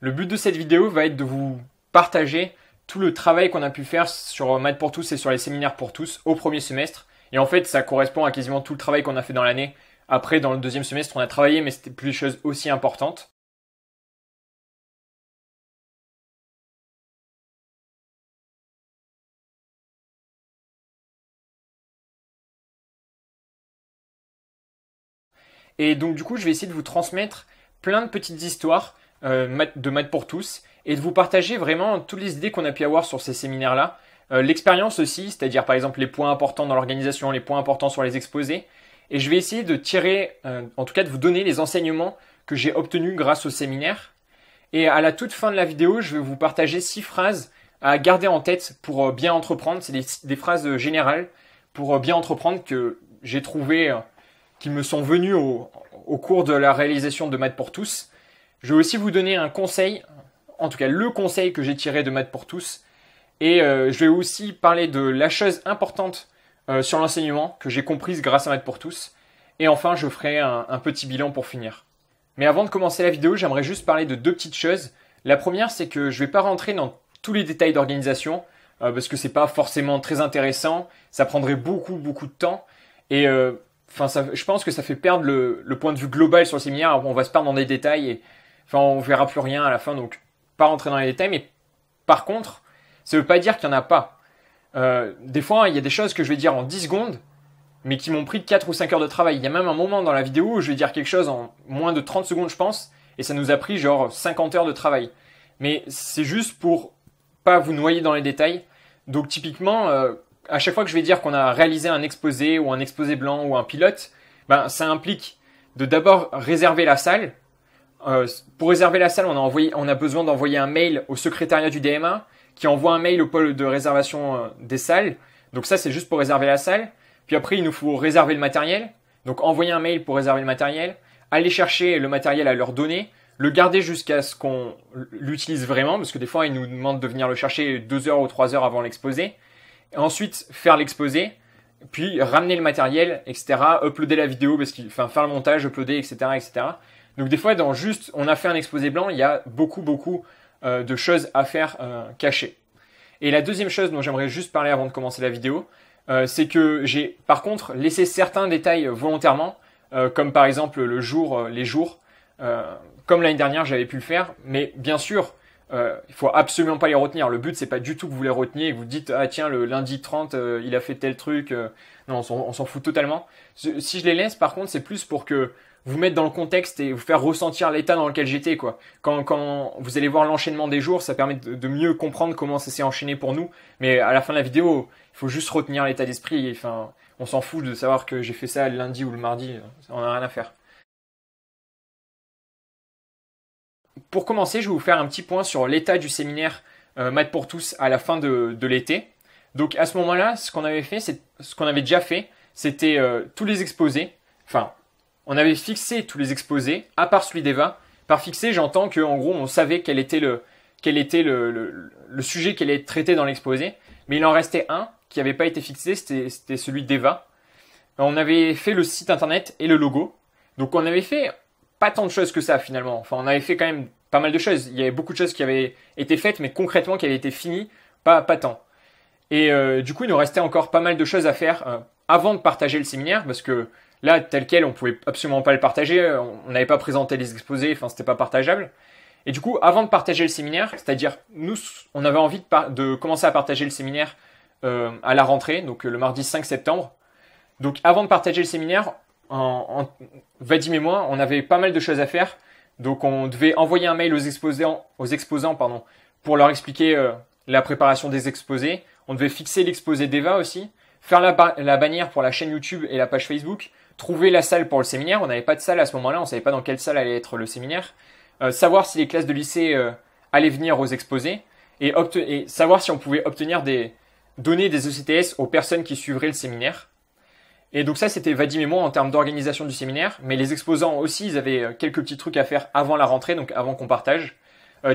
Le but de cette vidéo va être de vous partager tout le travail qu'on a pu faire sur Maths pour tous et sur les séminaires pour tous au premier semestre. Et en fait, ça correspond à quasiment tout le travail qu'on a fait dans l'année. Après, dans le deuxième semestre, on a travaillé, mais c'était plus des choses aussi importantes. Et donc, du coup, je vais essayer de vous transmettre plein de petites histoires euh, de maths pour tous et de vous partager vraiment toutes les idées qu'on a pu avoir sur ces séminaires-là. Euh, l'expérience aussi, c'est-à-dire par exemple les points importants dans l'organisation, les points importants sur les exposés. Et je vais essayer de tirer, euh, en tout cas de vous donner les enseignements que j'ai obtenus grâce au séminaire. Et à la toute fin de la vidéo, je vais vous partager six phrases à garder en tête pour bien entreprendre. C'est des, phrases générales pour bien entreprendre que j'ai trouvé qui me sont venues au, cours de la réalisation de Maths pour tous. Je vais aussi vous donner un conseil, en tout cas le conseil que j'ai tiré de Maths pour tous. Et euh, je vais aussi parler de la chose importante euh, sur l'enseignement que j'ai comprise grâce à Maths pour tous. Et enfin, je ferai un, petit bilan pour finir. Mais avant de commencer la vidéo, j'aimerais juste parler de deux petites choses. La première, c'est que je ne vais pas rentrer dans tous les détails d'organisation, euh, parce que c'est pas forcément très intéressant, ça prendrait beaucoup, beaucoup de temps. Et enfin, je pense que ça fait perdre le, point de vue global sur le séminaire. On va se perdre dans des détails et Enfin, on verra plus rien à la fin, donc pas rentrer dans les détails. Mais par contre, ça veut pas dire qu'il y en a pas. Euh, des fois, il y a des choses que je vais dire en 10 secondes, mais qui m'ont pris 4 ou 5 heures de travail. Il y a même un moment dans la vidéo où je vais dire quelque chose en moins de 30 secondes, je pense, et ça nous a pris genre 50 heures de travail. Mais c'est juste pour pas vous noyer dans les détails. Donc typiquement, euh, à chaque fois que je vais dire qu'on a réalisé un exposé ou un exposé blanc ou un pilote, ben ça implique de d'abord réserver la salle, euh, pour réserver la salle, on a, envoyé, on a besoin d'envoyer un mail au secrétariat du DMA qui envoie un mail au pôle de réservation euh, des salles. Donc ça, c'est juste pour réserver la salle. Puis après, il nous faut réserver le matériel. Donc envoyer un mail pour réserver le matériel, aller chercher le matériel à leur donner, le garder jusqu'à ce qu'on l'utilise vraiment, parce que des fois, ils nous demandent de venir le chercher deux heures ou trois heures avant l'exposé. Ensuite, faire l'exposé, puis ramener le matériel, etc. Uploader la vidéo, parce qu'il, enfin, faire le montage, uploader, etc., etc. Donc des fois, dans juste, on a fait un exposé blanc, il y a beaucoup, beaucoup euh, de choses à faire euh, cachées. Et la deuxième chose dont j'aimerais juste parler avant de commencer la vidéo, euh, c'est que j'ai par contre laissé certains détails volontairement, euh, comme par exemple le jour, les jours, comme l'année dernière j'avais pu le faire, mais bien sûr, il faut absolument pas les retenir. Le but c'est pas du tout que vous les reteniez et que vous dites ah tiens le lundi 30 il a fait tel truc. non, on s'en fout totalement. Si je les laisse par contre c'est plus pour que vous mettre dans le contexte et vous faire ressentir l'état dans lequel j'étais quoi. Quand, vous allez voir l'enchaînement des jours, ça permet de, mieux comprendre comment ça s'est enchaîné pour nous. Mais à la fin de la vidéo, il faut juste retenir l'état d'esprit. Enfin, on s'en fout de savoir que j'ai fait ça le lundi ou le mardi. On n'a rien à faire. Pour commencer, je vais vous faire un petit point sur l'état du séminaire euh, pour tous à la fin de, l'été. Donc à ce moment-là, ce qu'on avait fait, ce qu'on avait déjà fait, c'était euh, tous les exposés. Enfin, on avait fixé tous les exposés, à part celui d'Eva. Par fixé, j'entends qu'en gros, on savait quel était le, sujet qui allait être traité dans l'exposé, mais il en restait un qui n'avait pas été fixé, c'était celui d'Eva. On avait fait le site internet et le logo. Donc on avait fait pas tant de choses que ça finalement. Enfin, on avait fait quand même pas mal de choses. Il y avait beaucoup de choses qui avaient été faites, mais concrètement qui avaient été finies, pas, pas tant. Et euh, du coup, il nous restait encore pas mal de choses à faire euh, avant de partager le séminaire, parce que Là, tel quel, on pouvait absolument pas le partager, euh, on n'avait pas présenté les exposés, enfin, c'était pas partageable. Et du coup, avant de partager le séminaire, c'est-à-dire, nous, on avait envie de, commencer à partager le séminaire euh, à la rentrée, donc euh, le mardi 5 septembre. Donc, avant de partager le séminaire, en, Vadim et moi, on avait pas mal de choses à faire. Donc, on devait envoyer un mail aux exposants, aux exposants pardon, pour leur expliquer la préparation des exposés. On devait fixer l'exposé d'Eva aussi, faire la bannière pour la chaîne YouTube et la page Facebook trouver la salle pour le séminaire. On n'avait pas de salle à ce moment-là, on ne savait pas dans quelle salle allait être le séminaire. Euh, savoir si les classes de lycée euh, allaient venir aux exposés et, et, savoir si on pouvait obtenir des données des ECTS aux personnes qui suivraient le séminaire. Et donc ça, c'était Vadim et moi en termes d'organisation du séminaire. Mais les exposants aussi, ils avaient euh, quelques petits trucs à faire avant la rentrée, donc avant qu'on partage.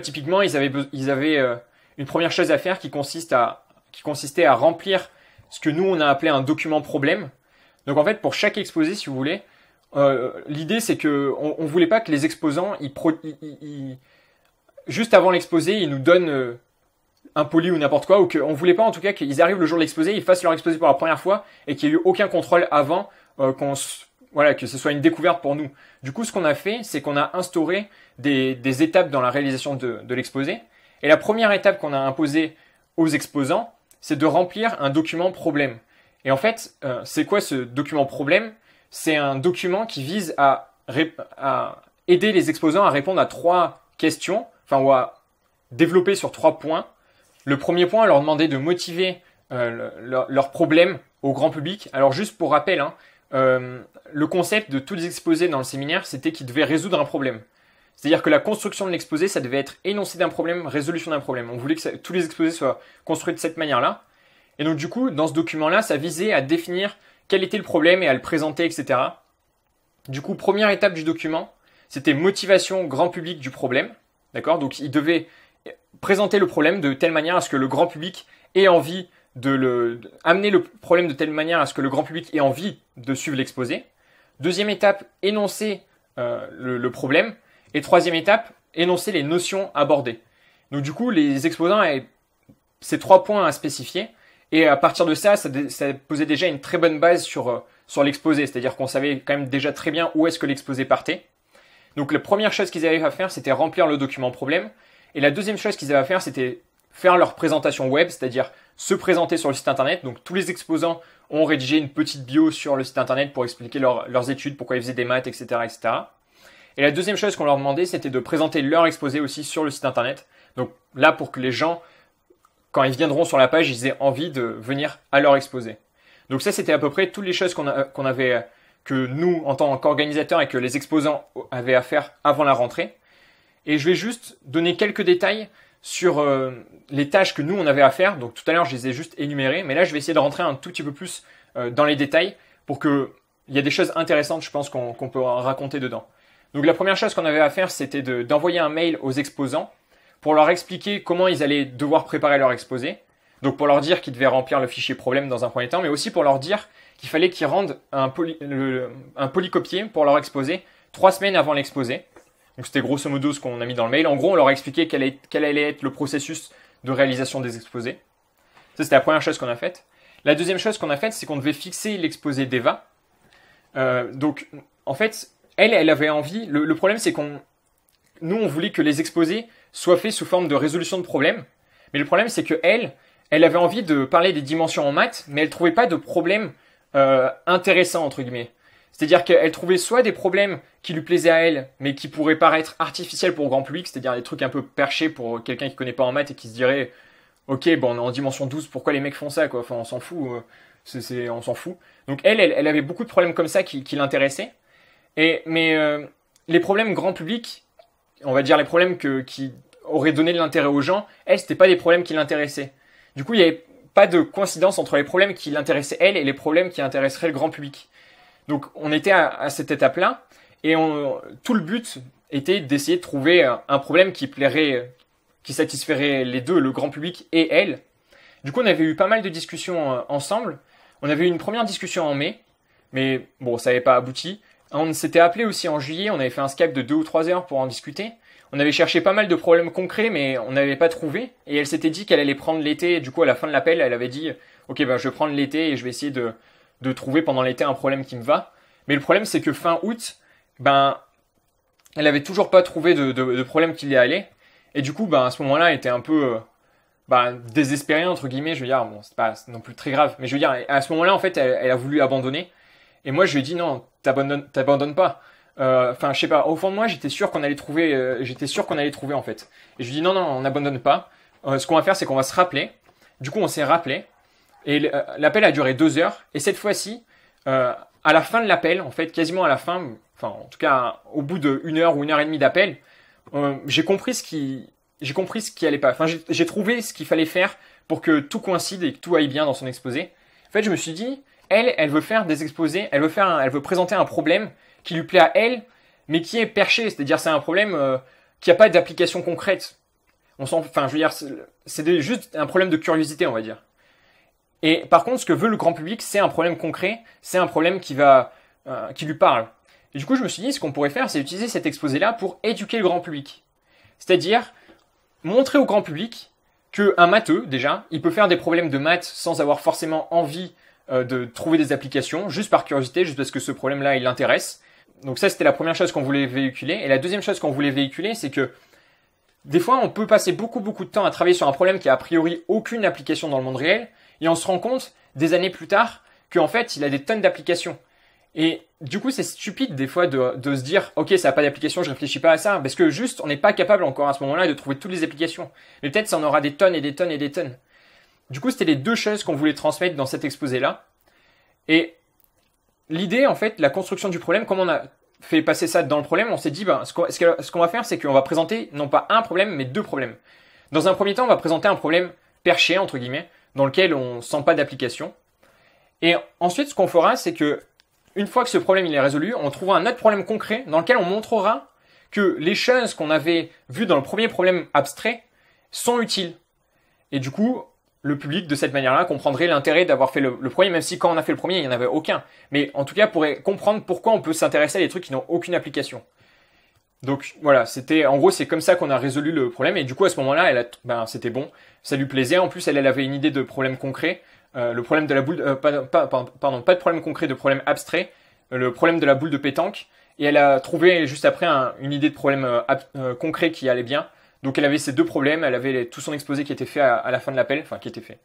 typiquement, ils avaient, ils avaient une première chose à faire qui, consiste à, qui consistait à remplir ce que nous, on a appelé un document problème. Donc en fait, pour chaque exposé, si vous voulez, euh, l'idée c'est que on, voulait pas que les exposants, ils, juste avant l'exposé, ils nous donnent euh, un poli ou n'importe quoi, ou qu'on voulait pas en tout cas qu'ils arrivent le jour de l'exposé, ils fassent leur exposé pour la première fois et qu'il n'y ait eu aucun contrôle avant euh, qu'on voilà, que ce soit une découverte pour nous. Du coup, ce qu'on a fait, c'est qu'on a instauré des, des, étapes dans la réalisation de, de l'exposé. Et la première étape qu'on a imposée aux exposants, c'est de remplir un document problème. Et en fait, euh, c'est quoi ce document problème C'est un document qui vise à, aider les exposants à répondre à trois questions, enfin, ou à développer sur trois points. Le premier point, leur demander de motiver euh, leur, problème au grand public. Alors, juste pour rappel, hein, euh, le concept de tous les exposés dans le séminaire, c'était qu'ils devaient résoudre un problème. C'est-à-dire que la construction de l'exposé, ça devait être énoncé d'un problème, résolution d'un problème. On voulait que tous les exposés soient construits de cette manière-là. Et donc du coup, dans ce document-là, ça visait à définir quel était le problème et à le présenter, etc. Du coup, première étape du document, c'était motivation grand public du problème. D'accord Donc il devait présenter le problème de telle manière à ce que le grand public ait envie de le amener le problème de telle manière à ce que le grand public ait envie de suivre l'exposé. Deuxième étape, énoncer euh, le, le, problème. Et troisième étape, énoncer les notions abordées. Donc du coup, les exposants avaient ces trois points à spécifier. Et à partir de ça, ça, posait déjà une très bonne base sur, euh, sur l'exposé. C'est-à-dire qu'on savait quand même déjà très bien où est-ce que l'exposé partait. Donc la première chose qu'ils avaient à faire, c'était remplir le document problème. Et la deuxième chose qu'ils avaient à faire, c'était faire leur présentation web, c'est-à-dire se présenter sur le site internet. Donc tous les exposants ont rédigé une petite bio sur le site internet pour expliquer leurs études, pourquoi ils faisaient des maths, etc. etc. Et la deuxième chose qu'on leur demandait, c'était de présenter leur exposé aussi sur le site internet. Donc là, pour que les gens quand ils viendront sur la page, ils aient envie de venir à leur exposé. Donc ça, c'était à peu près toutes les choses qu'on avait, euh, que nous, en tant qu'organisateurs et que les exposants avaient à faire avant la rentrée. Et je vais juste donner quelques détails sur euh, les tâches que nous, on avait à faire. Donc tout à l'heure, je les ai juste énumérées, mais là, je vais essayer de rentrer un tout petit peu plus euh, dans les détails pour qu'il y a des choses intéressantes, je pense, qu'on peut raconter dedans. Donc la première chose qu'on avait à faire, c'était d'envoyer un mail aux exposants pour leur expliquer comment ils allaient devoir préparer leur exposé. Donc pour leur dire qu'ils devaient remplir le fichier problème dans un premier temps, mais aussi pour leur dire qu'il fallait qu'ils rendent un, polycopier pour leur exposé trois semaines avant l'exposé. Donc c'était grosso modo ce qu'on a mis dans le mail. En gros, on leur a expliqué quel, allait être le processus de réalisation des exposés. Ça, c'était la première chose qu'on a faite. La deuxième chose qu'on a faite, c'est qu'on devait fixer l'exposé d'Eva. Euh, donc, en fait, elle, elle avait envie. le problème, c'est qu'on, nous, on voulait que les exposés soit fait sous forme de résolution de problèmes. Mais le problème, c'est que elle, elle avait envie de parler des dimensions en maths, mais elle trouvait pas de problèmes euh, entre guillemets. C'est-à-dire qu'elle trouvait soit des problèmes qui lui plaisaient à elle, mais qui pourraient paraître artificiels pour le grand public, c'est-à-dire des trucs un peu perchés pour quelqu'un qui connaît pas en maths et qui se dirait, ok, bon, on est en dimension 12, pourquoi les mecs font ça, quoi Enfin, on s'en fout, euh, c'est, on s'en fout. Donc elle, elle, avait beaucoup de problèmes comme ça qui, qui l'intéressaient. Et mais euh, les problèmes grand public, on va dire les problèmes qui auraient donné de l'intérêt aux gens, elle, c'était pas des problèmes qui l'intéressaient. Du coup, il n'y avait pas de coïncidence entre les problèmes qui l'intéressaient elle et les problèmes qui intéresseraient le grand public. Donc, on était à, cette étape-là, et tout le but était d'essayer de trouver un problème qui plairait, qui satisferait les deux, le grand public et elle. Du coup, on avait eu pas mal de discussions euh, ensemble. On avait eu une première discussion en mai, mais bon, ça n'avait pas abouti. On s'était appelé aussi en juillet, on avait fait un Skype de deux ou trois heures pour en discuter. On avait cherché pas mal de problèmes concrets, mais on n'avait pas trouvé. Et elle s'était dit qu'elle allait prendre l'été. Du coup, à la fin de l'appel, elle avait dit Ok, ben, je vais prendre l'été et je vais essayer de, de trouver pendant l'été un problème qui me va. Mais le problème, c'est que fin août, ben, elle avait toujours pas trouvé de, de, problème qui lui allait. Et du coup, ben, à ce moment-là, elle était un peu euh, ben, désespérée, entre guillemets. Je veux dire, bon, c'est pas non plus très grave. Mais je veux dire, à ce moment-là, en fait, elle a voulu abandonner. Et moi, je lui ai dit non, t'abandonnes, pas. Euh, enfin, je sais pas. Au fond de moi, j'étais sûr qu'on allait trouver. Euh, j'étais sûr qu'on allait trouver en fait. Et je lui ai non, non, on n'abandonne pas. Euh, ce qu'on va faire, c'est qu'on va se rappeler. Du coup, on s'est rappelé. Et l'appel a duré deux heures. Et cette fois-ci, à la fin de l'appel, en fait, quasiment à la fin, enfin, en tout cas, au bout d'une heure ou une heure et demie d'appel, j'ai compris ce qui, j'ai compris ce qui allait pas. Enfin, j'ai trouvé ce qu'il fallait faire pour que tout coïncide et que tout aille bien dans son exposé. En fait, je me suis dit, elle, elle veut faire des exposés, elle veut, faire elle veut présenter un problème qui lui plaît à elle, mais qui est perché. C'est-à-dire, c'est un problème euh, qui n'a pas d'application concrète. On sent, enfin, je veux dire, c'est juste un problème de curiosité, on va dire. Et par contre, ce que veut le grand public, c'est un problème concret, c'est un problème qui va, euh, qui lui parle. Et du coup, je me suis dit, ce qu'on pourrait faire, c'est utiliser cet exposé-là pour éduquer le grand public. C'est-à-dire, montrer au grand public qu'un matheux, déjà, il peut faire des problèmes de maths sans avoir forcément envie euh, de trouver des applications juste par curiosité, juste parce que ce problème-là, il l'intéresse. Donc ça, c'était la première chose qu'on voulait véhiculer. Et la deuxième chose qu'on voulait véhiculer, c'est que des fois, on peut passer beaucoup, beaucoup de temps à travailler sur un problème qui a a priori aucune application dans le monde réel, et on se rend compte, des années plus tard, qu'en fait, il a des tonnes d'applications. Et du coup, c'est stupide des fois de, de, se dire, ok, ça n'a pas d'application, je réfléchis pas à ça, parce que juste, on n'est pas capable encore à ce moment-là de trouver toutes les applications. Mais peut-être, ça en aura des tonnes et des tonnes et des tonnes. Du coup, c'était les deux choses qu'on voulait transmettre dans cet exposé-là. Et l'idée, en fait, la construction du problème, comme on a fait passer ça dans le problème, on s'est dit, ben, ce qu'on va faire, c'est qu'on va présenter non pas un problème, mais deux problèmes. Dans un premier temps, on va présenter un problème perché, entre guillemets, dans lequel on sent pas d'application. Et ensuite, ce qu'on fera, c'est que, une fois que ce problème il est résolu, on trouvera un autre problème concret dans lequel on montrera que les choses qu'on avait vues dans le premier problème abstrait sont utiles. Et du coup, le public de cette manière-là comprendrait l'intérêt d'avoir fait le, premier, même si quand on a fait le premier, il n'y en avait aucun. Mais en tout cas, pourrait e-, comprendre pourquoi on peut s'intéresser à des trucs qui n'ont aucune application. Donc voilà, c'était en gros c'est comme ça qu'on a résolu le problème et du coup à ce moment-là, elle a, ben, c'était bon, ça lui plaisait. En plus, elle, avait une idée de problème concret, euh, le problème de la boule, euh, pardon, pas de problème concret, de problème abstrait, euh, le problème de la boule de pétanque et elle a trouvé juste après une idée de problème concret qui allait bien. Donc elle avait ces deux problèmes, elle avait tout son exposé qui était fait à, la fin de l'appel, enfin qui était fait,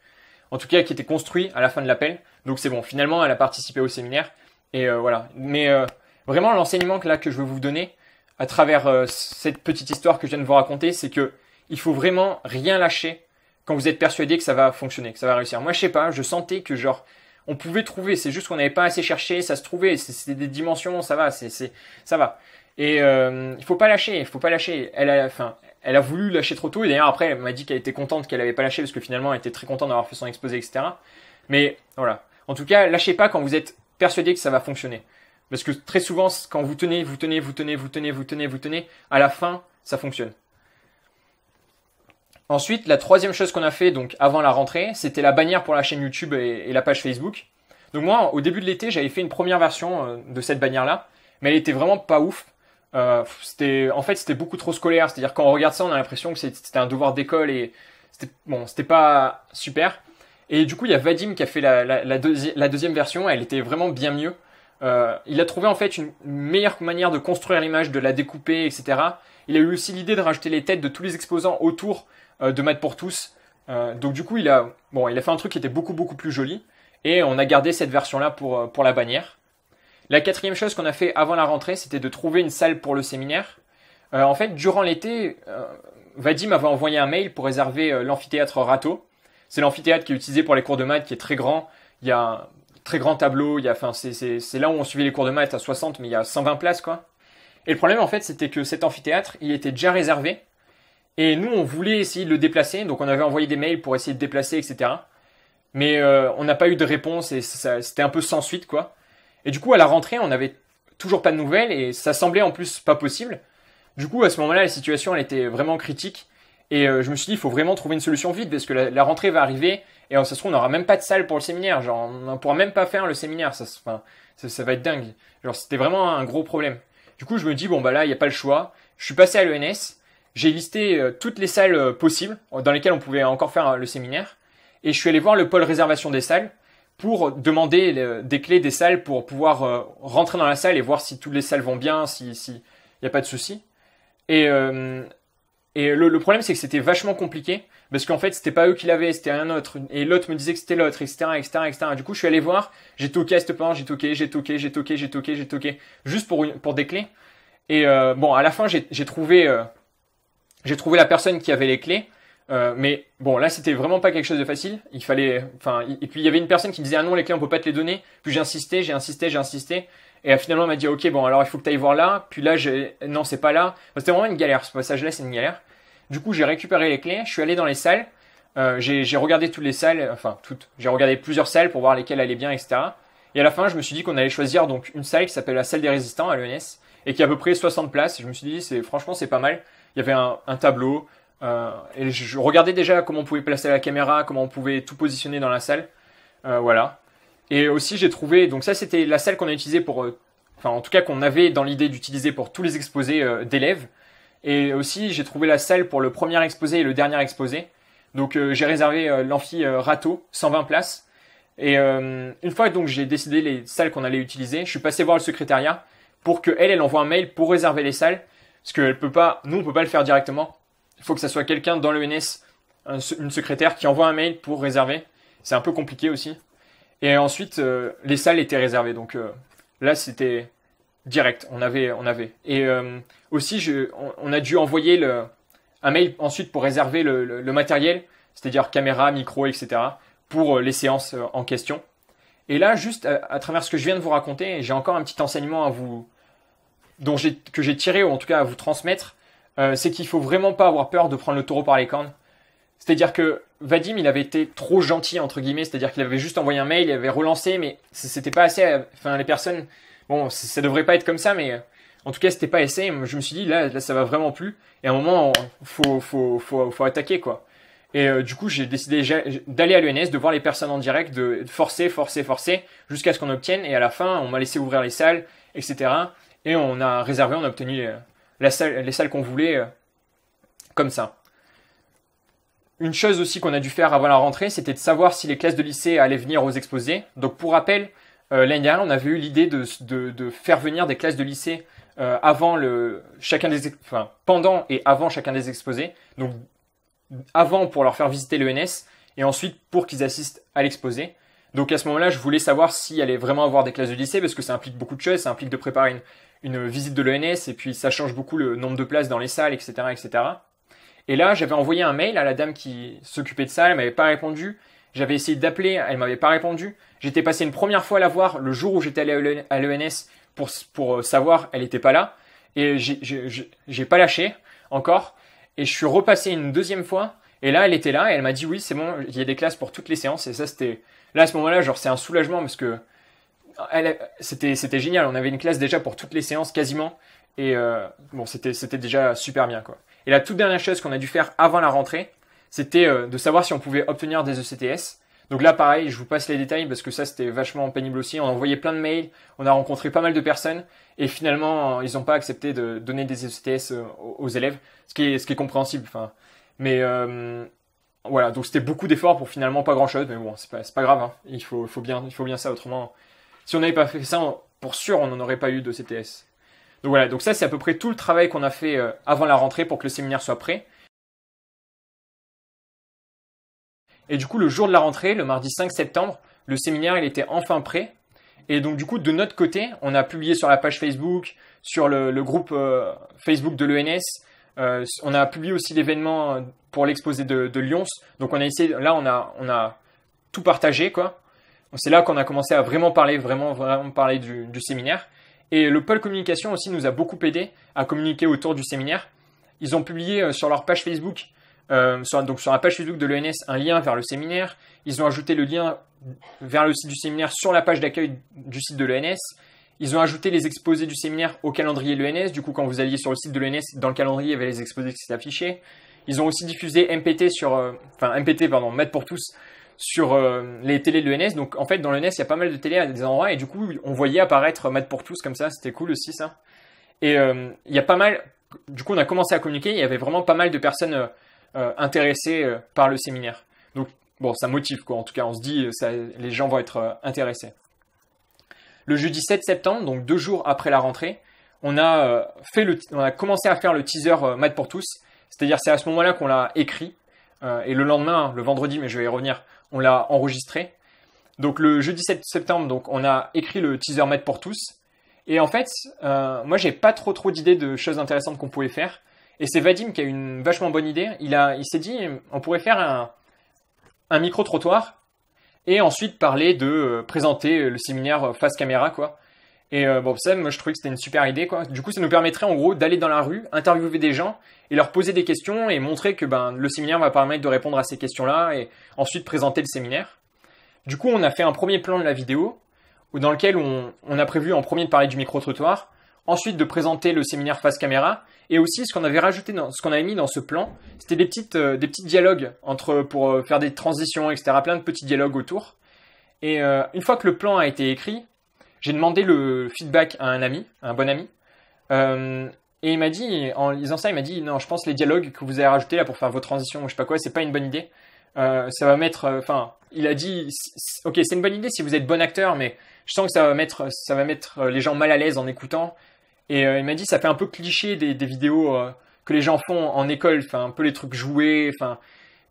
en tout cas qui était construit à la fin de l'appel. Donc c'est bon, finalement elle a participé au séminaire et euh, voilà. Mais euh, vraiment l'enseignement que là que je veux vous donner à travers euh, cette petite histoire que je viens de vous raconter, c'est que il faut vraiment rien lâcher quand vous êtes persuadé que ça va fonctionner, que ça va réussir. Moi je sais pas, je sentais que genre on pouvait trouver, c'est juste qu'on n'avait pas assez cherché, ça se trouvait, c'était des dimensions, ça va, c'est ça va. Et il faut pas lâcher, il faut pas lâcher. Elle a, enfin, elle a voulu lâcher trop tôt. Et d'ailleurs, après, elle m'a dit qu'elle était contente qu'elle n'avait pas lâché parce que finalement, elle était très contente d'avoir fait son exposé, etc. Mais voilà. En tout cas, lâchez pas quand vous êtes persuadé que ça va fonctionner. Parce que très souvent, quand vous tenez, vous tenez, vous tenez, vous tenez, vous tenez, vous tenez, à la fin, ça fonctionne. Ensuite, la troisième chose qu'on a fait, donc avant la rentrée, c'était la bannière pour la chaîne YouTube et la page Facebook. Donc moi, au début de l'été, j'avais fait une première version euh, de cette bannière-là, mais elle était vraiment pas ouf. Euh, c'était en fait c'était beaucoup trop scolaire c'est à dire quand on regarde ça on a l'impression que c'était un devoir d'école et c'était bon c'était pas super et du coup il y a Vadim qui a fait la, deuxième version elle était vraiment bien mieux euh, il a trouvé en fait une meilleure manière de construire l'image de la découper etc il a eu aussi l'idée de rajouter les têtes de tous les exposants autour euh, de Math pour tous donc du coup il a bon il a fait un truc qui était beaucoup beaucoup plus joli et on a gardé cette version là pour pour la bannière la quatrième chose qu'on a fait avant la rentrée, c'était de trouver une salle pour le séminaire. Euh, en fait, durant l'été, euh, Vadim m'avait envoyé un mail pour réserver euh, l'amphithéâtre Rato. C'est l'amphithéâtre qui est utilisé pour les cours de maths, qui est très grand. Il y a un très grand tableau. Il y a, enfin, c'est là où on suivait les cours de maths à 60, mais il y a 120 places, quoi. Et le problème, en fait, c'était que cet amphithéâtre, il était déjà réservé. Et nous, on voulait essayer de le déplacer, donc on avait envoyé des mails pour essayer de déplacer, etc. Mais on n'a pas eu de réponse et c'était un peu sans suite, quoi. Et du coup, à la rentrée, on n'avait toujours pas de nouvelles et ça semblait en plus pas possible. Du coup, à ce moment-là, la situation, elle était vraiment critique. Et euh, je me suis dit, il faut vraiment trouver une solution vite parce que la, rentrée va arriver et on euh, se trouve, on n'aura même pas de salle pour le séminaire. Genre, on ne pourra même pas faire le séminaire. Ça, enfin, ça, va être dingue. Genre, c'était vraiment un gros problème. Du coup, je me dis, bon, bah là, il n'y a pas le choix. Je suis passé à l'ENS. J'ai listé euh, toutes les salles possibles dans lesquelles on pouvait encore faire le séminaire. Et je suis allé voir le pôle réservation des salles pour demander euh, des clés des salles pour pouvoir euh, rentrer dans la salle et voir si toutes les salles vont bien, si si y a pas de souci. Et euh, et le, problème c'est que c'était vachement compliqué parce qu'en fait c'était pas eux qui l'avaient, c'était un autre et l'autre me disait que c'était l'autre, etc., etc., etc. Du coup je suis allé voir, j'ai toqué à cette j'ai toqué, j'ai toqué, j'ai toqué, j'ai toqué, j'ai toqué, juste pour pour des clés. Et euh, bon à la fin j'ai trouvé j'ai trouvé la personne qui avait les clés euh, mais bon, là, c'était vraiment pas quelque chose de facile. Il fallait, enfin, et puis il y avait une personne qui disait ah non, les clés on peut pas te les donner. Puis j'ai insisté, j'ai insisté, j'ai insisté, et euh, finalement elle m'a dit ok bon alors il faut que tu ailles voir là. Puis là j'ai non c'est pas là. C'était vraiment une galère ce passage-là, c'est une galère. Du coup j'ai récupéré les clés, je suis allé dans les salles, euh, j'ai regardé toutes les salles, enfin toutes. J'ai regardé plusieurs salles pour voir lesquelles allaient bien, etc. Et à la fin je me suis dit qu'on allait choisir donc une salle qui s'appelle la salle des résistants à l'ENS et qui a à peu près 60 places. Et je me suis dit c'est franchement c'est pas mal. Il y avait un tableau, euh, et je regardais déjà comment on pouvait placer la caméra, comment on pouvait tout positionner dans la salle. Euh, voilà. Et aussi, j'ai trouvé. Donc, ça, c'était la salle qu'on a utilisée pour. Euh, enfin, en tout cas, qu'on avait dans l'idée d'utiliser pour tous les exposés d'élèves. Et aussi, j'ai trouvé la salle pour le premier exposé et le dernier exposé. Donc, j'ai réservé l'amphi Rato, 120 places. Et une fois donc j'ai décidé les salles qu'on allait utiliser, je suis passé voir le secrétariat pour qu'elle, elle envoie un mail pour réserver les salles. Parce qu'elle peut pas, nous, on peut pas le faire directement. Il faut que ça soit quelqu'un dans le une secrétaire qui envoie un mail pour réserver. C'est un peu compliqué aussi. Et ensuite, euh, les salles étaient réservées. Donc euh, là, c'était direct. On avait, on avait. Et euh, aussi, je, on, a dû envoyer le, un mail ensuite pour réserver le, matériel, c'est-à-dire caméra, micro, etc., pour les séances en question. Et là, juste à, travers ce que je viens de vous raconter, j'ai encore un petit enseignement à vous, dont que j'ai tiré ou en tout cas à vous transmettre euh, c'est qu'il faut vraiment pas avoir peur de prendre le taureau par les cornes. C'est-à-dire que Vadim, il avait été trop gentil entre guillemets, c'est-à-dire qu'il avait juste envoyé un mail, il avait relancé, mais c'était pas assez. Enfin, les personnes, bon, ça devrait pas être comme ça, mais euh, en tout cas, c'était pas assez. Je me suis dit là, là, ça va vraiment plus. Et à un moment, faut, faut, faut, faut attaquer quoi. Et euh, du coup, j'ai décidé d'aller à l'UNS, de voir les personnes en direct, de forcer, forcer, forcer, jusqu'à ce qu'on obtienne. Et à la fin, on m'a laissé ouvrir les salles, etc. Et on a réservé, on a obtenu les salles qu'on voulait, euh, comme ça. Une chose aussi qu'on a dû faire avant la rentrée, c'était de savoir si les classes de lycée allaient venir aux exposés. Donc pour rappel, euh, l'année dernière, on avait eu l'idée de, faire venir des classes de lycée euh, avant le, chacun des, enfin, pendant et avant chacun des exposés. Donc avant pour leur faire visiter le l'ENS et ensuite pour qu'ils assistent à l'exposé. Donc à ce moment-là, je voulais savoir s'il allait vraiment avoir des classes de lycée parce que ça implique beaucoup de choses. Ça implique de préparer une, une visite de l'ENS et puis ça change beaucoup le nombre de places dans les salles, etc. etc. Et là, j'avais envoyé un mail à la dame qui s'occupait de ça, elle m'avait pas répondu. J'avais essayé d'appeler, elle m'avait pas répondu. J'étais passé une première fois à la voir le jour où j'étais allé à l'ENS pour, pour euh, savoir, elle n'était pas là. Et j'ai pas lâché encore. Et je suis repassé une deuxième fois. Et là, elle était là et elle m'a dit oui, c'est bon, il y a des classes pour toutes les séances. Et ça, c'était là à ce moment-là, genre c'est un soulagement parce que c'était c'était génial. On avait une classe déjà pour toutes les séances quasiment. Et euh, bon, c'était c'était déjà super bien quoi. Et la toute dernière chose qu'on a dû faire avant la rentrée, c'était euh, de savoir si on pouvait obtenir des ECTS. Donc là, pareil, je vous passe les détails parce que ça, c'était vachement pénible aussi. On a envoyé plein de mails, on a rencontré pas mal de personnes et finalement, ils n'ont pas accepté de donner des ECTS euh, aux élèves, ce qui est, ce qui est compréhensible. Enfin, mais voilà, donc c'était beaucoup d'efforts pour finalement pas grand-chose. Mais bon, c'est pas, pas grave. Hein. Il faut, faut bien, il faut bien ça. Autrement, si on n'avait pas fait ça, pour sûr, on n'en aurait pas eu de CTS. Donc voilà, donc ça c'est à peu près tout le travail qu'on a fait euh, avant la rentrée pour que le séminaire soit prêt. Et du coup, le jour de la rentrée, le mardi 5 septembre, le séminaire il était enfin prêt. Et donc du coup, de notre côté, on a publié sur la page Facebook, sur le, groupe euh, Facebook de l'ENS, euh, on a publié aussi l'événement pour l'exposé de, de Lyons. Donc on a essayé, là on a, on a tout partagé quoi. C'est là qu'on a commencé à vraiment parler, vraiment, vraiment parler du, séminaire. Et le pôle communication aussi nous a beaucoup aidé à communiquer autour du séminaire. Ils ont publié euh, sur leur page Facebook, euh, donc sur la page Facebook de l'ENS, un lien vers le séminaire. Ils ont ajouté le lien vers le site du séminaire sur la page d'accueil du site de l'ENS. Ils ont ajouté les exposés du séminaire au calendrier de l'ENS. Du coup, quand vous alliez sur le site de l'ENS, dans le calendrier, il y avait les exposés qui s'affichaient. Ils ont aussi diffusé MPT sur, euh, enfin MPT, pardon, pour tous, sur euh, les télés de l'ENS. Donc en fait, dans l'ENS, il y a pas mal de télés à des endroits et du coup, on voyait apparaître Mad pour tous comme ça. C'était cool aussi ça. Et euh, il y a pas mal. Du coup, on a commencé à communiquer. Il y avait vraiment pas mal de personnes euh, intéressées par le séminaire. Donc bon, ça motive quoi. En tout cas, on se dit, ça, les gens vont être intéressés. Le jeudi 7 septembre, donc deux jours après la rentrée, on a fait le, on a commencé à faire le teaser Mad pour tous. C'est-à-dire, c'est à ce moment-là qu'on l'a écrit. et le lendemain, le vendredi, mais je vais y revenir, on l'a enregistré. Donc le jeudi 7 septembre, donc on a écrit le teaser mat pour tous. Et en fait, euh, moi j'ai pas trop d'idées de choses intéressantes qu'on pouvait faire. Et c'est Vadim qui a une vachement bonne idée. Il a, il s'est dit, on pourrait faire un, micro trottoir et ensuite parler de euh, présenter le séminaire face caméra quoi. Et euh, bon, ça, moi, je trouvais que c'était une super idée, quoi. Du coup, ça nous permettrait, en gros, d'aller dans la rue, interviewer des gens et leur poser des questions et montrer que ben, le séminaire va permettre de répondre à ces questions-là et ensuite présenter le séminaire. Du coup, on a fait un premier plan de la vidéo dans lequel on, a prévu en premier de parler du micro-trottoir, ensuite de présenter le séminaire face caméra et aussi ce qu'on avait rajouté dans ce qu'on avait mis dans ce plan, c'était des petites euh, des petits dialogues entre pour euh, faire des transitions, etc. Plein de petits dialogues autour. Et euh, une fois que le plan a été écrit, j'ai demandé le feedback à un ami, un bon ami. Euh, et il m'a dit, en lisant ça, il m'a dit non, je pense les dialogues que vous avez rajoutés là pour faire vos transitions ou je sais pas quoi, c'est pas une bonne idée. Euh, ça va mettre, euh, enfin, il a dit, ok, c'est une bonne idée si vous êtes bon acteur, mais je sens que ça va mettre, ça va mettre les gens mal à l'aise en écoutant. Et il m'a dit, ça fait un peu cliché des, vidéos que les gens font en école, enfin, un peu les trucs joués, enfin.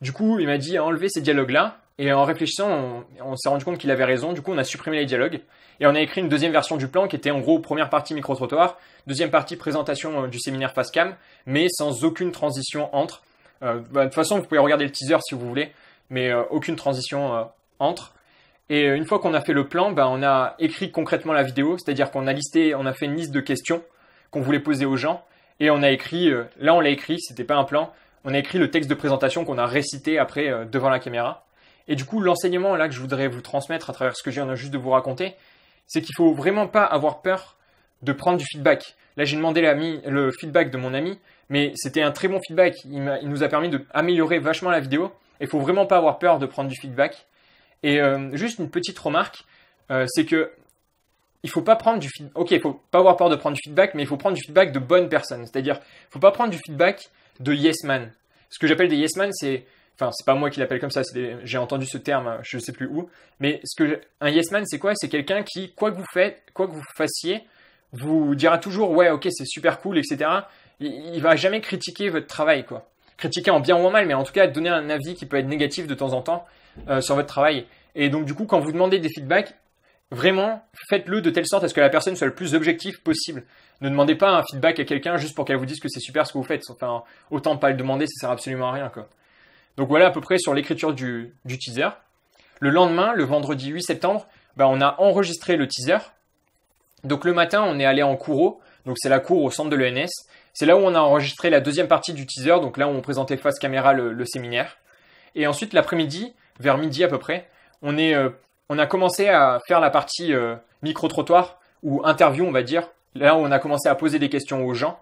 Du coup, il m'a dit, enlevez ces dialogues là et en réfléchissant, on, s'est rendu compte qu'il avait raison. Du coup, on a supprimé les dialogues. Et on a écrit une deuxième version du plan qui était en gros première partie micro-trottoir, deuxième partie présentation euh, du séminaire cam, mais sans aucune transition entre. Euh, bah, de toute façon, vous pouvez regarder le teaser si vous voulez, mais euh, aucune transition entre. Et une fois qu'on a fait le plan, bah, on a écrit concrètement la vidéo, c'est-à-dire qu'on a listé, on a fait une liste de questions qu'on voulait poser aux gens, et on a écrit, là on l'a écrit, c'était pas un plan, on a écrit le texte de présentation qu'on a récité après devant la caméra. Et du coup, l'enseignement là que je voudrais vous transmettre à travers ce que j'ai viens juste de vous raconter, c'est qu'il faut vraiment pas avoir peur de prendre du feedback. Là, j'ai demandé le feedback de mon ami, mais c'était un très bon feedback. Il, nous a permis d'améliorer vachement la vidéo. Il faut vraiment pas avoir peur de prendre du feedback. Et euh, juste une petite remarque, euh, c'est que il faut pas prendre du feedback. Ok, il faut pas avoir peur de prendre du feedback, mais il faut prendre du feedback de bonnes personnes. C'est-à-dire, faut pas prendre du feedback de yes man. Ce que j'appelle des yes man, c'est enfin c'est pas moi qui l'appelle comme ça, j'ai entendu ce terme, hein, je sais plus où, mais ce que un yes man c'est quoi C'est quelqu'un qui quoi que vous faites, quoi que vous fassiez, vous dira toujours ouais ok c'est super cool etc. Il, il, va jamais critiquer votre travail quoi, critiquer en bien ou en mal, mais en tout cas donner un avis qui peut être négatif de temps en temps euh, sur votre travail. Et donc du coup quand vous demandez des feedbacks, vraiment faites-le de telle sorte à ce que la personne soit le plus objective possible. Ne demandez pas un feedback à quelqu'un juste pour qu'elle vous dise que c'est super ce que vous faites. Enfin autant pas le demander, ça sert absolument à rien quoi. Donc voilà à peu près sur l'écriture du, teaser. Le lendemain, le vendredi 8 septembre, ben on a enregistré le teaser. Donc le matin, on est allé en cours, donc c'est la cour au centre de l'ENS. C'est là où on a enregistré la deuxième partie du teaser, donc là où on présentait face caméra le, séminaire. Et ensuite l'après-midi, vers midi à peu près, on, est, euh, on a commencé à faire la partie euh, micro-trottoir ou interview, on va dire, là où on a commencé à poser des questions aux gens.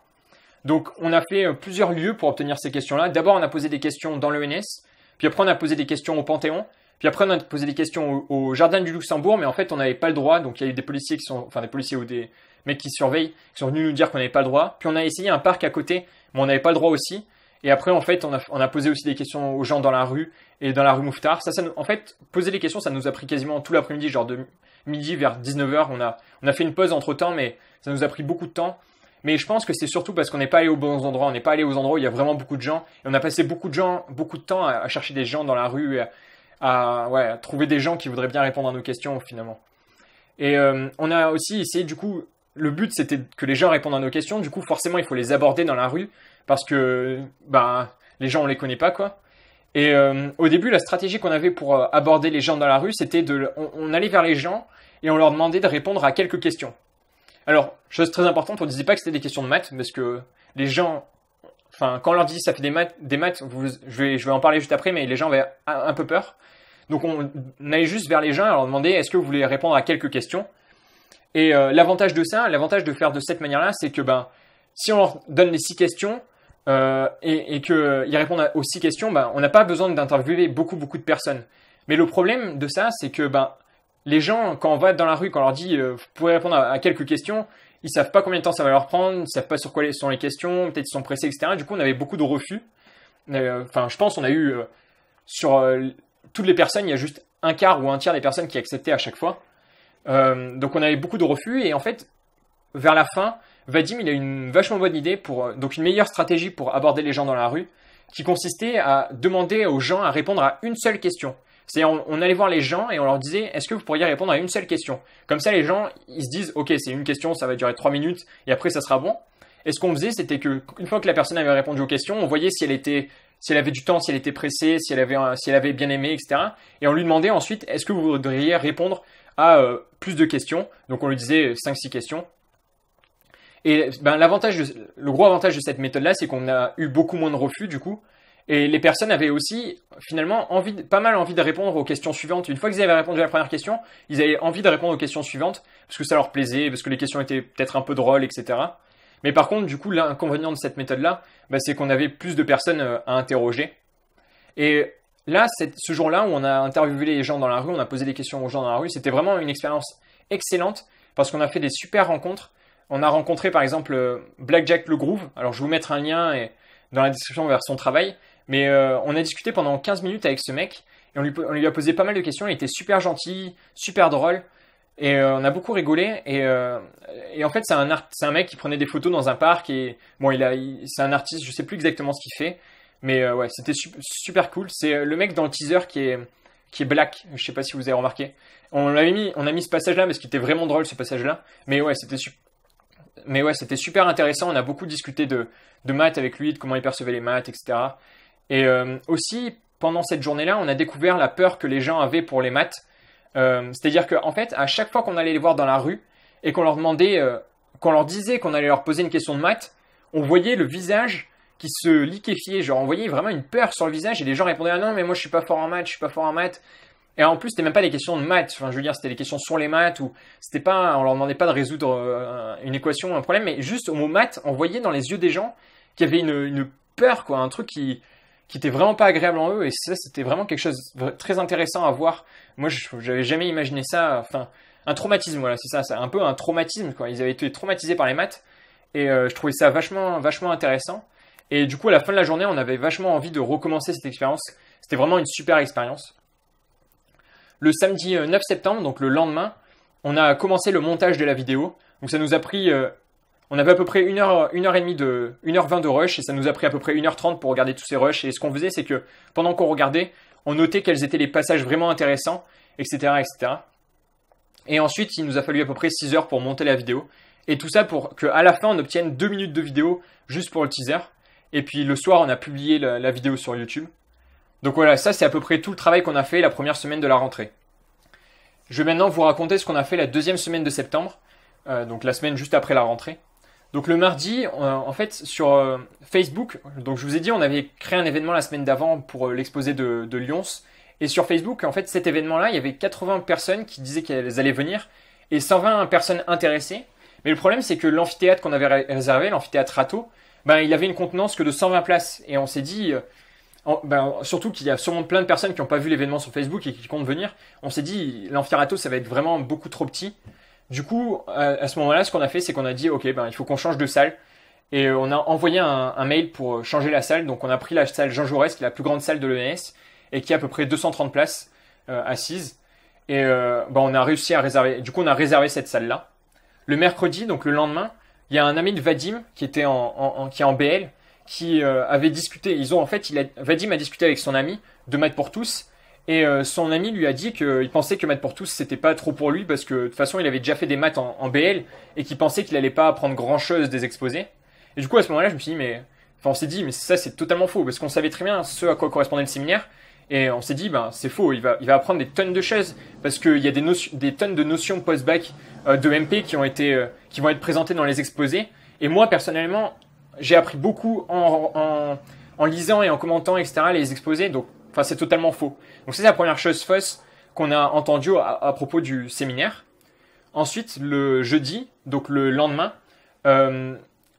Donc on a fait euh, plusieurs lieux pour obtenir ces questions-là. D'abord on a posé des questions dans l'ENS, puis après on a posé des questions au Panthéon, puis après on a posé des questions au, Jardin du Luxembourg, mais en fait on n'avait pas le droit, donc il y a eu des policiers qui sont, enfin des policiers ou des mecs qui surveillent, qui sont venus nous dire qu'on n'avait pas le droit. Puis on a essayé un parc à côté, mais on n'avait pas le droit aussi. Et après, en fait, on a, posé aussi des questions aux gens dans la rue et dans la rue Mouffetard. Ça, en fait, poser les questions, ça nous a pris quasiment tout l'après-midi, genre de midi vers 19h. On a, on a fait une pause entre temps, mais ça nous a pris beaucoup de temps. Mais je pense que c'est surtout parce qu'on n'est pas allé aux bons endroits, on n'est pas allé aux endroits où il y a vraiment beaucoup de gens. Et on a passé beaucoup de gens, beaucoup de temps à, chercher des gens dans la rue, à, trouver des gens qui voudraient bien répondre à nos questions finalement. Et euh, on a aussi essayé du coup, le but c'était que les gens répondent à nos questions. Du coup, forcément, il faut les aborder dans la rue parce que bah, les gens on les connaît pas quoi. Et euh, au début, la stratégie qu'on avait pour euh, aborder les gens dans la rue, c'était de, on allait vers les gens et on leur demandait de répondre à quelques questions. Alors, chose très importante, on ne disait pas que c'était des questions de maths, parce que les gens, enfin, quand on leur dit ça fait des maths, des maths je, vais, je vais en parler juste après, mais les gens avaient un, peu peur. Donc on, allait juste vers les gens et leur demander est-ce que vous voulez répondre à quelques questions. Et euh, l'avantage de ça, l'avantage de faire de cette manière-là, c'est que ben, si on leur donne les six questions euh, et, et qu'ils euh, répondent aux six questions, ben, on n'a pas besoin d'interviewer beaucoup beaucoup de personnes. Mais le problème de ça, c'est que ben, les gens, quand on va dans la rue, quand on leur dit euh, vous pouvez répondre à, quelques questions, ils savent pas combien de temps ça va leur prendre, ils savent pas sur quoi sont les questions, peut-être ils sont pressés, etc. du coup, on avait beaucoup de refus. Euh, enfin, je pense qu'on a eu euh, sur toutes les personnes, il y a juste un quart ou un tiers des personnes qui acceptaient à chaque fois. donc, on avait beaucoup de refus et en fait, vers la fin, Vadim, il a une vachement bonne idée pour donc une meilleure stratégie pour aborder les gens dans la rue, qui consistait à demander aux gens à répondre à une seule question. C'est on, allait voir les gens et on leur disait est-ce que vous pourriez répondre à une seule question Comme ça, les gens ils se disent ok, c'est une question, ça va durer 3 minutes et après ça sera bon. Et ce qu'on faisait, c'était que une fois que la personne avait répondu aux questions, on voyait si elle était si elle avait du temps, si elle était pressée, si elle avait, si elle avait bien aimé, etc. Et on lui demandait ensuite, est-ce que vous voudriez répondre à euh, plus de questions Donc on lui disait 5-6 euh, questions. Et ben, l'avantage, le gros avantage de cette méthode-là, c'est qu'on a eu beaucoup moins de refus du coup, et les personnes avaient aussi finalement pas mal envie de répondre aux questions suivantes. Une fois qu'ils avaient répondu à la première question, ils avaient envie de répondre aux questions suivantes parce que ça leur plaisait, parce que les questions étaient peut-être un peu drôles, etc. Mais par contre, du coup, l'inconvénient de cette méthode-là, bah, c'est qu'on avait plus de personnes euh, à interroger. Et là, ce jour-là où on a interviewé les gens dans la rue, on a posé des questions aux gens dans la rue, c'était vraiment une expérience excellente parce qu'on a fait des super rencontres. On a rencontré par exemple euh, Blackjack Le Groove. Alors je vais vous mettre un lien dans la description vers son travail. Mais euh, on a discuté pendant 15 minutes avec ce mec et on lui, on lui, a posé pas mal de questions. Il était super gentil, super drôle. Et euh, on a beaucoup rigolé. Et, euh, et en fait, c'est un, un, mec qui prenait des photos dans un parc. Et bon, il, c'est un artiste, je sais plus exactement ce qu'il fait. Mais ouais, c'était super cool. C'est le mec dans le teaser qui est, qui est black. Je sais pas si vous avez remarqué. On, l'avait mis, on a mis ce passage-là parce qu'il était vraiment drôle ce passage-là. Mais ouais, c'était super mais ouais, c'était super intéressant. On a beaucoup discuté de, de maths avec lui, de comment il percevait les maths, etc. Et euh, aussi, pendant cette journée-là, on a découvert la peur que les gens avaient pour les maths. Euh, c'est-à-dire qu'en en fait, à chaque fois qu'on allait les voir dans la rue et qu'on leur demandait, euh, qu'on leur disait qu'on allait leur poser une question de maths, on voyait le visage qui se liquéfiait. Genre, on voyait vraiment une peur sur le visage et les gens répondaient ah non, mais moi je suis pas fort en maths, je suis pas fort en maths. Et en plus, c'était même pas des questions de maths. Enfin, je veux dire, c'était des questions sur les maths ou c'était pas, on leur demandait pas de résoudre une équation, un problème, mais juste au mot maths, on voyait dans les yeux des gens qu'il y avait une, une peur, quoi, un truc qui, qui était vraiment pas agréable en eux et ça c'était vraiment quelque chose de très intéressant à voir. Moi j'avais jamais imaginé ça enfin un traumatisme voilà, c'est ça, un peu un traumatisme quoi. Ils avaient été traumatisés par les maths et euh, je trouvais ça vachement vachement intéressant et du coup à la fin de la journée, on avait vachement envie de recommencer cette expérience. C'était vraiment une super expérience. Le samedi 9 euh, septembre, donc le lendemain, on a commencé le montage de la vidéo. Donc ça nous a pris euh, on avait à peu près 1 heure, une heure et demie de, 1h20 de rush et ça nous a pris à peu près 1h30 pour regarder tous ces rushs. Et ce qu'on faisait, c'est que pendant qu'on regardait, on notait quels étaient les passages vraiment intéressants, etc., etc. Et ensuite, il nous a fallu à peu près 6 heures pour monter la vidéo. Et tout ça pour qu'à la fin, on obtienne 2 minutes de vidéo juste pour le teaser. Et puis le soir, on a publié la, vidéo sur YouTube. Donc voilà, ça c'est à peu près tout le travail qu'on a fait la première semaine de la rentrée. Je vais maintenant vous raconter ce qu'on a fait la deuxième semaine de septembre, euh, donc la semaine juste après la rentrée. Donc le mardi, euh, en fait, sur euh, Facebook, donc je vous ai dit, on avait créé un événement la semaine d'avant pour euh, l'exposé de, de Lyons. Et sur Facebook, en fait, cet événement-là, il y avait 80 personnes qui disaient qu'elles allaient venir et 120 personnes intéressées. Mais le problème, c'est que l'amphithéâtre qu'on avait réservé, l'amphithéâtre Rato, ben, il avait une contenance que de 120 places. Et on s'est dit, ben, surtout qu'il y a sûrement plein de personnes qui n'ont pas vu l'événement sur Facebook et qui comptent venir, on s'est dit, l'amphithéâtre ça va être vraiment beaucoup trop petit. Du coup, à, ce moment-là, ce qu'on a fait, c'est qu'on a dit, ok, ben, il faut qu'on change de salle. Et euh, on a envoyé un, mail pour euh, changer la salle. Donc on a pris la salle Jean Jaurès, qui est la plus grande salle de l'ENS, et qui a à peu près 230 places euh, assises. Et ben, on a réussi à réserver. Du coup, on a réservé cette salle-là. Le mercredi, donc le lendemain, il y a un ami de Vadim qui était en, qui est en BL, qui avait discuté. Ils ont en fait, il a, Vadim a discuté avec son ami de mettre pour tous et euh, son ami lui a dit qu'il pensait que maths pour tous c'était pas trop pour lui parce que de toute façon il avait déjà fait des maths en, BL et qu'il pensait qu'il allait pas apprendre grand chose des exposés. Et du coup à ce moment-là je me suis dit mais enfin on s'est dit mais ça c'est totalement faux parce qu'on savait très bien ce à quoi correspondait le séminaire et on s'est dit ben c'est faux il va il va apprendre des tonnes de choses parce qu'il y a des notions des tonnes de notions post-bac euh, de MP qui ont été euh, qui vont être présentées dans les exposés. Et moi personnellement j'ai appris beaucoup en, en en lisant et en commentant, etc., les exposés. Donc, Enfin, c'est totalement faux. Donc, c'est la première chose fausse qu'on a entendue à, propos du séminaire. Ensuite, le jeudi, donc le lendemain, euh,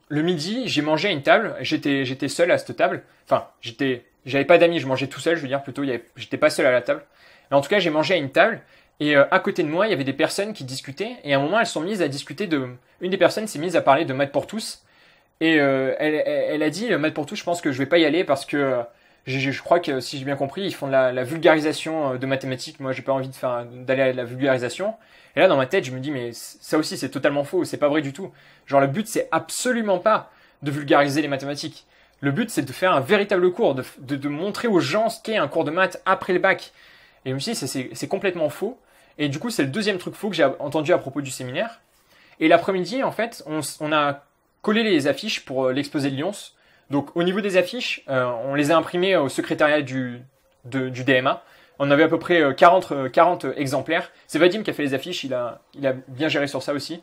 le midi, j'ai mangé à une table. J'étais, j'étais seul à cette table. Enfin, j'étais, j'avais pas d'amis, je mangeais tout seul, je veux dire plutôt, j'étais pas seul à la table. Mais en tout cas, j'ai mangé à une table. Et euh, à côté de moi, il y avait des personnes qui discutaient. Et à un moment, elles sont mises à discuter de. Une des personnes s'est mise à parler de maths pour tous. Et euh, elle, a dit maths pour tous, je pense que je vais pas y aller parce que je, je crois que si j'ai bien compris, ils font de la, vulgarisation euh, de mathématiques. Moi, j'ai pas envie de faire d'aller à la vulgarisation. Et là, dans ma tête, je me dis mais ça aussi, c'est totalement faux. C'est pas vrai du tout. Genre le but, c'est absolument pas de vulgariser les mathématiques. Le but, c'est de faire un véritable cours, de, de, de montrer aux gens ce qu'est un cours de maths après le bac. Et je me suis dit, c'est complètement faux. Et du coup, c'est le deuxième truc faux que j'ai entendu à propos du séminaire. Et l'après-midi, en fait, on, on, a collé les affiches pour euh, l'exposé de Lyons. Donc au niveau des affiches, euh, on les a imprimées euh, au secrétariat du, DMA. On avait à peu près 40, euh, 40 exemplaires. C'est Vadim qui a fait les affiches, il a, il a bien géré sur ça aussi.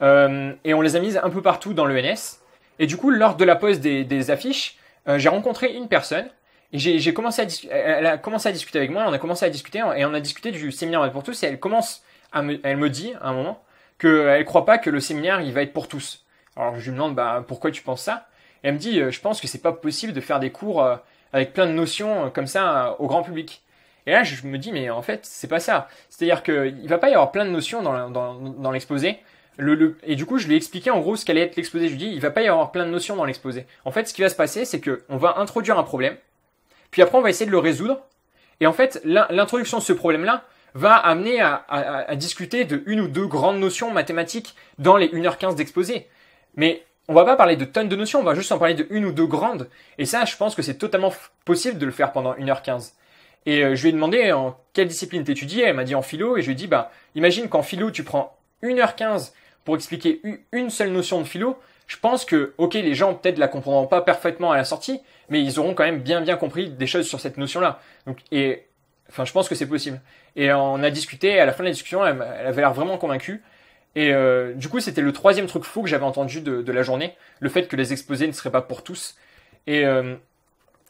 et on les a mises un peu partout dans l'ENS. Et du coup, lors de la pose des, affiches, j'ai rencontré une personne. Et j'ai commencé à elle a commencé à discuter avec moi, on a commencé à discuter, et on a discuté du séminaire pour tous, et elle commence à me, elle me dit à un moment qu'elle croit pas que le séminaire il va être pour tous. Alors je lui demande bah, pourquoi tu penses ça elle me dit, euh, je pense que c'est pas possible de faire des cours euh, avec plein de notions euh, comme ça au grand public. Et là, je me dis, mais en fait, c'est pas ça. C'est-à-dire qu'il va pas y avoir plein de notions dans, dans, l'exposé. Le, et du coup, je lui ai expliqué en gros ce qu'allait être l'exposé. Je lui ai dit, il va pas y avoir plein de notions dans l'exposé. En fait, ce qui va se passer, c'est qu'on va introduire un problème, puis après, on va essayer de le résoudre. Et en fait, l'introduction de ce problème-là va amener à, discuter de une ou deux grandes notions mathématiques dans les 1h15 d'exposé. Mais on va pas parler de tonnes de notions, on va juste en parler de une ou deux grandes. Et ça, je pense que c'est totalement possible de le faire pendant 1h15. Et euh, je lui ai demandé en quelle discipline t'étudiais, elle m'a dit en philo, et je lui ai dit, bah, imagine qu'en philo, tu prends 1h15 pour expliquer une seule notion de philo, je pense que, ok, les gens peut-être la comprendront pas parfaitement à la sortie, mais ils auront quand même bien bien compris des choses sur cette notion-là. Donc, et, enfin, je pense que c'est possible. Et on a discuté, à la fin de la discussion, elle, elle avait l'air vraiment convaincue, et euh, du coup, c'était le troisième truc fou que j'avais entendu de, la journée, le fait que les exposés ne seraient pas pour tous. Et euh,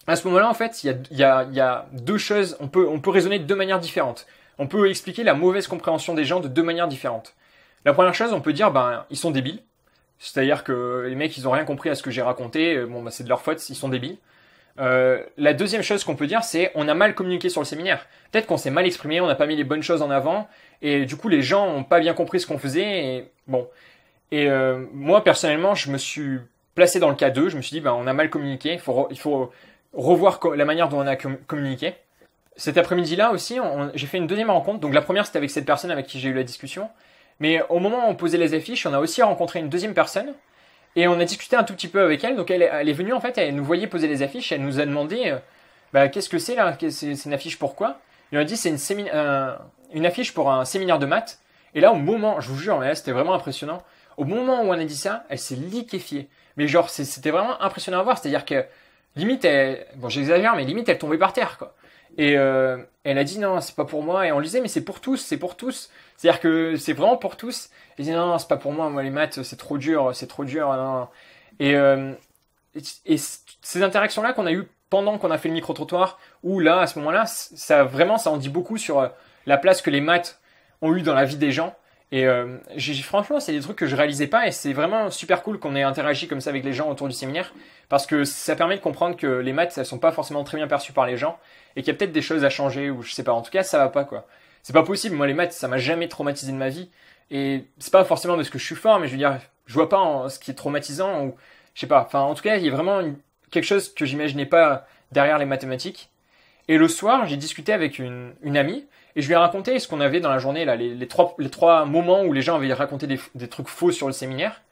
à ce moment-là, en fait, il y a, deux choses, on peut, on peut raisonner de deux manières différentes. On peut expliquer la mauvaise compréhension des gens de deux manières différentes. La première chose, on peut dire, ben, ils sont débiles. C'est-à-dire que les mecs, ils ont rien compris à ce que j'ai raconté, bon, ben, c'est de leur faute, ils sont débiles. Euh, la deuxième chose qu'on peut dire, c'est on a mal communiqué sur le séminaire. Peut-être qu'on s'est mal exprimé, on n'a pas mis les bonnes choses en avant, et du coup, les gens n'ont pas bien compris ce qu'on faisait. Et bon. Et euh, moi, personnellement, je me suis placé dans le cas 2. Je me suis dit, ben, on a mal communiqué. Faut il faut revoir la manière dont on a communiqué. Cet après-midi-là aussi, j'ai fait une deuxième rencontre. Donc la première, c'était avec cette personne avec qui j'ai eu la discussion. Mais au moment où on posait les affiches, on a aussi rencontré une deuxième personne. Et on a discuté un tout petit peu avec elle. Donc elle, est venue, en fait, elle nous voyait poser les affiches. Elle nous a demandé, euh, bah, qu'est-ce que c'est là C'est une affiche pourquoi Il a dit, c'est une, séminaire une affiche pour un séminaire de maths. Et là, au moment, je vous jure, mais là, c'était vraiment impressionnant. Au moment où on a dit ça, elle s'est liquéfiée. Mais genre, c'était vraiment impressionnant à voir. C'est-à-dire que, limite, elle, bon, j'exagère, mais limite, elle tombait par terre, quoi. Et euh, elle a dit non, c'est pas pour moi. Et on lui disait, mais c'est pour tous, c'est pour tous. C'est-à-dire que c'est vraiment pour tous. Elle dit non, c'est pas pour moi, moi, les maths, c'est trop dur, c'est trop dur. Et, euh, ces interactions-là qu'on a eues pendant qu'on a fait le micro-trottoir, où là, à ce moment-là, ça vraiment, ça en dit beaucoup sur euh, la place que les maths ont eu dans la vie des gens. Et euh, franchement, c'est des trucs que je réalisais pas et c'est vraiment super cool qu'on ait interagi comme ça avec les gens autour du séminaire parce que ça permet de comprendre que les maths, elles sont pas forcément très bien perçues par les gens et qu'il y a peut-être des choses à changer ou je sais pas. En tout cas, ça va pas quoi. C'est pas possible. Moi, les maths, ça m'a jamais traumatisé de ma vie et c'est pas forcément parce que je suis fort, mais je veux dire, je vois pas en, ce qui est traumatisant ou je sais pas. Enfin, en tout cas, il y a vraiment quelque chose que j'imaginais pas derrière les mathématiques. Et le soir, j'ai discuté avec une amie et je lui ai raconté ce qu'on avait dans la journée, là, les, trois, les trois moments où les gens avaient raconté des, des trucs faux sur le séminaire.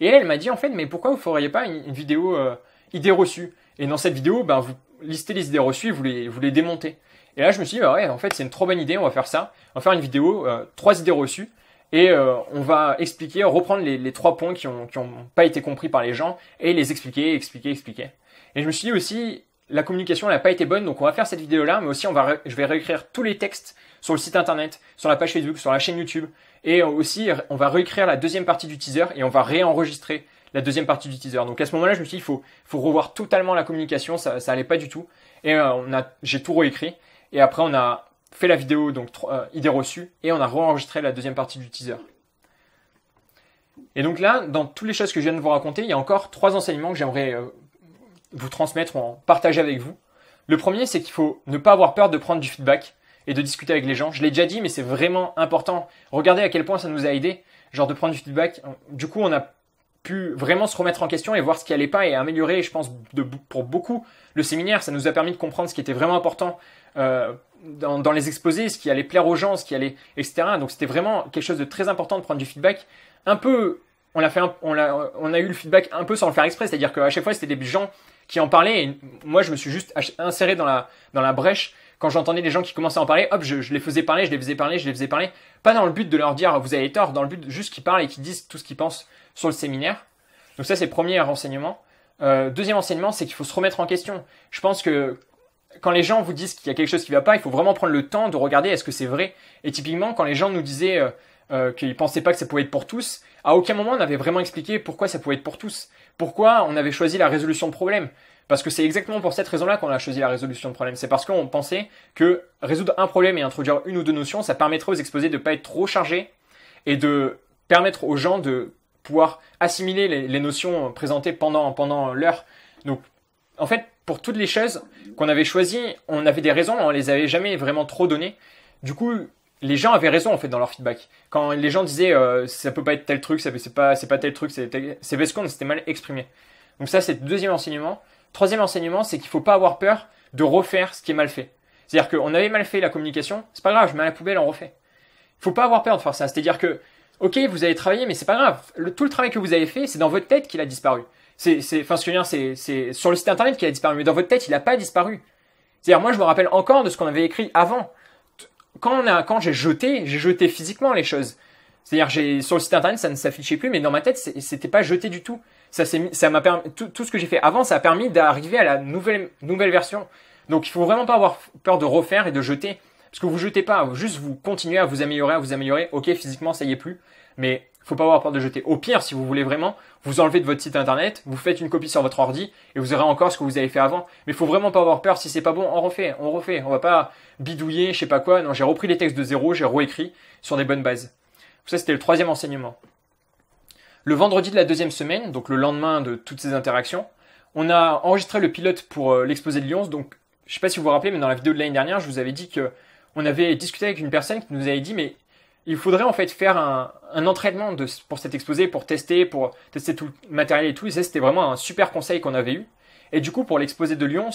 Et elle, m'a dit en fait, mais pourquoi vous ne feriez pas une, vidéo euh, idée reçue Et dans cette vidéo, ben, vous listez les idées reçues, vous les, vous les démontez. Et là, je me suis dit, bah ouais, en fait, c'est une trop bonne idée, on va faire ça. On va faire une vidéo, euh, trois idées reçues, et euh, on va expliquer, reprendre les, les trois points qui n'ont qui ont pas été compris par les gens, et les expliquer, expliquer, expliquer. Et je me suis dit aussi, la communication n'a pas été bonne, donc on va faire cette vidéo-là, mais aussi on va, je vais réécrire tous les textes sur le site internet, sur la page Facebook, sur la chaîne YouTube. Et aussi, on va réécrire la deuxième partie du teaser et on va réenregistrer la deuxième partie du teaser. Donc à ce moment-là, je me suis dit, il faut, faut revoir totalement la communication, ça, ça pas du tout. Et euh, on a, j'ai tout réécrit. Et après, on a fait la vidéo, donc euh, idée reçue, et on a réenregistré la deuxième partie du teaser. Et donc là, dans toutes les choses que je viens de vous raconter, il y a encore trois enseignements que j'aimerais euh, vous transmettre ou en partager avec vous. Le premier, c'est qu'il faut ne pas avoir peur de prendre du feedback et de discuter avec les gens. Je l'ai déjà dit, mais c'est vraiment important. Regardez à quel point ça nous a aidé, genre de prendre du feedback. Du coup, on a pu vraiment se remettre en question et voir ce qui allait pas et améliorer, je pense, pour beaucoup le séminaire. Ça nous a permis de comprendre ce qui était vraiment important euh, dans, les exposés, ce qui allait plaire aux gens, ce qui allait, etc. Donc c'était vraiment quelque chose de très important de prendre du feedback. Un peu, on a fait, on, on a eu le feedback un peu sans le faire exprès, c'est-à-dire qu'à chaque fois c'était des gens qui en parlaient. Et moi, je me suis juste inséré dans la dans la brèche quand j'entendais des gens qui commençaient à en parler, hop, je, les faisais parler, je les faisais parler, je les faisais parler. Pas dans le but de leur dire vous avez tort, dans le but juste qu'ils parlent et qu'ils disent tout ce qu'ils pensent sur le séminaire. Donc ça, c'est le premier renseignement. Euh, deuxième enseignement, c'est qu'il faut se remettre en question. Je pense que quand les gens vous disent qu'il y a quelque chose qui ne va pas, il faut vraiment prendre le temps de regarder est-ce que c'est vrai. Et typiquement, quand les gens nous disaient euh, euh, qu'ils ne pensaient pas que ça pouvait être pour tous, à aucun moment on n'avait vraiment expliqué pourquoi ça pouvait être pour tous. Pourquoi on avait choisi la résolution de problème. Parce que c'est exactement pour cette raison-là qu'on a choisi la résolution de problème. C'est parce qu'on pensait que résoudre un problème et introduire une ou deux notions, ça permettrait aux exposés de ne pas être trop chargés et de permettre aux gens de pouvoir assimiler les, notions présentées pendant, pendant l'heure. Donc, en fait, pour toutes les choses qu'on avait choisies, on avait des raisons, on les avait jamais vraiment trop données. Du coup, les gens avaient raison en fait dans leur feedback. Quand les gens disaient euh, ça peut pas être tel truc, c'est pas c'est pas tel truc, c'est c'est parce qu'on s'était mal exprimé. Donc ça c'est le deuxième enseignement, Troisième enseignement, c'est qu'il ne faut pas avoir peur de refaire ce qui est mal fait. C'est-à-dire qu'on avait mal fait la communication, c'est pas grave, je mets à la poubelle, on refait. Il faut pas avoir peur de faire ça. C'est-à-dire que, ok, vous avez travaillé, mais c'est pas grave. Le, tout le travail que vous avez fait, c'est dans votre tête qu'il a disparu. C'est, c'est, enfin, ce que je veux dire, c'est, sur le site internet qu'il a disparu, mais dans votre tête, il n'a pas disparu. C'est-à-dire, moi, je me rappelle encore de ce qu'on avait écrit avant. Quand on a, quand j'ai jeté, j'ai jeté physiquement les choses. C'est-à-dire, j'ai, sur le site internet, ça ne s'affichait plus, mais dans ma tête, c'était pas jeté du tout ça ça m'a permis, tout, ce que j'ai fait avant, ça a permis d'arriver à la nouvelle, nouvelle version. Donc il faut vraiment pas avoir peur de refaire et de jeter. Parce que vous jetez pas, juste vous continuez à vous améliorer, à vous améliorer. Ok, physiquement, ça y est plus. Mais faut pas avoir peur de jeter. Au pire, si vous voulez vraiment, vous enlevez de votre site internet, vous faites une copie sur votre ordi et vous aurez encore ce que vous avez fait avant. Mais il faut vraiment pas avoir peur. Si c'est pas bon, on refait, on refait. On va pas bidouiller, je sais pas quoi. Non, j'ai repris les textes de zéro, j'ai réécrit sur des bonnes bases. Ça, c'était le troisième enseignement. Le vendredi de la deuxième semaine, donc le lendemain de toutes ces interactions, on a enregistré le pilote pour euh, l'exposé de Lyons. Donc, je sais pas si vous vous rappelez, mais dans la vidéo de l'année dernière, je vous avais dit que on avait discuté avec une personne qui nous avait dit, mais il faudrait en fait faire un, entraînement pour cet exposé, pour tester, pour tester tout le matériel et tout. Et ça, c'était vraiment un super conseil qu'on avait eu. Et du coup, pour l'exposé de Lyon,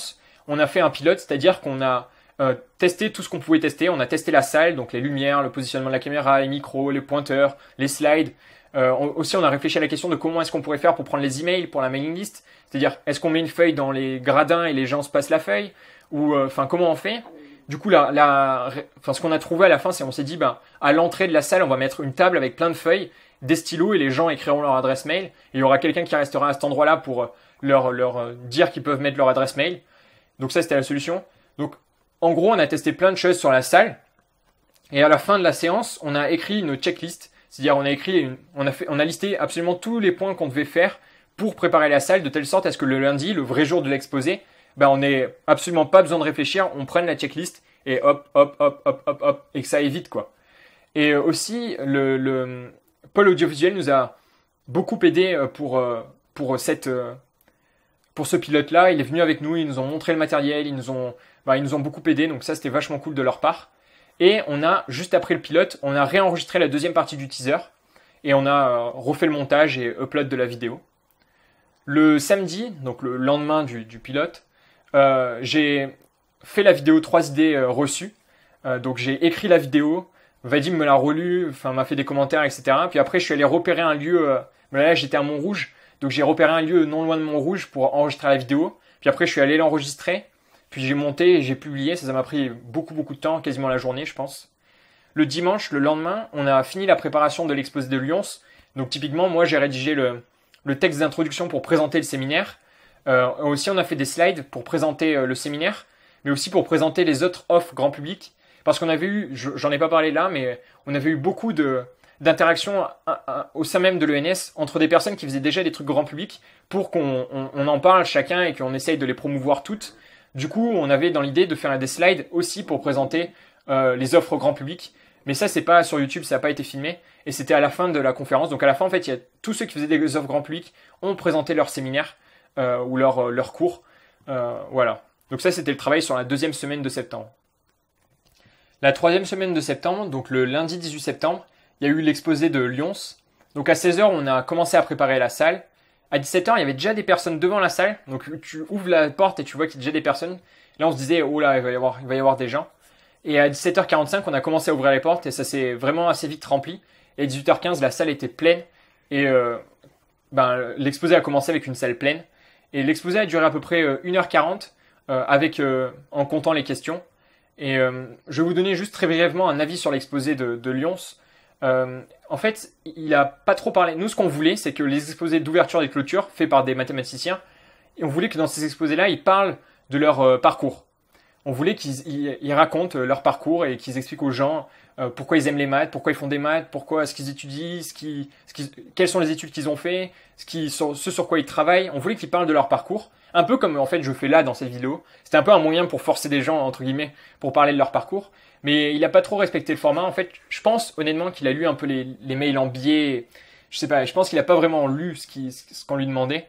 on a fait un pilote, c'est-à-dire qu'on a euh, testé tout ce qu'on pouvait tester. On a testé la salle, donc les lumières, le positionnement de la caméra, les micros, les pointeurs, les slides. Euh, aussi, on a réfléchi à la question de comment est-ce qu'on pourrait faire pour prendre les emails pour la mailing list. C'est-à-dire, est-ce qu'on met une feuille dans les gradins et les gens se passent la feuille Ou, euh, enfin, comment on fait Du coup, la, la, ce qu'on a trouvé à la fin, c'est on s'est dit, ben, à l'entrée de la salle, on va mettre une table avec plein de feuilles, des stylos et les gens écriront leur adresse mail. Et il y aura quelqu'un qui restera à cet endroit-là pour euh, leur, leur euh, dire qu'ils peuvent mettre leur adresse mail. Donc ça, c'était la solution. Donc, en gros, on a testé plein de choses sur la salle. Et à la fin de la séance, on a écrit une checklist c'est-à-dire, on a écrit, on, a fait, on a listé absolument tous les points qu'on devait faire pour préparer la salle de telle sorte à ce que le lundi, le vrai jour de l'exposé, ben, on n'ait absolument pas besoin de réfléchir, on prenne la checklist et hop, hop, hop, hop, hop, hop, et que ça évite quoi. Et euh, aussi, le, le Paul Audiovisuel nous a beaucoup aidé euh, pour, euh, pour, cette, pour ce pilote-là. Il est venu avec nous, ils nous ont montré le matériel, ils nous ont, ben, ils nous ont beaucoup aidé, donc ça c'était vachement cool de leur part. Et on a, juste après le pilote, on a réenregistré la deuxième partie du teaser. Et on a euh, refait le montage et upload de la vidéo. Le samedi, donc le lendemain du, pilote, euh, j'ai fait la vidéo 3D euh, reçue. donc j'ai écrit la vidéo, Vadim me l'a relu, enfin m'a fait des commentaires, etc. Puis après je suis allé repérer un lieu. Mais là j'étais à Montrouge, donc j'ai repéré un lieu non loin de Montrouge pour enregistrer la vidéo. Puis après je suis allé l'enregistrer. Puis j'ai monté et j'ai publié, ça m'a pris beaucoup beaucoup de temps, quasiment la journée je pense. Le dimanche, le lendemain, on a fini la préparation de l'exposé de Lyons. Donc typiquement, moi j'ai rédigé le, texte d'introduction pour présenter le séminaire. Euh, aussi, on a fait des slides pour présenter euh, le séminaire, mais aussi pour présenter les autres offres grand public. Parce qu'on avait eu, j'en ai pas parlé là, mais on avait eu beaucoup de d'interactions au sein même de l'ENS entre des personnes qui faisaient déjà des trucs grand public pour qu'on en parle chacun et qu'on essaye de les promouvoir toutes. Du coup, on avait dans l'idée de faire des slides aussi pour présenter euh, les offres au grand public. Mais ça, c'est pas sur YouTube, ça n'a pas été filmé. Et c'était à la fin de la conférence. Donc à la fin, en fait, il y a tous ceux qui faisaient des offres grand public ont présenté leur séminaire euh, ou leur, euh, leur cours. voilà. Donc ça, c'était le travail sur la deuxième semaine de septembre. La troisième semaine de septembre, donc le lundi 18 septembre, il y a eu l'exposé de Lyons. Donc à 16h, on a commencé à préparer la salle à 17h, il y avait déjà des personnes devant la salle. Donc tu ouvres la porte et tu vois qu'il y a déjà des personnes. Là, on se disait, oh là, il va y avoir, il va y avoir des gens. Et à 17h45, on a commencé à ouvrir les portes et ça s'est vraiment assez vite rempli. Et à 18h15, la salle était pleine. Et euh, ben, l'exposé a commencé avec une salle pleine. Et l'exposé a duré à peu près 1h40 euh, euh, avec, en comptant les questions. Et je vais vous donner juste très brièvement un avis sur l'exposé de, de Lyons. Euh, en fait, il a pas trop parlé. Nous, ce qu'on voulait, c'est que les exposés d'ouverture et de clôture faits par des mathématiciens, on voulait que dans ces exposés-là, ils parlent de leur euh, parcours. On voulait qu'ils racontent euh, leur parcours et qu'ils expliquent aux gens pourquoi ils aiment les maths, pourquoi ils font des maths, pourquoi ce qu'ils étudient, ce qui, quelles sont les études qu'ils ont fait, ce, sur, quoi ils travaillent. On voulait qu'ils parlent de leur parcours, un peu comme en fait je fais là dans cette vidéo. C'était un peu un moyen pour forcer des gens entre guillemets pour parler de leur parcours. Mais il n'a pas trop respecté le format. En fait, je pense honnêtement qu'il a lu un peu les, mails en biais. Je sais pas, je pense qu'il a pas vraiment lu ce qu'on lui demandait.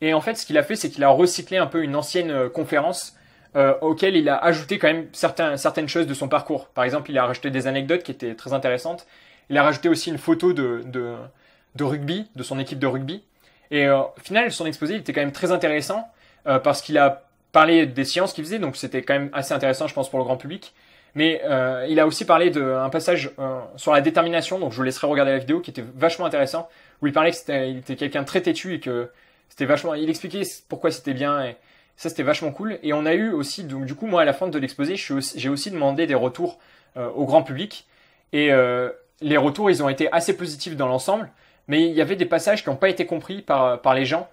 Et en fait, ce qu'il a fait, c'est qu'il a recyclé un peu une ancienne euh, conférence euh, auquel il a ajouté quand même certains, certaines choses de son parcours. Par exemple, il a rajouté des anecdotes qui étaient très intéressantes. Il a rajouté aussi une photo de, de, rugby, de son équipe de rugby. Et euh, au final, son exposé il était quand même très intéressant euh, parce qu'il a parler des sciences qu'il faisait, donc c'était quand même assez intéressant, je pense, pour le grand public. Mais euh, il a aussi parlé d'un passage euh, sur la détermination, donc je vous laisserai regarder la vidéo, qui était vachement intéressant, où il parlait que était, était quelqu'un très têtu et que c'était vachement... Il expliquait pourquoi c'était bien et ça, c'était vachement cool. Et on a eu aussi, donc du coup, moi, à la fin de l'exposé, j'ai aussi, demandé des retours euh, au grand public. Et les retours, ils ont été assez positifs dans l'ensemble, mais il y avait des passages qui n'ont pas été compris par, par les gens.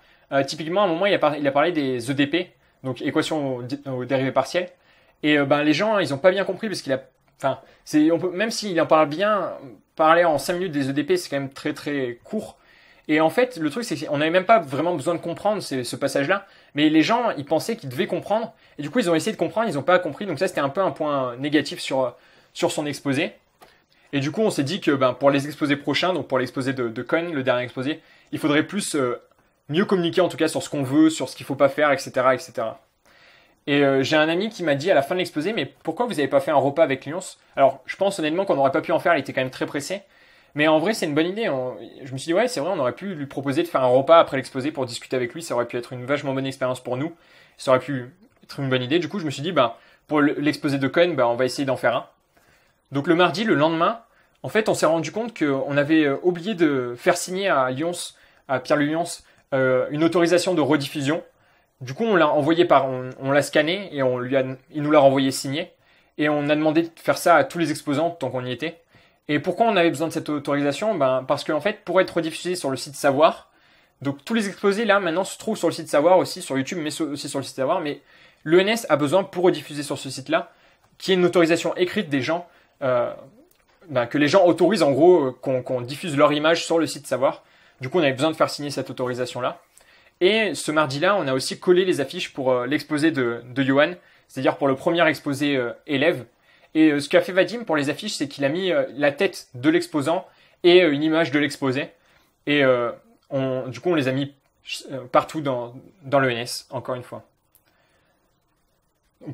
typiquement, à un moment, il a, il a parlé des EDP, donc équation aux, dérivées partielles. Et euh, ben, les gens, ils ont pas bien compris parce qu'il a. Enfin, c'est, on peut, même s'il en parle bien, parler en 5 minutes des EDP, c'est quand même très très court. Et en fait, le truc, c'est qu'on n'avait même pas vraiment besoin de comprendre ce, ce passage-là. Mais les gens, ils pensaient qu'ils devaient comprendre. Et du coup, ils ont essayé de comprendre, ils n'ont pas compris. Donc ça, c'était un peu un point négatif sur, sur son exposé. Et du coup, on s'est dit que ben, pour les exposés prochains, donc pour l'exposé de, de le dernier exposé, il faudrait plus euh, mieux communiquer en tout cas sur ce qu'on veut, sur ce qu'il faut pas faire, etc. etc. Et euh, j'ai un ami qui m'a dit à la fin de l'exposé, mais pourquoi vous n'avez pas fait un repas avec Lyons Alors, je pense honnêtement qu'on n'aurait pas pu en faire, il était quand même très pressé. Mais en vrai, c'est une bonne idée. Je me suis dit, ouais, c'est vrai, on aurait pu lui proposer de faire un repas après l'exposé pour discuter avec lui. Ça aurait pu être une vachement bonne expérience pour nous. Ça aurait pu être une bonne idée. Du coup, je me suis dit, bah, pour l'exposé de Cohen, bah, on va essayer d'en faire un. Donc le mardi, le lendemain, en fait, on s'est rendu compte qu'on avait euh, oublié de faire signer à Lyons, à Pierre Lyons, euh, une autorisation de rediffusion. Du coup, on l'a envoyé par, on, l'a scanné et on lui a, il nous l'a renvoyé signé. Et on a demandé de faire ça à tous les exposants tant qu'on y était. Et pourquoi on avait besoin de cette autorisation ben, Parce qu'en en fait, pour être rediffusé sur le site Savoir, donc tous les exposés là maintenant se trouvent sur le site Savoir aussi, sur YouTube, mais aussi sur le site Savoir. Mais l'ENS a besoin pour rediffuser sur ce site-là, qui est une autorisation écrite des gens, euh, ben, que les gens autorisent en gros euh, qu'on diffuse leur image sur le site Savoir. Du coup, on avait besoin de faire signer cette autorisation-là. Et ce mardi-là, on a aussi collé les affiches pour euh, l'exposé de, de Johan, c'est-à-dire pour le premier exposé euh, élève. Et euh, ce qu'a fait Vadim pour les affiches, c'est qu'il a mis la tête de l'exposant et une image de l'exposé. Et on, du coup, on les a mis partout dans, dans le encore une fois.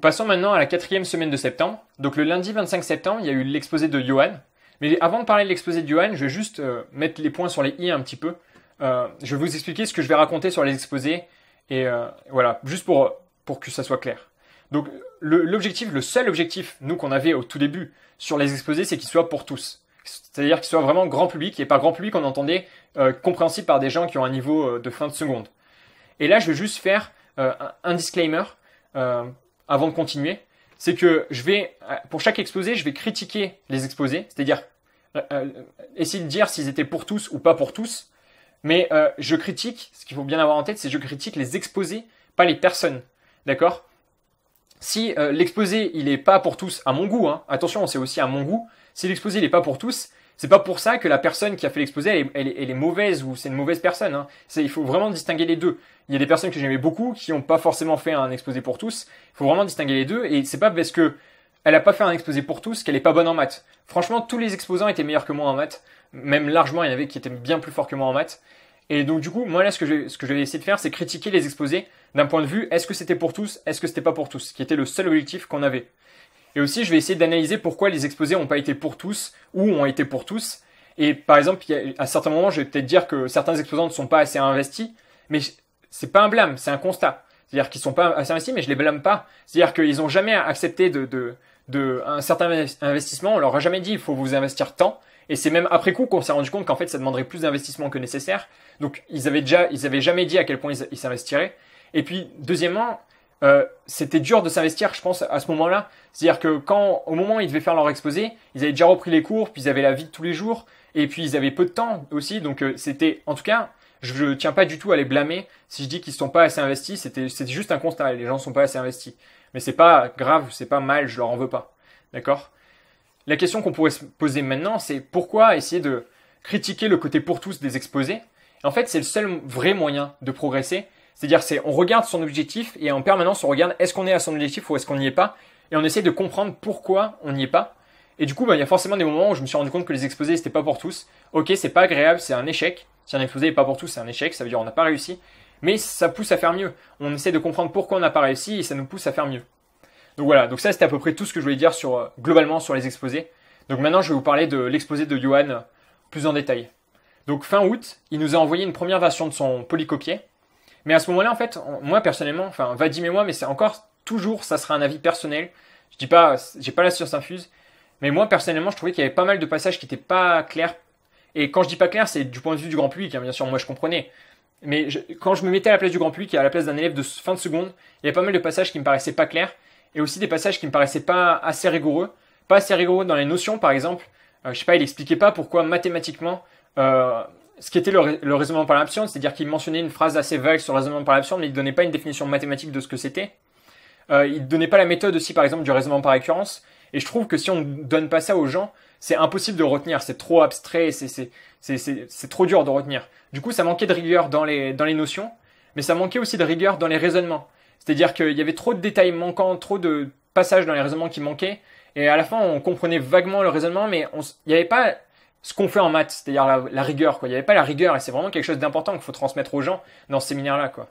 Passons maintenant à la quatrième semaine de septembre. Donc le lundi 25 septembre, il y a eu l'exposé de Johan, mais avant de parler de l'exposé de Johan, je vais juste euh, mettre les points sur les i un petit peu. Euh, je vais vous expliquer ce que je vais raconter sur les exposés. Et euh, voilà, juste pour, pour que ça soit clair. Donc l'objectif, le, seul objectif, nous, qu'on avait au tout début sur les exposés, c'est qu'ils soient pour tous. C'est-à-dire qu'ils soient vraiment grand public, et par grand public, on entendait compréhensible par des gens qui ont un niveau de fin de seconde. Et là, je vais juste faire un disclaimer avant de continuer c'est que je vais, pour chaque exposé, je vais critiquer les exposés, c'est-à-dire euh, euh, essayer de dire s'ils étaient pour tous ou pas pour tous. Mais euh, je critique, ce qu'il faut bien avoir en tête, c'est je critique les exposés, pas les personnes. D'accord Si l'exposé, il n'est pas pour tous, à mon goût, hein, attention, c'est aussi à mon goût, si l'exposé, il n'est pas pour tous, c'est pas pour ça que la personne qui a fait l'exposé, elle, est mauvaise ou c'est une mauvaise personne. Hein. Il faut vraiment distinguer les deux. Il y a des personnes que j'aimais beaucoup qui n'ont pas forcément fait un exposé pour tous. Il faut vraiment distinguer les deux. Et c'est pas parce que elle a pas fait un exposé pour tous qu'elle est pas bonne en maths. Franchement, tous les exposants étaient meilleurs que moi en maths. Même largement, il y en avait qui étaient bien plus forts que moi en maths. Et donc du coup, moi là, ce que je, ce que de faire, c'est critiquer les exposés d'un point de vue est-ce que c'était pour tous, est-ce que c'était pas pour tous, qui était le seul objectif qu'on avait. Et aussi, je vais essayer d'analyser pourquoi les exposés n'ont pas été pour tous ou ont été pour tous. Et par exemple, à certains moments, je vais peut-être dire que certains exposants ne sont pas assez investis, mais c'est pas un blâme, c'est un constat. C'est-à-dire qu'ils sont pas assez investis, mais je les blâme pas. C'est-à-dire qu'ils n'ont jamais accepté de, de, de, un certain investissement. On leur a jamais dit il faut vous investir tant. Et c'est même après coup qu'on s'est rendu compte qu'en fait ça demanderait plus d'investissement que nécessaire. Donc ils avaient déjà, ils avaient jamais dit à quel point ils s'investiraient. Et puis deuxièmement, euh, c'était dur de s'investir, je pense, à ce moment-là. C'est-à-dire que quand, au moment où ils devaient faire leur exposé, ils avaient déjà repris les cours, puis ils avaient la vie de tous les jours, et puis ils avaient peu de temps aussi. Donc euh, c'était, en tout cas, je ne tiens pas du tout à les blâmer si je dis qu'ils ne sont pas assez investis. C'était, c'était juste un constat. Les gens ne sont pas assez investis. Mais c'est pas grave, c'est pas mal, je leur en veux pas. D'accord La question qu'on pourrait se poser maintenant, c'est pourquoi essayer de critiquer le côté pour tous des exposés En fait, c'est le seul vrai moyen de progresser c'est-à-dire, c'est on regarde son objectif et en permanence on regarde est-ce qu'on est à son objectif ou est-ce qu'on n'y est pas et on essaie de comprendre pourquoi on n'y est pas. Et du coup, bah, il y a forcément des moments où je me suis rendu compte que les exposés c'était pas pour tous. Ok, c'est pas agréable, c'est un échec. Si un exposé n'est pas pour tous, c'est un échec. Ça veut dire on n'a pas réussi. Mais ça pousse à faire mieux. On essaie de comprendre pourquoi on n'a pas réussi et ça nous pousse à faire mieux. Donc voilà. Donc ça, c'était à peu près tout ce que je voulais dire sur euh, globalement sur les exposés. Donc maintenant, je vais vous parler de l'exposé de Johan euh, plus en détail. Donc fin août, il nous a envoyé une première version de son polycopier mais à ce moment-là, en fait, moi personnellement, enfin, Vadim et moi, mais c'est encore toujours, ça sera un avis personnel. Je dis pas, j'ai pas la science infuse, mais moi personnellement, je trouvais qu'il y avait pas mal de passages qui n'étaient pas clairs. Et quand je dis pas clair, c'est du point de vue du grand public, hein, bien sûr. Moi, je comprenais. Mais quand je me mettais à la place du grand public à la place d'un élève de fin de seconde, il y avait pas mal de passages qui me paraissaient pas clairs et aussi des passages qui me paraissaient pas assez rigoureux. Pas assez rigoureux dans les notions, par exemple. Euh, je sais pas, il expliquait pas pourquoi mathématiquement euh, ce qui était le, raisonnement par l'absurde, c'est-à-dire qu'il mentionnait une phrase assez vague sur le raisonnement par l'absurde, mais il donnait pas une définition mathématique de ce que c'était. Euh, il donnait pas la méthode aussi, par exemple, du raisonnement par récurrence. Et je trouve que si on ne donne pas ça aux gens, c'est impossible de retenir. C'est trop abstrait, c'est c'est c'est c'est trop dur de retenir. Du coup, ça manquait de rigueur dans les dans les notions, mais ça manquait aussi de rigueur dans les raisonnements. C'est-à-dire qu'il y avait trop de détails manquants, trop de passages dans les raisonnements qui manquaient. Et à la fin, on comprenait vaguement le raisonnement, mais il n'y avait pas ce qu'on fait en maths, c'est-à-dire la, rigueur. Quoi. Il n'y avait pas la rigueur et c'est vraiment quelque chose d'important qu'il faut transmettre aux gens dans ce séminaire-là. Quoi.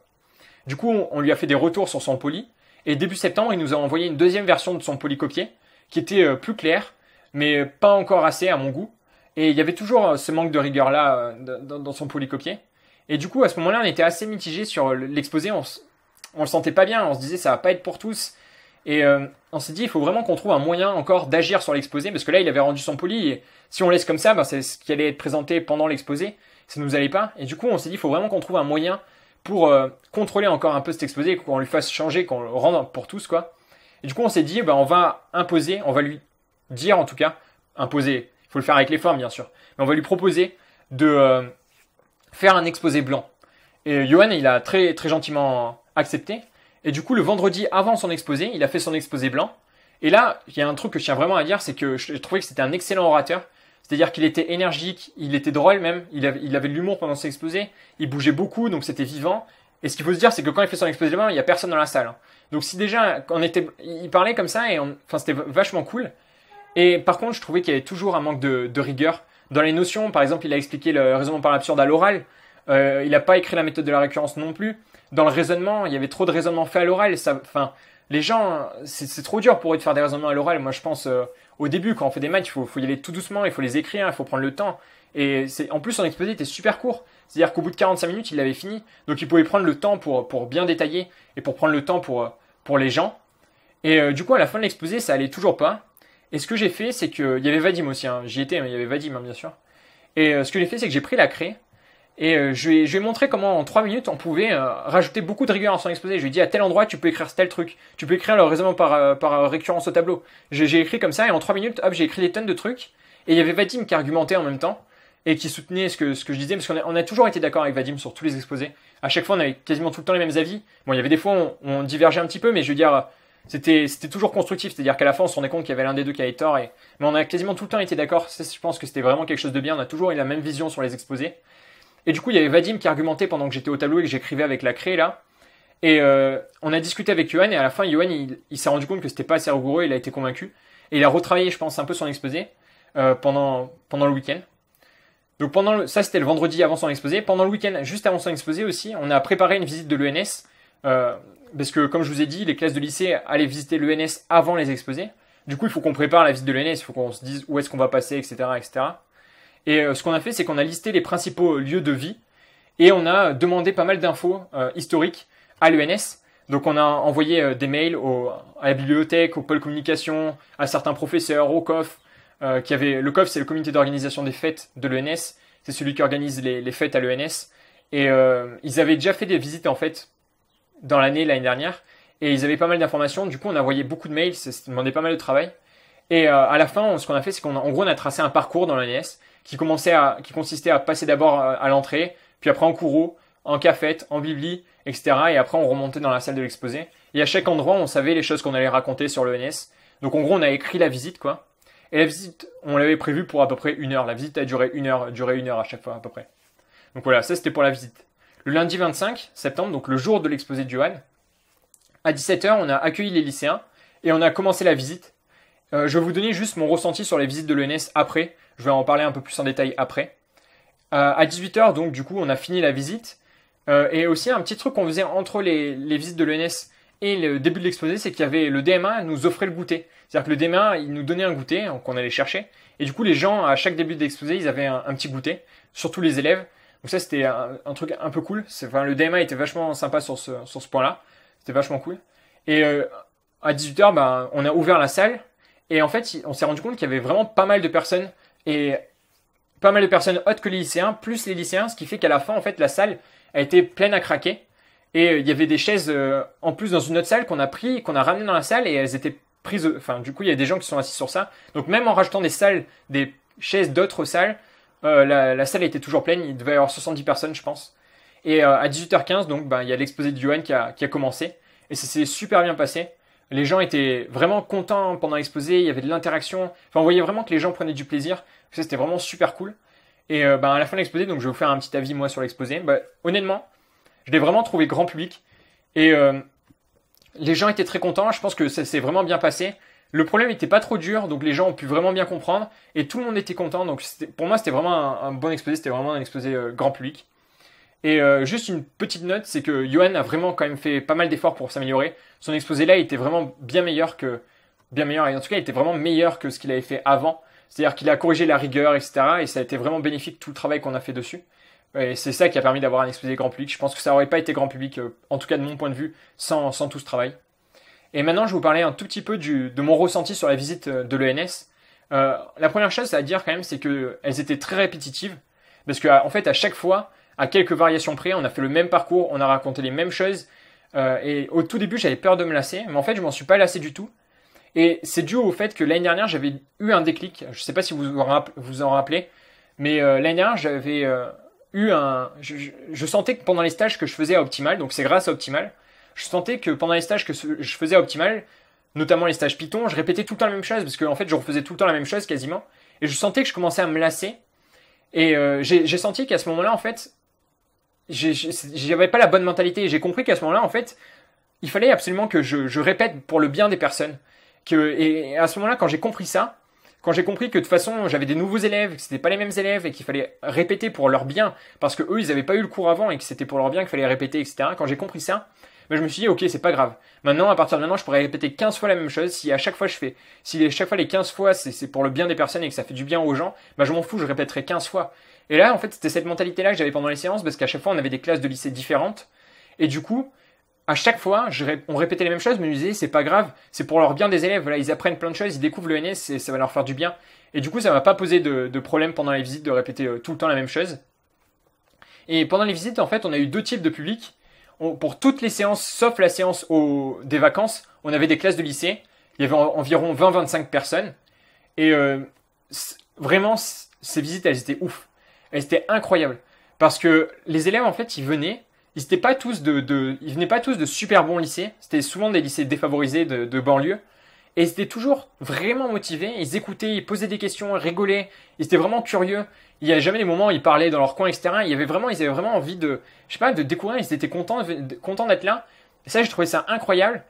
Du coup, on, lui a fait des retours sur son poly, et début septembre, il nous a envoyé une deuxième version de son polycopier, qui était euh, plus claire, mais pas encore assez à mon goût. Et il y avait toujours euh, ce manque de rigueur-là euh, dans, son polycopier. Et du coup, à ce moment-là, on était assez mitigé sur l'exposé. On, ne le sentait pas bien. On se disait, ça va pas être pour tous. Et euh, on s'est dit, il faut vraiment qu'on trouve un moyen encore d'agir sur l'exposé, parce que là, il avait rendu son poli, et si on laisse comme ça, ben, c'est ce qui allait être présenté pendant l'exposé, ça nous allait pas. Et du coup, on s'est dit, il faut vraiment qu'on trouve un moyen pour euh, contrôler encore un peu cet exposé, qu'on lui fasse changer, qu'on le rende pour tous, quoi. Et du coup, on s'est dit, ben, on va imposer, on va lui dire en tout cas, imposer, il faut le faire avec les formes, bien sûr, mais on va lui proposer de euh, faire un exposé blanc. Et Johan, il a très, très gentiment accepté. Et du coup, le vendredi avant son exposé, il a fait son exposé blanc. Et là, il y a un truc que je tiens vraiment à dire, c'est que je trouvais que c'était un excellent orateur. C'est-à-dire qu'il était énergique, il était drôle même, il avait, de l'humour pendant ses exposés, il bougeait beaucoup, donc c'était vivant. Et ce qu'il faut se dire, c'est que quand il fait son exposé blanc, il n'y a personne dans la salle. Hein. Donc si déjà, on était, il parlait comme ça, et enfin c'était vachement cool. Et par contre, je trouvais qu'il y avait toujours un manque de, rigueur dans les notions. Par exemple, il a expliqué le raisonnement par l'absurde à l'oral. Euh, il n'a pas écrit la méthode de la récurrence non plus dans le raisonnement, il y avait trop de raisonnements faits à l'oral. Ça, enfin, les gens, c'est trop dur pour eux de faire des raisonnements à l'oral. Moi, je pense euh, au début quand on fait des matchs, il faut, y aller tout doucement, il faut les écrire, il faut prendre le temps. Et c'est en plus son exposé était super court, c'est-à-dire qu'au bout de 45 minutes, il l'avait fini, donc il pouvait prendre le temps pour pour bien détailler et pour prendre le temps pour euh, pour les gens. Et euh, du coup, à la fin de l'exposé, ça allait toujours pas. Et ce que j'ai fait, c'est que il y avait Vadim aussi, hein, j'y étais, mais il y avait Vadim hein, bien sûr. Et ce que j'ai fait, c'est que j'ai pris la craie et euh, je, lui ai, montré comment en 3 minutes on pouvait euh, rajouter beaucoup de rigueur à son exposé. Je lui ai dit à tel endroit tu peux écrire tel truc, tu peux écrire le raisonnement par, euh, par récurrence au tableau. J'ai écrit comme ça et en 3 minutes, hop, j'ai écrit des tonnes de trucs. Et il y avait Vadim qui argumentait en même temps et qui soutenait ce que, ce que je disais parce qu'on a, on a, toujours été d'accord avec Vadim sur tous les exposés. À chaque fois, on avait quasiment tout le temps les mêmes avis. Bon, il y avait des fois où on, on divergeait un petit peu, mais je veux dire, c'était toujours constructif. C'est-à-dire qu'à la fin, on se rendait compte qu'il y avait l'un des deux qui avait tort. Et... Mais on a quasiment tout le temps été d'accord. Je pense que c'était vraiment quelque chose de bien. On a toujours eu la même vision sur les exposés. Et du coup, il y avait Vadim qui argumentait pendant que j'étais au tableau et que j'écrivais avec la craie là. Et euh, on a discuté avec Johan et à la fin, Johan il, s'est rendu compte que c'était pas assez rigoureux, il a été convaincu. Et il a retravaillé, je pense, un peu son exposé euh, pendant, pendant le week-end. Donc pendant ça c'était le vendredi avant son exposé. Pendant le week-end, juste avant son exposé aussi, on a préparé une visite de l'ENS. Euh, parce que comme je vous ai dit, les classes de lycée allaient visiter l'ENS avant les exposés. Du coup, il faut qu'on prépare la visite de l'ENS, il faut qu'on se dise où est-ce qu'on va passer, etc., etc. Et euh, ce qu'on a fait, c'est qu'on a listé les principaux lieux de vie et on a demandé pas mal d'infos euh, historiques à l'ENS. Donc on a envoyé euh, des mails à la bibliothèque, au pôle communication, à certains professeurs, au COF, qui avait le COF c'est le comité d'organisation des fêtes de l'ENS, c'est celui qui organise les, fêtes à l'ENS. Et ils avaient déjà fait des visites en fait dans l'année l'année dernière et ils avaient pas mal d'informations. Du coup on a envoyé beaucoup de mails, ça demandait pas mal de travail. Et euh, à la fin, ce qu'on a fait, c'est qu'on en gros on a tracé un parcours dans l'ONES qui commençait qui consistait à passer d'abord euh, à l'entrée, puis après en courroux, en cafette, en bibli, etc. Et après on remontait dans la salle de l'exposé. Et à chaque endroit, on savait les choses qu'on allait raconter sur l'ENS. Donc en gros, on a écrit la visite, quoi. Et la visite, on l'avait prévue pour à peu près une heure. La visite a duré une heure, duré une heure à chaque fois à peu près. Donc voilà, ça c'était pour la visite. Le lundi 25 septembre, donc le jour de l'exposé de Johan, à 17h, on a accueilli les lycéens et on a commencé la visite euh, je vais vous donner juste mon ressenti sur les visites de l'ENS après. Je vais en parler un peu plus en détail après. Euh, à 18h, donc, du coup, on a fini la visite. Euh, et aussi, un petit truc qu'on faisait entre les, les visites de l'ENS et le début de l'exposé, c'est qu'il y avait le DMA nous offrait le goûter. C'est-à-dire que le DMA, il nous donnait un goûter hein, qu'on allait chercher. Et du coup, les gens, à chaque début de l'exposé, ils avaient un, petit goûter, surtout les élèves. Donc ça, c'était un, truc un peu cool. Enfin, le DMA était vachement sympa sur ce, sur ce point-là. C'était vachement cool. Et euh, à 18h, ben, on a ouvert la salle. Et en fait, on s'est rendu compte qu'il y avait vraiment pas mal de personnes et pas mal de personnes autres que les lycéens, plus les lycéens, ce qui fait qu'à la fin, en fait, la salle a été pleine à craquer. Et euh, il y avait des chaises euh, en plus dans une autre salle qu'on a pris, qu'on a ramené dans la salle et elles étaient prises. Enfin, du coup, il y a des gens qui sont assis sur ça. Donc, même en rajoutant des salles, des chaises d'autres salles, euh, la, la, salle était toujours pleine. Il devait y avoir 70 personnes, je pense. Et à 18h15, donc, ben, il y a l'exposé de Johan qui a, qui a commencé. Et ça s'est super bien passé les gens étaient vraiment contents pendant l'exposé, il y avait de l'interaction. Enfin, on voyait vraiment que les gens prenaient du plaisir. Ça, c'était vraiment super cool. Et euh, ben, à la fin de l'exposé, donc je vais vous faire un petit avis moi sur l'exposé. Bah, honnêtement, je l'ai vraiment trouvé grand public. Et euh, les gens étaient très contents. Je pense que ça s'est vraiment bien passé. Le problème n'était pas trop dur, donc les gens ont pu vraiment bien comprendre. Et tout le monde était content. Donc pour moi, c'était vraiment un, bon exposé. C'était vraiment un exposé euh, grand public. Et euh, juste une petite note, c'est que Johan a vraiment quand même fait pas mal d'efforts pour s'améliorer. Son exposé là était vraiment bien meilleur que bien meilleur. Et en tout cas, il était vraiment meilleur que ce qu'il avait fait avant. C'est-à-dire qu'il a corrigé la rigueur, etc. Et ça a été vraiment bénéfique tout le travail qu'on a fait dessus. Et c'est ça qui a permis d'avoir un exposé grand public. Je pense que ça aurait pas été grand public, euh, en tout cas de mon point de vue, sans, sans tout ce travail. Et maintenant, je vais vous parler un tout petit peu de mon ressenti sur la visite euh, de l'ENS. la première chose à dire quand même, c'est qu'elles étaient très répétitives. Parce qu'en en fait, à chaque fois, à quelques variations près. On a fait le même parcours, on a raconté les mêmes choses. Euh, et au tout début, j'avais peur de me lasser, mais en fait, je m'en suis pas lassé du tout. Et c'est dû au fait que l'année dernière, j'avais eu un déclic. Je sais pas si vous vous en rappelez, mais euh, l'année dernière, j'avais euh, eu un. Je, sentais que pendant les stages que je faisais à Optimal, donc c'est grâce à Optimal, je sentais que pendant les stages que je faisais à Optimal, notamment les stages Python, je répétais tout le temps la même chose parce que en fait, je refaisais tout le temps la même chose quasiment. Et je sentais que je commençais à me lasser. Et euh, j'ai senti qu'à ce moment-là, en fait, j'avais pas la bonne mentalité. J'ai compris qu'à ce moment-là, en fait, il fallait absolument que je, répète pour le bien des personnes. Que, et à ce moment-là, quand j'ai compris ça, quand j'ai compris que de toute façon j'avais des nouveaux élèves, que c'était pas les mêmes élèves et qu'il fallait répéter pour leur bien, parce que eux ils avaient pas eu le cours avant et que c'était pour leur bien qu'il fallait répéter, etc. Quand j'ai compris ça, ben, je me suis dit, ok, c'est pas grave. Maintenant, à partir de maintenant, je pourrais répéter 15 fois la même chose. Si à chaque fois je fais, si à chaque fois les 15 fois c'est pour le bien des personnes et que ça fait du bien aux gens, bah je m'en fous, je répéterai 15 fois. Et là, en fait, c'était cette mentalité-là que j'avais pendant les séances, parce qu'à chaque fois, on avait des classes de lycée différentes. Et du coup, à chaque fois, je on répétait les mêmes choses, mais on me disais, c'est pas grave, c'est pour leur bien des élèves. Voilà, ils apprennent plein de choses, ils découvrent le NS e et ça va leur faire du bien. Et du coup, ça m'a pas posé de, problème pendant les visites de répéter euh, tout le temps la même chose. Et pendant les visites, en fait, on a eu deux types de publics, pour toutes les séances, sauf la séance des vacances, on avait des classes de lycée. Il y avait environ 20-25 personnes. Et euh, vraiment, ces visites, elles étaient ouf. Et c'était incroyable. Parce que les élèves, en fait, ils venaient, ils n'étaient pas tous de, venaient pas tous de super bons lycées. C'était souvent des lycées défavorisés de, banlieue. Et ils étaient toujours vraiment motivés. Ils écoutaient, ils posaient des questions, ils rigolaient. Ils étaient vraiment curieux. Il n'y a jamais des moments où ils parlaient dans leur coin, extérieur, Il y avait vraiment, ils avaient vraiment envie de, je sais pas, de découvrir. Ils étaient contents, contents d'être là. Et ça, j'ai trouvais ça incroyable.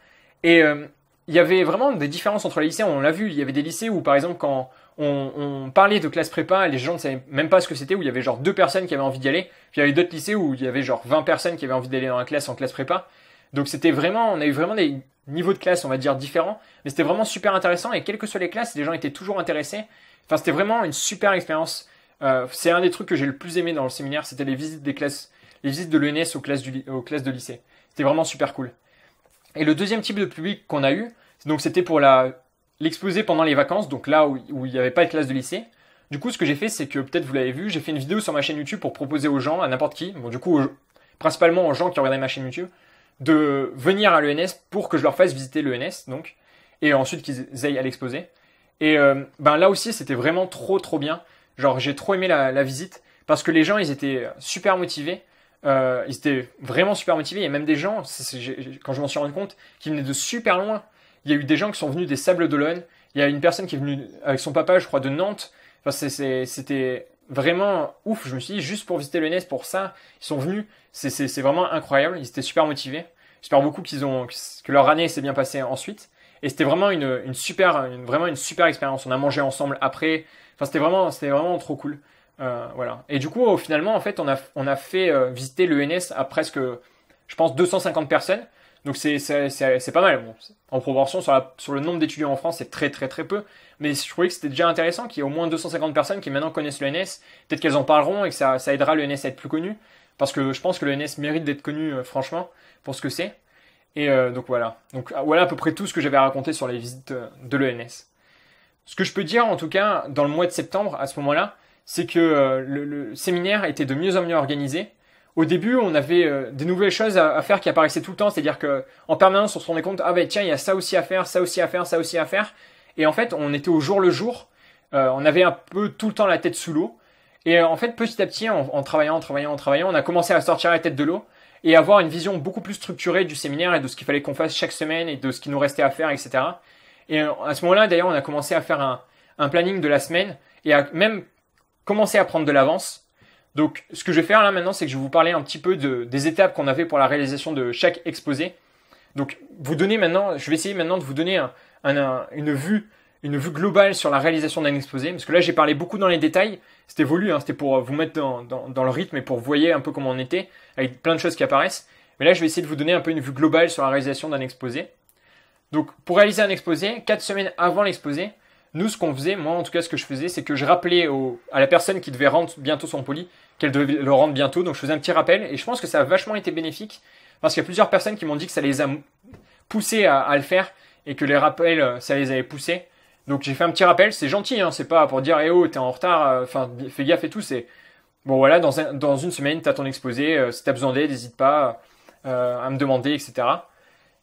Et euh, il y avait vraiment des différences entre les lycées. On l'a vu. Il y avait des lycées où, par exemple, quand on, parlait de classe prépa, les gens ne savaient même pas ce que c'était, où il y avait genre deux personnes qui avaient envie d'y aller. Puis il y avait d'autres lycées où il y avait genre 20 personnes qui avaient envie d'aller dans la classe en classe prépa. Donc c'était vraiment, on a eu vraiment des niveaux de classe, on va dire, différents. Mais c'était vraiment super intéressant et quelles que soient les classes, les gens étaient toujours intéressés. Enfin, c'était vraiment une super expérience. Euh, c'est un des trucs que j'ai le plus aimé dans le séminaire, c'était les visites des classes, les visites de l'ENS aux classes, du, aux classes de lycée. C'était vraiment super cool. Et le deuxième type de public qu'on a eu, donc c'était pour la l'exposer pendant les vacances, donc là où il n'y avait pas de classe de lycée. Du coup, ce que j'ai fait, c'est que peut-être vous l'avez vu, j'ai fait une vidéo sur ma chaîne YouTube pour proposer aux gens, à n'importe qui, bon du coup, principalement aux gens qui regardaient ma chaîne YouTube, de venir à l'ENS pour que je leur fasse visiter l'ENS, donc, et ensuite qu'ils aillent à l'exposer. Et euh, ben là aussi, c'était vraiment trop trop bien. Genre, j'ai trop aimé la, visite parce que les gens, ils étaient super motivés. Euh, ils étaient vraiment super motivés. Il y a même des gens, quand je m'en suis rendu compte, qui venaient de super loin il y a eu des gens qui sont venus des Sables d'Olonne, il y a une personne qui est venue avec son papa, je crois, de Nantes. Enfin, c'était vraiment ouf. Je me suis dit, juste pour visiter le pour ça, ils sont venus. C'est vraiment incroyable. Ils étaient super motivés. J'espère beaucoup qu'ils ont que leur année s'est bien passée ensuite. Et c'était vraiment une, super, vraiment une super expérience. On a mangé ensemble après. Enfin, c'était vraiment, c'était vraiment trop cool. Euh, voilà. Et du coup, finalement, en fait, on a, on a fait euh, visiter le NS à presque, je pense, 250 personnes. Donc c'est pas mal. Bon, en proportion, sur, sur le nombre d'étudiants en France, c'est très très très peu. Mais je trouvais que c'était déjà intéressant qu'il y ait au moins 250 personnes qui maintenant connaissent l'ENS, Peut-être qu'elles en parleront et que ça, ça aidera l'ENS à être plus connu. Parce que je pense que l'ENS mérite d'être connu, euh, franchement, pour ce que c'est. Et euh, donc voilà. Donc ah, voilà à peu près tout ce que j'avais raconté sur les visites euh, de l'ENS. Ce que je peux dire en tout cas dans le mois de septembre à ce moment-là, c'est que le, le, séminaire était de mieux en mieux organisé au début, on avait euh, des nouvelles choses à, faire qui apparaissaient tout le temps. C'est-à-dire que en permanence, on se rendait compte, ah ben tiens, il y a ça aussi à faire, ça aussi à faire, ça aussi à faire. Et en fait, on était au jour le jour. Euh, on avait un peu tout le temps la tête sous l'eau. Et euh, en fait, petit à petit, en, travaillant, en travaillant, en travaillant, on a commencé à sortir la tête de l'eau et avoir une vision beaucoup plus structurée du séminaire et de ce qu'il fallait qu'on fasse chaque semaine et de ce qui nous restait à faire, etc. Et à ce moment-là, d'ailleurs, on a commencé à faire un, un planning de la semaine et à même commencer à prendre de l'avance donc ce que je vais faire là maintenant, c'est que je vais vous parler un petit peu des étapes qu'on avait pour la réalisation de chaque exposé. Donc vous donner maintenant, je vais essayer maintenant de vous donner une vue une vue globale sur la réalisation d'un exposé, parce que là j'ai parlé beaucoup dans les détails, c'était voulu, hein, c'était pour euh, vous mettre dans, le rythme et pour voyez un peu comment on était, avec plein de choses qui apparaissent. Mais là je vais essayer de vous donner un peu une vue globale sur la réalisation d'un exposé. Donc pour réaliser un exposé, 4 semaines avant l'exposé, nous, ce qu'on faisait, moi en tout cas, ce que je faisais, c'est que je rappelais à la personne qui devait rendre bientôt son poli qu'elle devait le rendre bientôt. Donc je faisais un petit rappel et je pense que ça a vachement été bénéfique parce qu'il y a plusieurs personnes qui m'ont dit que ça les a poussés à, le faire et que les rappels, euh, ça les avait poussés. Donc j'ai fait un petit rappel, c'est gentil, hein. c'est pas pour dire eh oh t'es en retard, euh, enfin fais gaffe et tout, c'est bon voilà dans, une semaine t'as ton exposé, euh, si t'as besoin d'aide n'hésite pas à me demander etc.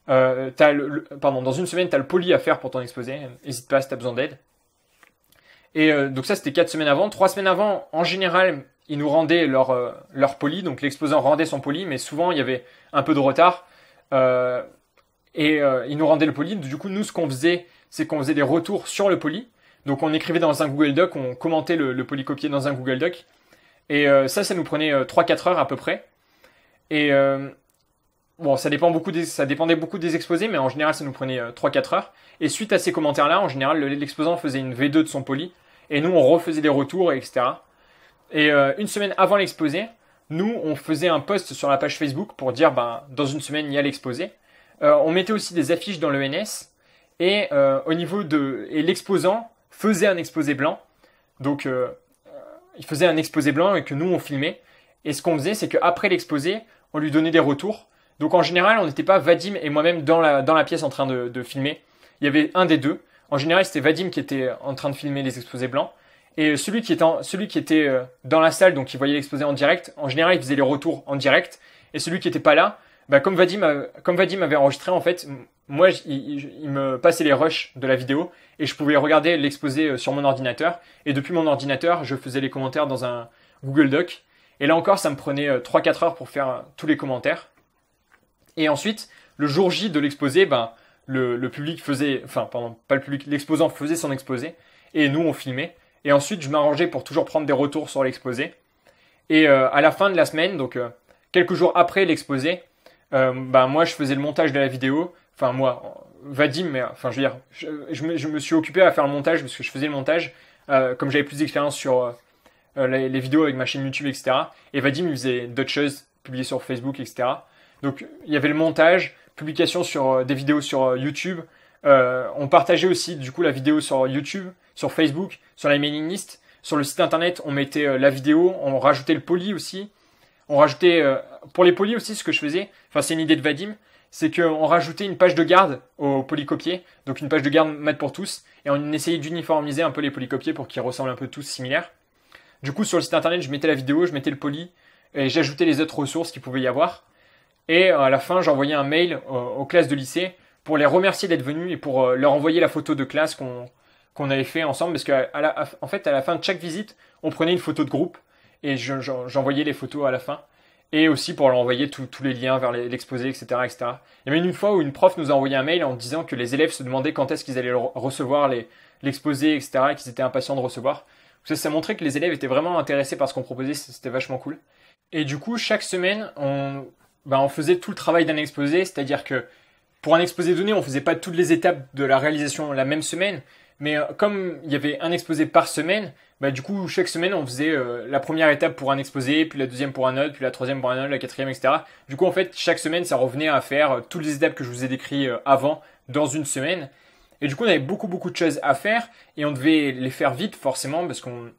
Euh, as le, pardon, dans une semaine, tu as le poli à faire pour ton exposé. N'hésite pas si tu as besoin d'aide. Et euh, donc ça, c'était 4 semaines avant. 3 semaines avant, en général, ils nous rendaient leur, euh, leur poli. Donc l'exposant rendait son poli, mais souvent, il y avait un peu de retard. Euh, et ils nous rendaient le poli. Du coup, nous, ce qu'on faisait, c'est qu'on faisait des retours sur le poli. Donc on écrivait dans un Google Doc, on commentait le, le poli copié dans un Google Doc. Et ça, ça nous prenait 3-4 heures à peu près. Et Bon, ça, dépend beaucoup ça dépendait beaucoup des exposés, mais en général, ça nous prenait 3-4 euh, heures. Et suite à ces commentaires-là, en général, l'exposant faisait une V2 de son poli, et nous, on refaisait des retours, etc. Et euh, une semaine avant l'exposé, nous, on faisait un post sur la page Facebook pour dire, ben, dans une semaine, il y a l'exposé. Euh, on mettait aussi des affiches dans l'ENS, et au niveau de... Et l'exposant faisait un exposé blanc, donc il faisait un exposé blanc et que nous, on filmait. Et ce qu'on faisait, c'est qu'après l'exposé, on lui donnait des retours donc en général, on n'était pas Vadim et moi-même dans la, dans la pièce en train de, de filmer. Il y avait un des deux. En général, c'était Vadim qui était en train de filmer les exposés blancs. Et euh, celui qui était, celui qui était dans la salle, donc qui voyait l'exposé en direct, en général, il faisait les retours en direct. Et celui qui n'était pas là, bah, comme, Vadim, euh, comme Vadim avait enregistré, en fait, moi, il, il, me passait les rushs de la vidéo et je pouvais regarder l'exposé euh, sur mon ordinateur. Et depuis mon ordinateur, je faisais les commentaires dans un Google Doc. Et là encore, ça me prenait 3-4 heures pour faire tous les commentaires. Et ensuite, le jour J de l'exposé, ben, le, le, public faisait, enfin, pardon, pas le public, l'exposant faisait son exposé, et nous, on filmait. Et ensuite, je m'arrangeais pour toujours prendre des retours sur l'exposé. Et euh, à la fin de la semaine, donc euh, quelques jours après l'exposé, euh, ben, moi, je faisais le montage de la vidéo. Enfin, moi, Vadim, mais enfin, je veux dire, je, me, suis occupé à faire le montage parce que je faisais le montage. comme j'avais plus d'expérience sur les, les, vidéos avec ma chaîne YouTube, etc. Et Vadim, il faisait d'autres choses, publiées sur Facebook, etc. Donc il y avait le montage, publication sur euh, des vidéos sur euh, YouTube. Euh, on partageait aussi du coup la vidéo sur YouTube, sur Facebook, sur la mailing list. Sur le site internet, on mettait la vidéo, on rajoutait le poli aussi. On rajoutait pour les polis aussi ce que je faisais. Enfin c'est une idée de Vadim c'est qu'on rajoutait une page de garde aux polycopiers, donc une page de garde mat pour tous, et on essayait d'uniformiser un peu les polycopiers pour qu'ils ressemblent un peu tous similaires. Du coup, sur le site internet, je mettais la vidéo, je mettais le poli, et j'ajoutais les autres ressources qu'il pouvait y avoir. Et euh, à la fin, j'envoyais un mail euh, aux classes de lycée pour les remercier d'être venus et pour euh, leur envoyer la photo de classe qu'on qu'on avait fait ensemble parce qu'en en fait à la fin de chaque visite on prenait une photo de groupe et j'envoyais les photos à la fin et aussi pour leur envoyer tous les liens vers l'exposé etc etc il y a une fois où une prof nous a envoyé un mail en disant que les élèves se demandaient quand est-ce qu'ils allaient recevoir l'exposé etc et qu'ils étaient impatients de recevoir ça ça montrait que les élèves étaient vraiment intéressés par ce qu'on proposait c'était vachement cool et du coup chaque semaine on bah, on faisait tout le travail d'un exposé, c'est-à-dire que pour un exposé donné, on ne faisait pas toutes les étapes de la réalisation la même semaine, mais euh, comme il y avait un exposé par semaine, bah, du coup chaque semaine on faisait euh, la première étape pour un exposé, puis la deuxième pour un autre, puis la troisième pour un autre, la quatrième, etc. Du coup en fait chaque semaine ça revenait à faire euh, toutes les étapes que je vous ai décrites avant dans une semaine. Et du coup on avait beaucoup beaucoup de choses à faire et on devait les faire vite forcément parce qu'on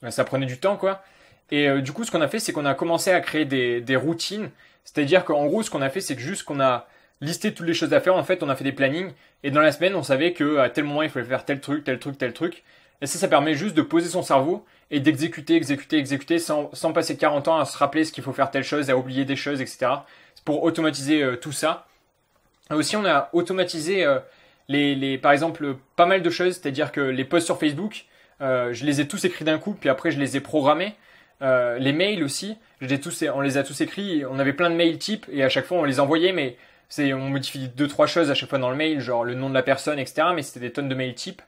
bah, ça prenait du temps quoi. Et du coup ce qu'on a fait c'est qu'on a commencé à créer des routines c'est-à-dire qu'en gros, ce qu'on a fait, c'est que juste qu'on a listé toutes les choses à faire. En fait, on a fait des plannings et dans la semaine, on savait que à tel moment, il fallait faire tel truc, tel truc, tel truc. Et ça, ça permet juste de poser son cerveau et d'exécuter, exécuter, exécuter sans, sans passer 40 ans à se rappeler ce qu'il faut faire telle chose, à oublier des choses, etc. C'est pour automatiser euh, tout ça. aussi, on a automatisé euh, les, les, par exemple, pas mal de choses, c'est-à-dire que les posts sur Facebook, euh, je les ai tous écrits d'un coup, puis après je les ai programmés. Euh, les mails aussi, on les a tous écrits, on avait plein de mails types et à chaque fois on les envoyait, mais on modifiait deux trois choses à chaque fois dans le mail, genre le nom de la personne, etc. Mais c'était des tonnes de mails types.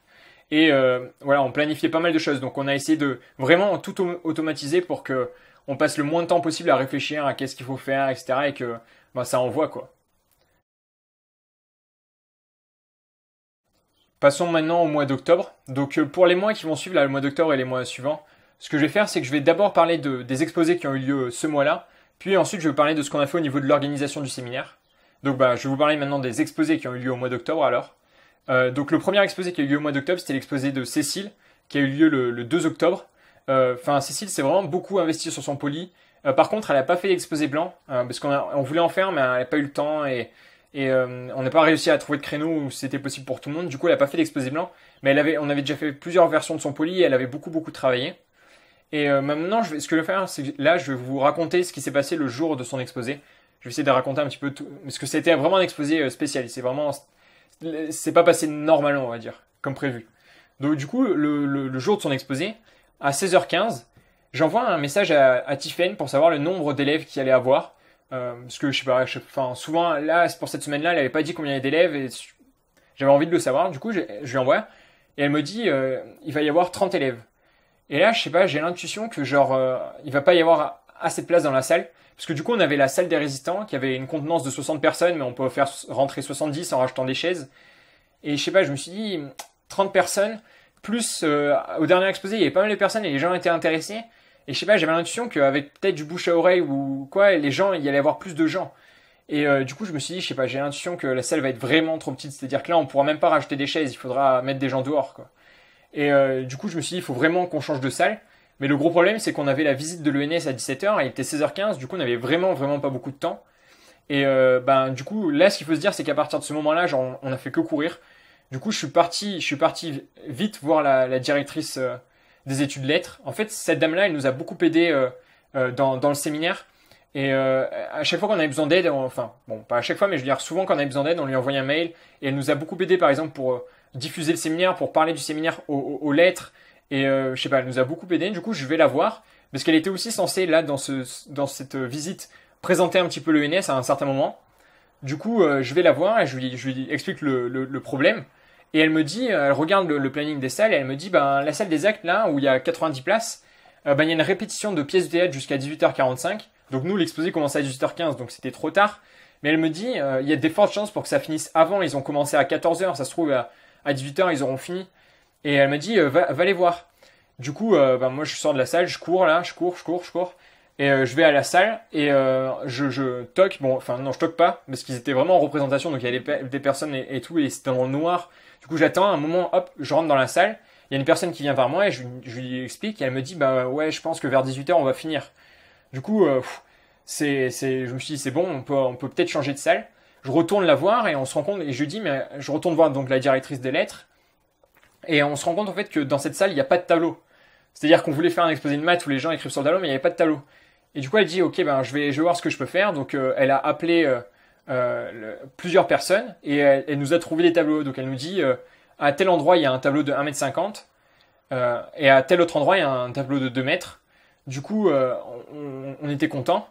Et euh, voilà, on planifiait pas mal de choses. Donc on a essayé de vraiment tout automatiser pour que on passe le moins de temps possible à réfléchir à qu'est-ce qu'il faut faire, etc. Et que bah, ça envoie quoi. Passons maintenant au mois d'octobre. Donc euh, pour les mois qui vont suivre, le mois d'octobre et les mois suivants, ce que je vais faire, c'est que je vais d'abord parler de, des exposés qui ont eu lieu ce mois-là, puis ensuite je vais vous parler de ce qu'on a fait au niveau de l'organisation du séminaire. Donc bah, je vais vous parler maintenant des exposés qui ont eu lieu au mois d'octobre alors. Euh, donc le premier exposé qui a eu lieu au mois d'octobre, c'était l'exposé de Cécile, qui a eu lieu le, le 2 octobre. Euh, enfin, Cécile s'est vraiment beaucoup investie sur son poli. Euh, par contre, elle n'a pas fait l'exposé blanc, euh, parce qu'on on voulait en faire, mais elle n'a pas eu le temps et, et on n'a pas réussi à trouver de créneau où c'était possible pour tout le monde. Du coup, elle n'a pas fait l'exposé blanc, mais elle avait, on avait déjà fait plusieurs versions de son poli et elle avait beaucoup, beaucoup travaillé. Et euh, maintenant, je ce que je vais faire, c'est que là, je vais vous raconter ce qui s'est passé le jour de son exposé. Je vais essayer de raconter un petit peu tout, parce que c'était vraiment un exposé euh, spécial. C'est vraiment, c'est pas passé normalement, on va dire, comme prévu. Donc du coup, le, jour de son exposé, à 16h15, j'envoie un message à, à pour savoir le nombre d'élèves qu'il allait avoir. Euh, parce que je sais pas, enfin, souvent, là, pour cette semaine-là, elle avait pas dit combien il y avait d'élèves et j'avais envie de le savoir. Du coup, je, lui envoie et elle me dit il va y avoir 30 élèves. Et là, je sais pas, j'ai l'intuition que genre euh, il va pas y avoir assez de place dans la salle parce que du coup, on avait la salle des résistants qui avait une contenance de 60 personnes, mais on peut faire rentrer 70 en rajoutant des chaises. Et je sais pas, je me suis dit 30 personnes plus euh, au dernier exposé, il y avait pas mal de personnes et les gens étaient intéressés. Et je sais pas, j'avais l'intuition qu'avec peut-être du bouche à oreille ou quoi, les gens, il y allait avoir plus de gens. Et euh, du coup, je me suis dit, je sais pas, j'ai l'intuition que la salle va être vraiment trop petite. C'est-à-dire que là, on pourra même pas rajouter des chaises, il faudra mettre des gens dehors, quoi. Et euh, du coup, je me suis dit, il faut vraiment qu'on change de salle. Mais le gros problème, c'est qu'on avait la visite de l'ENS à 17h, et il était 16h15, du coup, on avait vraiment, vraiment pas beaucoup de temps. Et euh, ben, du coup, là, ce qu'il faut se dire, c'est qu'à partir de ce moment-là, on, n'a a fait que courir. Du coup, je suis parti, je suis parti vite voir la, directrice euh, des études lettres. En fait, cette dame-là, elle nous a beaucoup aidé dans, le séminaire. Et à chaque fois qu'on avait besoin d'aide, enfin, bon, pas à chaque fois, mais je veux dire, souvent qu'on avait besoin d'aide, on lui envoyait un mail. Et elle nous a beaucoup aidé, par exemple, pour diffuser le séminaire, pour parler du séminaire aux, lettres. Et euh, je sais pas, elle nous a beaucoup aidé. Du coup, je vais la voir parce qu'elle était aussi censée là dans ce dans cette euh, visite présenter un petit peu l'ENS à un certain moment. Du coup, euh, je vais la voir et je lui, je lui explique le, le, problème. Et elle me dit, euh, elle regarde le, planning des salles et elle me dit, ben la salle des actes là où il y a 90 places, ben il y a une répétition de pièces de théâtre jusqu'à 18h45. Donc nous l'exposé commençait à 18h15, donc c'était trop tard. Mais elle me dit, il y a des fortes chances pour que ça finisse avant. Ils ont commencé à 14h, ça se trouve à à 18h, ils auront fini. Et elle me dit, euh, va, les voir. Du coup, euh, bah, moi, je sors de la salle, je cours là, je cours, je cours, je cours. Et euh, je vais à la salle et je, je toque. Bon, enfin non, je toque pas parce qu'ils étaient vraiment en représentation, donc il y a des personnes et, tout, et c'était en noir. Du coup, j'attends un moment, hop, je rentre dans la salle. Il y a une personne qui vient vers moi et je, lui explique et elle me dit bah ouais, je pense que vers 18h on va finir. Du coup, c'est, c'est, je me suis dit c'est bon, on peut, on peut peut-être changer de salle. Je retourne la voir et on se rend compte, et je dis, mais je retourne voir donc la directrice des lettres, et on se rend compte en fait que dans cette salle, il n'y a pas de tableau. C'est-à-dire qu'on voulait faire un exposé de maths où les gens écrivent sur le tableau, mais il n'y avait pas de tableau. Et du coup, elle dit, ok, ben, je, vais, je vais voir ce que je peux faire. Donc, euh, elle a appelé euh, euh, plusieurs personnes et elle, nous a trouvé des tableaux. Donc, elle nous dit, à tel endroit, il y a un tableau de 1m50 et à tel autre endroit, il y a un tableau de 2 mètres. Du coup, on, on, était contents.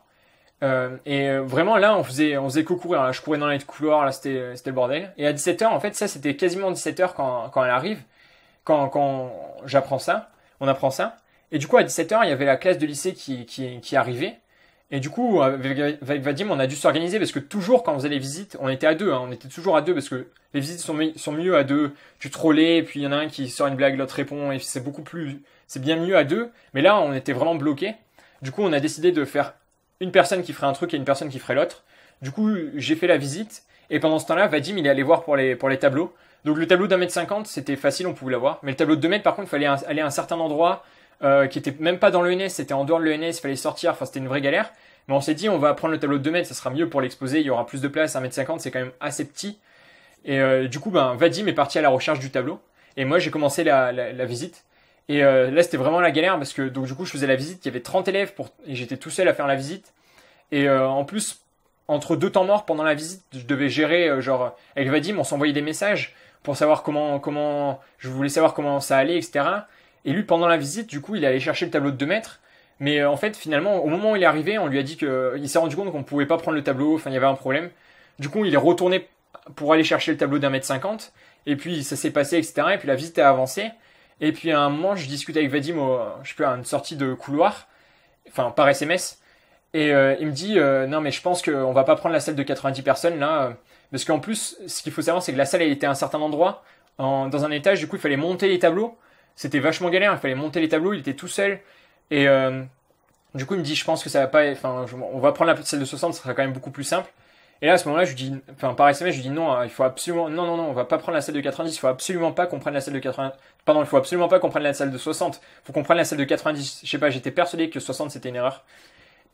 Euh, et euh, vraiment là, on faisait, on faisait que courir. Hein. Je courais dans les couloirs, là c'était, euh, c'était le bordel. Et à 17h, en fait, ça c'était quasiment 17h quand, quand elle arrive, quand, quand j'apprends ça, on apprend ça. Et du coup, à 17h, il y avait la classe de lycée qui, qui, arrivait. Et du coup, Vadim, on a dû s'organiser parce que toujours quand on faisait les visites, on était à deux. Hein. on était toujours à deux parce que les visites sont, sont mieux à deux. Tu trollais, et puis il y en a un qui sort une blague, l'autre répond, et c'est beaucoup plus, c'est bien mieux à deux. Mais là, on était vraiment bloqué. Du coup, on a décidé de faire une personne qui ferait un truc et une personne qui ferait l'autre. Du coup, j'ai fait la visite et pendant ce temps-là, Vadim il est allé voir pour les, pour les tableaux. Donc le tableau d'un mètre cinquante, c'était facile, on pouvait l'avoir. Mais le tableau de 2 mètres, par contre, il fallait aller à un certain endroit euh, qui était même pas dans l'ENS, e c'était en dehors de l'ENS, e il fallait sortir, enfin c'était une vraie galère. Mais on s'est dit, on va prendre le tableau de deux mètres, ça sera mieux pour l'exposer, il y aura plus de place, Un mètre cinquante, c'est quand même assez petit. Et euh, du coup, ben, Vadim est parti à la recherche du tableau. Et moi, j'ai commencé la, la visite. Et euh, là, c'était vraiment la galère parce que donc du coup, je faisais la visite. Il y avait 30 élèves pour, et j'étais tout seul à faire la visite. Et euh, en plus, entre deux temps morts pendant la visite, je devais gérer euh, genre avec Vadim, on s'envoyait des messages pour savoir comment comment je voulais savoir comment ça allait, etc. Et lui, pendant la visite, du coup, il allait chercher le tableau de 2 mètres. Mais en fait, finalement, au moment où il est arrivé, on lui a dit qu'il il s'est rendu compte qu'on pouvait pas prendre le tableau. Enfin, il y avait un problème. Du coup, il est retourné pour aller chercher le tableau d'un mètre cinquante. Et puis ça s'est passé, etc. Et puis la visite a avancé. Et puis à un moment, je discute avec Vadim, je à une sortie de couloir, enfin par SMS, et euh, il me dit euh, non mais je pense qu'on va pas prendre la salle de 90 personnes là, euh, parce qu'en plus, ce qu'il faut savoir, c'est que la salle elle était à un certain endroit, dans un étage, du coup il fallait monter les tableaux, c'était vachement galère, il fallait monter les tableaux, il était tout seul, et du coup il me dit je pense que ça va pas, enfin on va prendre la salle de 60, ce sera quand même beaucoup plus simple. Et là, à ce moment-là, je dis, enfin, par SMS, je dis non, hein, il faut absolument, non, non, non, on va pas prendre la salle de 90, il faut absolument pas qu'on prenne la salle de 80, pardon, il faut absolument pas qu'on prenne la salle de 60, faut qu'on la salle de 90. Je sais pas, j'étais persuadé que 60 c'était une erreur.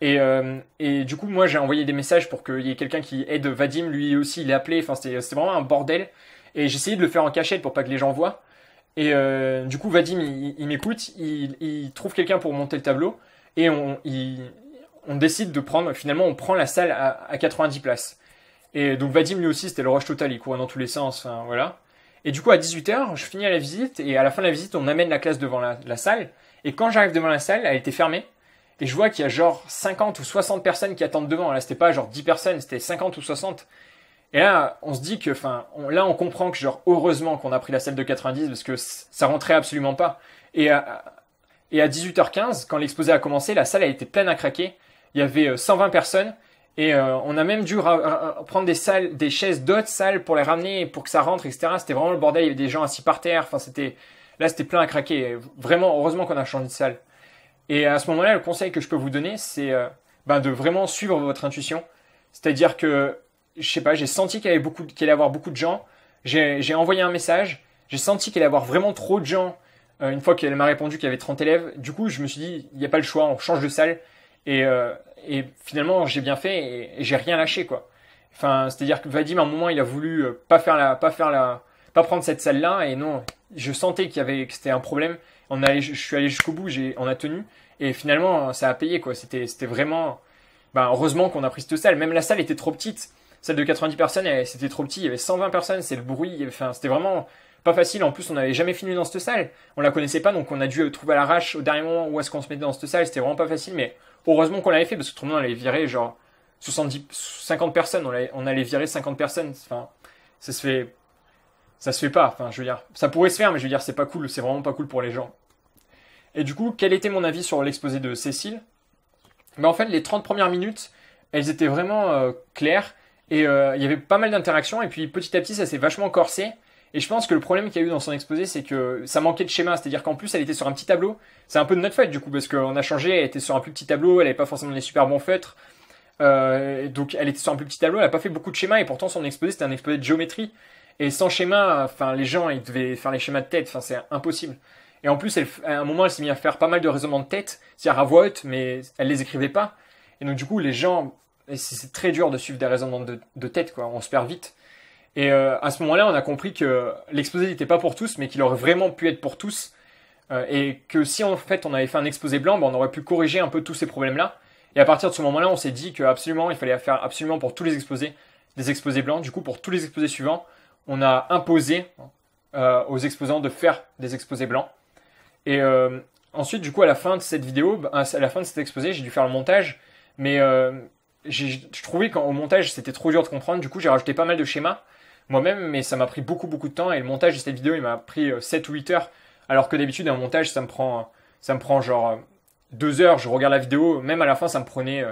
Euh, et, du coup, moi, j'ai envoyé des messages pour qu'il y ait quelqu'un qui aide Vadim. Lui aussi, il est appelé. Enfin, c'était vraiment un bordel. Et j'essayais de le faire en cachette pour pas que les gens voient. Et euh, du coup, Vadim, il, m'écoute. Il, trouve quelqu'un pour monter le tableau. Et on, il, on décide de prendre, finalement, on prend la salle à, 90 places. Et donc Vadim lui aussi, c'était le rush total, il courait dans tous les sens, voilà. Et du coup, à 18h, je finis la visite, et à la fin de la visite, on amène la classe devant la, salle. Et quand j'arrive devant la salle, elle était fermée. Et je vois qu'il y a genre 50 ou 60 personnes qui attendent devant. Là, c'était pas genre 10 personnes, c'était 50 ou 60. Et là, on se dit que, enfin, là, on comprend que genre, heureusement qu'on a pris la salle de 90 parce que ça rentrait absolument pas. Et à, et à 18h15, quand l'exposé a commencé, la salle a été pleine à craquer. Il y avait 120 euh, personnes et euh, on a même dû prendre des salles, des chaises d'autres salles pour les ramener pour que ça rentre, etc. C'était vraiment le bordel. Il y avait des gens assis par terre. Enfin, c'était là, c'était plein à craquer. Vraiment, heureusement qu'on a changé de salle. Et à ce moment-là, le conseil que je peux vous donner, c'est euh, ben, de vraiment suivre votre intuition. C'est-à-dire que, je sais pas, j'ai senti qu'il y avait beaucoup, allait avoir beaucoup de gens. J'ai envoyé un message. J'ai senti qu'il allait avoir vraiment trop de gens. une fois qu'elle m'a répondu qu'il y avait 30 élèves, du coup, je me suis dit, il n'y a pas le choix, on change de salle. Et, euh, et finalement, j'ai bien fait et, j'ai rien lâché, quoi. Enfin, c'est-à-dire que Vadim, à un moment, il a voulu euh, pas faire la, pas faire la, pas prendre cette salle-là, et non, je sentais qu'il y avait, que c'était un problème. On allait, je suis allé jusqu'au bout, j'ai, on a tenu, et finalement, ça a payé, quoi. C'était, c'était vraiment, bah heureusement qu'on a pris cette salle. Même la salle était trop petite. Celle de 90 personnes, c'était trop petit. Il y avait 120 personnes, c'est le bruit. Enfin, c'était vraiment pas facile. En plus, on n'avait jamais fini dans cette salle. On la connaissait pas, donc on a dû euh, trouver à l'arrache au dernier moment où est-ce qu'on se mettait dans cette salle. C'était vraiment pas facile, mais Heureusement qu'on l'avait fait, parce que autrement, on allait virer genre 70, 50 personnes. On allait, on allait virer 50 personnes. Enfin, ça se fait. Ça se fait pas. Enfin, je veux dire, ça pourrait se faire, mais je veux dire, c'est pas cool. C'est vraiment pas cool pour les gens. Et du coup, quel était mon avis sur l'exposé de Cécile Mais ben, En fait, les 30 premières minutes, elles étaient vraiment euh, claires. Et euh, il y avait pas mal d'interactions. Et puis, petit à petit, ça s'est vachement corsé. Et je pense que le problème qu'il y a eu dans son exposé, c'est que ça manquait de schéma. C'est-à-dire qu'en plus, elle était sur un petit tableau. C'est un peu de notre faute, du coup, parce qu'on a changé. Elle était sur un plus petit tableau. Elle n'avait pas forcément les super bons feutres. Euh, donc, elle était sur un plus petit tableau. Elle n'a pas fait beaucoup de schémas. Et pourtant, son exposé, c'était un exposé de géométrie. Et sans schéma, enfin, les gens, ils devaient faire les schémas de tête. Enfin, c'est impossible. Et en plus, à un moment, elle s'est mise à faire pas mal de raisonnements de tête. C'est-à-dire à voix haute, mais elle les écrivait pas. Et donc, du coup, les gens, c'est très dur de suivre des raisonnements de tête, quoi. On se perd vite. Et euh, à ce moment-là, on a compris que l'exposé n'était pas pour tous, mais qu'il aurait vraiment pu être pour tous. Euh, et que si en fait on avait fait un exposé blanc, ben, on aurait pu corriger un peu tous ces problèmes-là. Et à partir de ce moment-là, on s'est dit que absolument, il fallait faire absolument pour tous les exposés des exposés blancs. Du coup, pour tous les exposés suivants, on a imposé euh, aux exposants de faire des exposés blancs. Et ensuite, du coup, à la fin de cette vidéo, ben, à la fin de cet exposé, j'ai dû faire le montage. Mais je trouvais qu'au montage, c'était trop dur de comprendre. Du coup, j'ai rajouté pas mal de schémas moi-même, mais ça m'a pris beaucoup beaucoup de temps et le montage de cette vidéo, il m'a pris 7 euh, ou 8 heures, alors que d'habitude un montage, ça me prend, euh, ça me prend genre 2 euh, heures, je regarde la vidéo, même à la fin, ça me prenait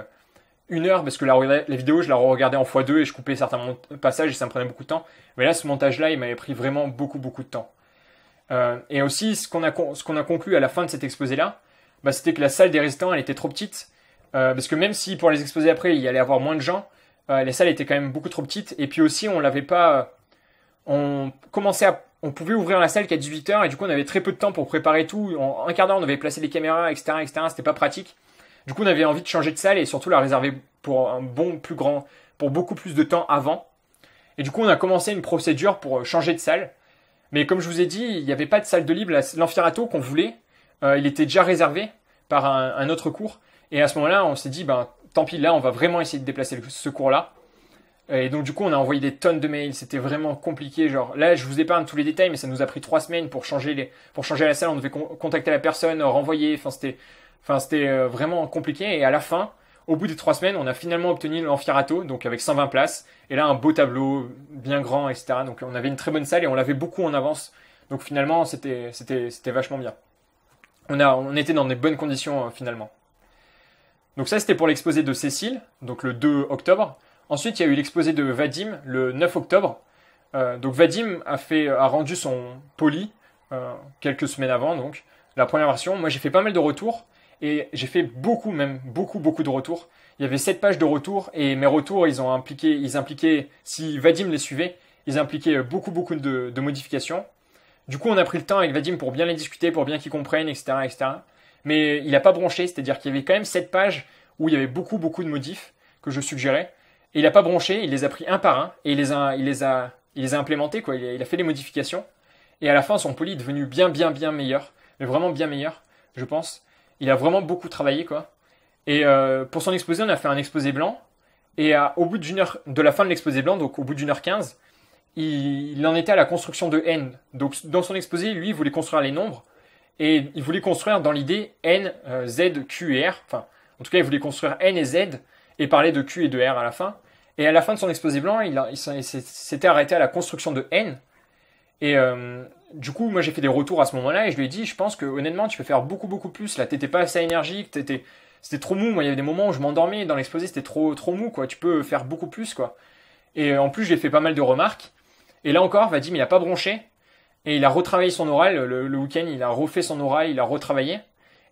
une heure parce que la, vidéo, je la regardais en x2 et je coupais certains passages et ça me prenait beaucoup de temps. Mais là, ce montage-là, il m'avait pris vraiment beaucoup beaucoup de temps. et aussi, ce qu'on a, qu'on a conclu à la fin de cet exposé-là, bah, c'était que la salle des résistants, elle était trop petite. parce que même si pour les exposés après, il y allait avoir moins de gens, euh, les salles étaient quand même beaucoup trop petites. Et puis aussi, on l'avait pas. Euh, on commençait à. On pouvait ouvrir la salle qu'à 18h et du coup on avait très peu de temps pour préparer tout. En un quart d'heure on avait placé les caméras, etc. etc. C'était pas pratique. Du coup on avait envie de changer de salle et surtout la réserver pour un bon plus grand, pour beaucoup plus de temps avant. Et du coup on a commencé une procédure pour euh, changer de salle. Mais comme je vous ai dit, il n'y avait pas de salle de libre. L'amphirato qu'on voulait, il était déjà réservé par un, un, autre cours. Et à ce moment-là, on s'est dit, ben, tant pis, là, on va vraiment essayer de déplacer ce cours là Et donc, du coup, on a envoyé des tonnes de mails. C'était vraiment compliqué. Genre, là, je vous épargne tous les détails, mais ça nous a pris trois semaines pour changer les, pour changer la salle. On devait contacter la personne, renvoyer. Enfin, c'était, enfin, c'était euh, vraiment compliqué. Et à la fin, au bout des trois semaines, on a finalement obtenu l'Amphirato, donc avec 120 places. Et là, un beau tableau, bien grand, etc. Donc, on avait une très bonne salle et on l'avait beaucoup en avance. Donc, finalement, c'était, c'était, c'était vachement bien. On a, on était dans des bonnes conditions, euh, finalement. Donc ça, c'était pour l'exposé de Cécile, donc le 2 octobre. Ensuite, il y a eu l'exposé de Vadim le 9 octobre. Euh, donc Vadim a, fait, a rendu son poli euh, quelques semaines avant, donc la première version. Moi, j'ai fait pas mal de retours et j'ai fait beaucoup, même beaucoup, beaucoup de retours. Il y avait 7 pages de retours et mes retours, ils ont impliqué, ils impliquaient, si Vadim les suivait, ils impliquaient beaucoup, beaucoup de, de modifications. Du coup, on a pris le temps avec Vadim pour bien les discuter, pour bien qu'ils comprennent, etc., etc mais il n'a pas bronché, c'est-à-dire qu'il y avait quand même cette pages où il y avait beaucoup, beaucoup de modifs que je suggérais, et il n'a pas bronché, il les a pris un par un, et il les a, il les a, il les a implémentés, quoi. Il a, fait les modifications, et à la fin, son poly est devenu bien, bien, bien meilleur, mais vraiment bien meilleur, je pense. Il a vraiment beaucoup travaillé, quoi. Et euh, pour son exposé, on a fait un exposé blanc, et au bout d'une heure, de la fin de l'exposé blanc, donc au bout d'une heure quinze, il, en était à la construction de N. Donc dans son exposé, lui, il voulait construire les nombres. Et il voulait construire dans l'idée N, euh, Z, Q et R. Enfin, en tout cas, il voulait construire N et Z et parler de Q et de R à la fin. Et à la fin de son exposé blanc, il, s'était arrêté à la construction de N. Et euh, du coup, moi j'ai fait des retours à ce moment-là et je lui ai dit, je pense que honnêtement, tu peux faire beaucoup beaucoup plus. Là, t'étais pas assez énergique, t'étais, c'était trop mou. Moi, il y avait des moments où je m'endormais dans l'exposé, c'était trop trop mou quoi. Tu peux faire beaucoup plus quoi. Et euh, en plus, j'ai fait pas mal de remarques. Et là encore, mais il a pas bronché. Et il a retravaillé son oral, le, week-end, il a refait son oral, il a retravaillé.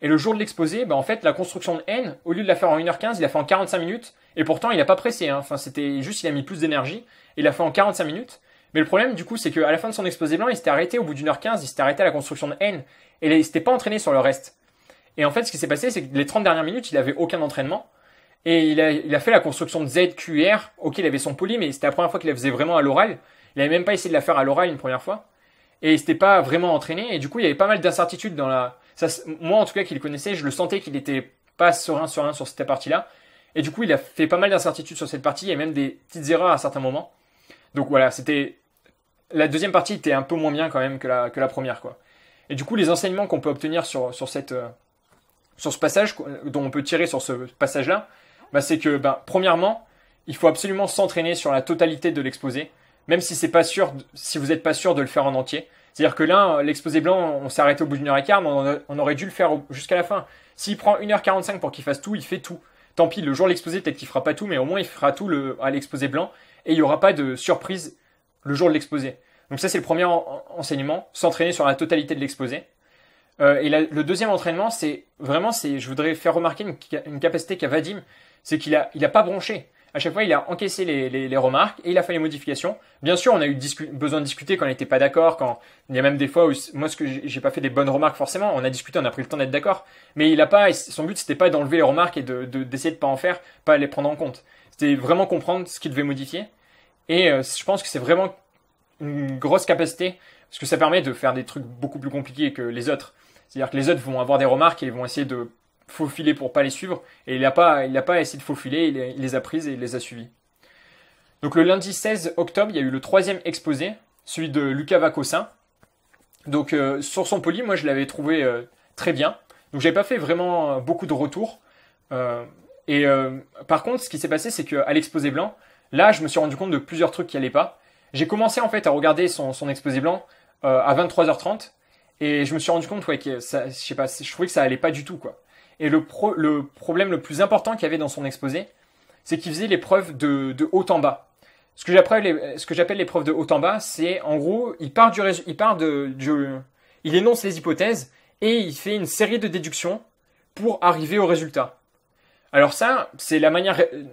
Et le jour de l'exposé, bah en fait, la construction de N, au lieu de la faire en 1h15, il l'a fait en 45 minutes. Et pourtant, il n'a pas pressé. Hein. Enfin, c'était juste, il a mis plus d'énergie. Et il l'a fait en 45 minutes. Mais le problème, du coup, c'est qu'à la fin de son exposé blanc, il s'était arrêté au bout d'une h 15, il s'était arrêté à la construction de N. Et il s'était pas entraîné sur le reste. Et en fait, ce qui s'est passé, c'est que les 30 dernières minutes, il avait aucun entraînement. Et il a, il a fait la construction de ZQR. Ok, il avait son poli, mais c'était la première fois qu'il la faisait vraiment à l'oral. Il avait même pas essayé de la faire à l'oral une première fois et il s'était pas vraiment entraîné et du coup il y avait pas mal d'incertitudes dans la moi en tout cas qui le connaissais je le sentais qu'il était pas serein serein sur cette partie là et du coup il a fait pas mal d'incertitudes sur cette partie et même des petites erreurs à certains moments donc voilà c'était la deuxième partie était un peu moins bien quand même que la, que la première quoi et du coup les enseignements qu'on peut obtenir sur, sur cette euh, sur ce passage dont on peut tirer sur ce passage là bah, c'est que bah, premièrement il faut absolument s'entraîner sur la totalité de l'exposé même si c'est pas sûr, si vous n'êtes pas sûr de le faire en entier. C'est-à-dire que là, l'exposé blanc, on s'est arrêté au bout d'une heure et quart, mais on, aurait dû le faire jusqu'à la fin. S'il prend 1h45 pour qu'il fasse tout, il fait tout. Tant pis, le jour de l'exposé, peut-être qu'il fera pas tout, mais au moins il fera tout à l'exposé blanc et il n'y aura pas de surprise le jour de l'exposé. Donc ça, c'est le premier enseignement, s'entraîner sur la totalité de l'exposé. Euh, et le deuxième entraînement, c'est vraiment, c'est, je voudrais faire remarquer une, capacité qu'a Vadim, c'est qu'il a, il a pas bronché. À chaque fois, il a encaissé les, remarques et il a fait les modifications. Bien sûr, on a eu besoin de discuter quand on n'était pas d'accord, quand il y a même des fois où moi, ce que j'ai pas fait des bonnes remarques forcément. On a discuté, on a pris le temps d'être d'accord. Mais il a pas, son but, c'était pas d'enlever les remarques et de d'essayer de, ne pas en faire, pas les prendre en compte. C'était vraiment comprendre ce qu'il devait modifier. Et euh, je pense que c'est vraiment une grosse capacité parce que ça permet de faire des trucs beaucoup plus compliqués que les autres. C'est-à-dire que les autres vont avoir des remarques et ils vont essayer de faufiler pour pas les suivre. Et il a pas, il a pas essayé de faufiler, il, les a prises et il les a suivies. Donc le lundi 16 octobre, il y a eu le troisième exposé, celui de Lucas Vacossin. Donc euh, sur son poli, moi je l'avais trouvé euh, très bien. Donc j'avais pas fait vraiment euh, beaucoup de retours. et par contre, ce qui s'est passé, c'est que à l'exposé blanc, là, je me suis rendu compte de plusieurs trucs qui allaient pas. J'ai commencé en fait à regarder son, exposé blanc à 23h30 et je me suis rendu compte ouais, que ça, je sais pas, je trouvais que ça allait pas du tout quoi. Et le, pro, le problème le plus important qu'il y avait dans son exposé, c'est qu'il faisait l'épreuve de, de haut en bas. Ce que j'appelle l'épreuve de haut en bas, c'est en gros, il part du, il part de, il énonce les hypothèses et il fait une série de déductions pour arriver au résultat. Alors ça, c'est la manière euh,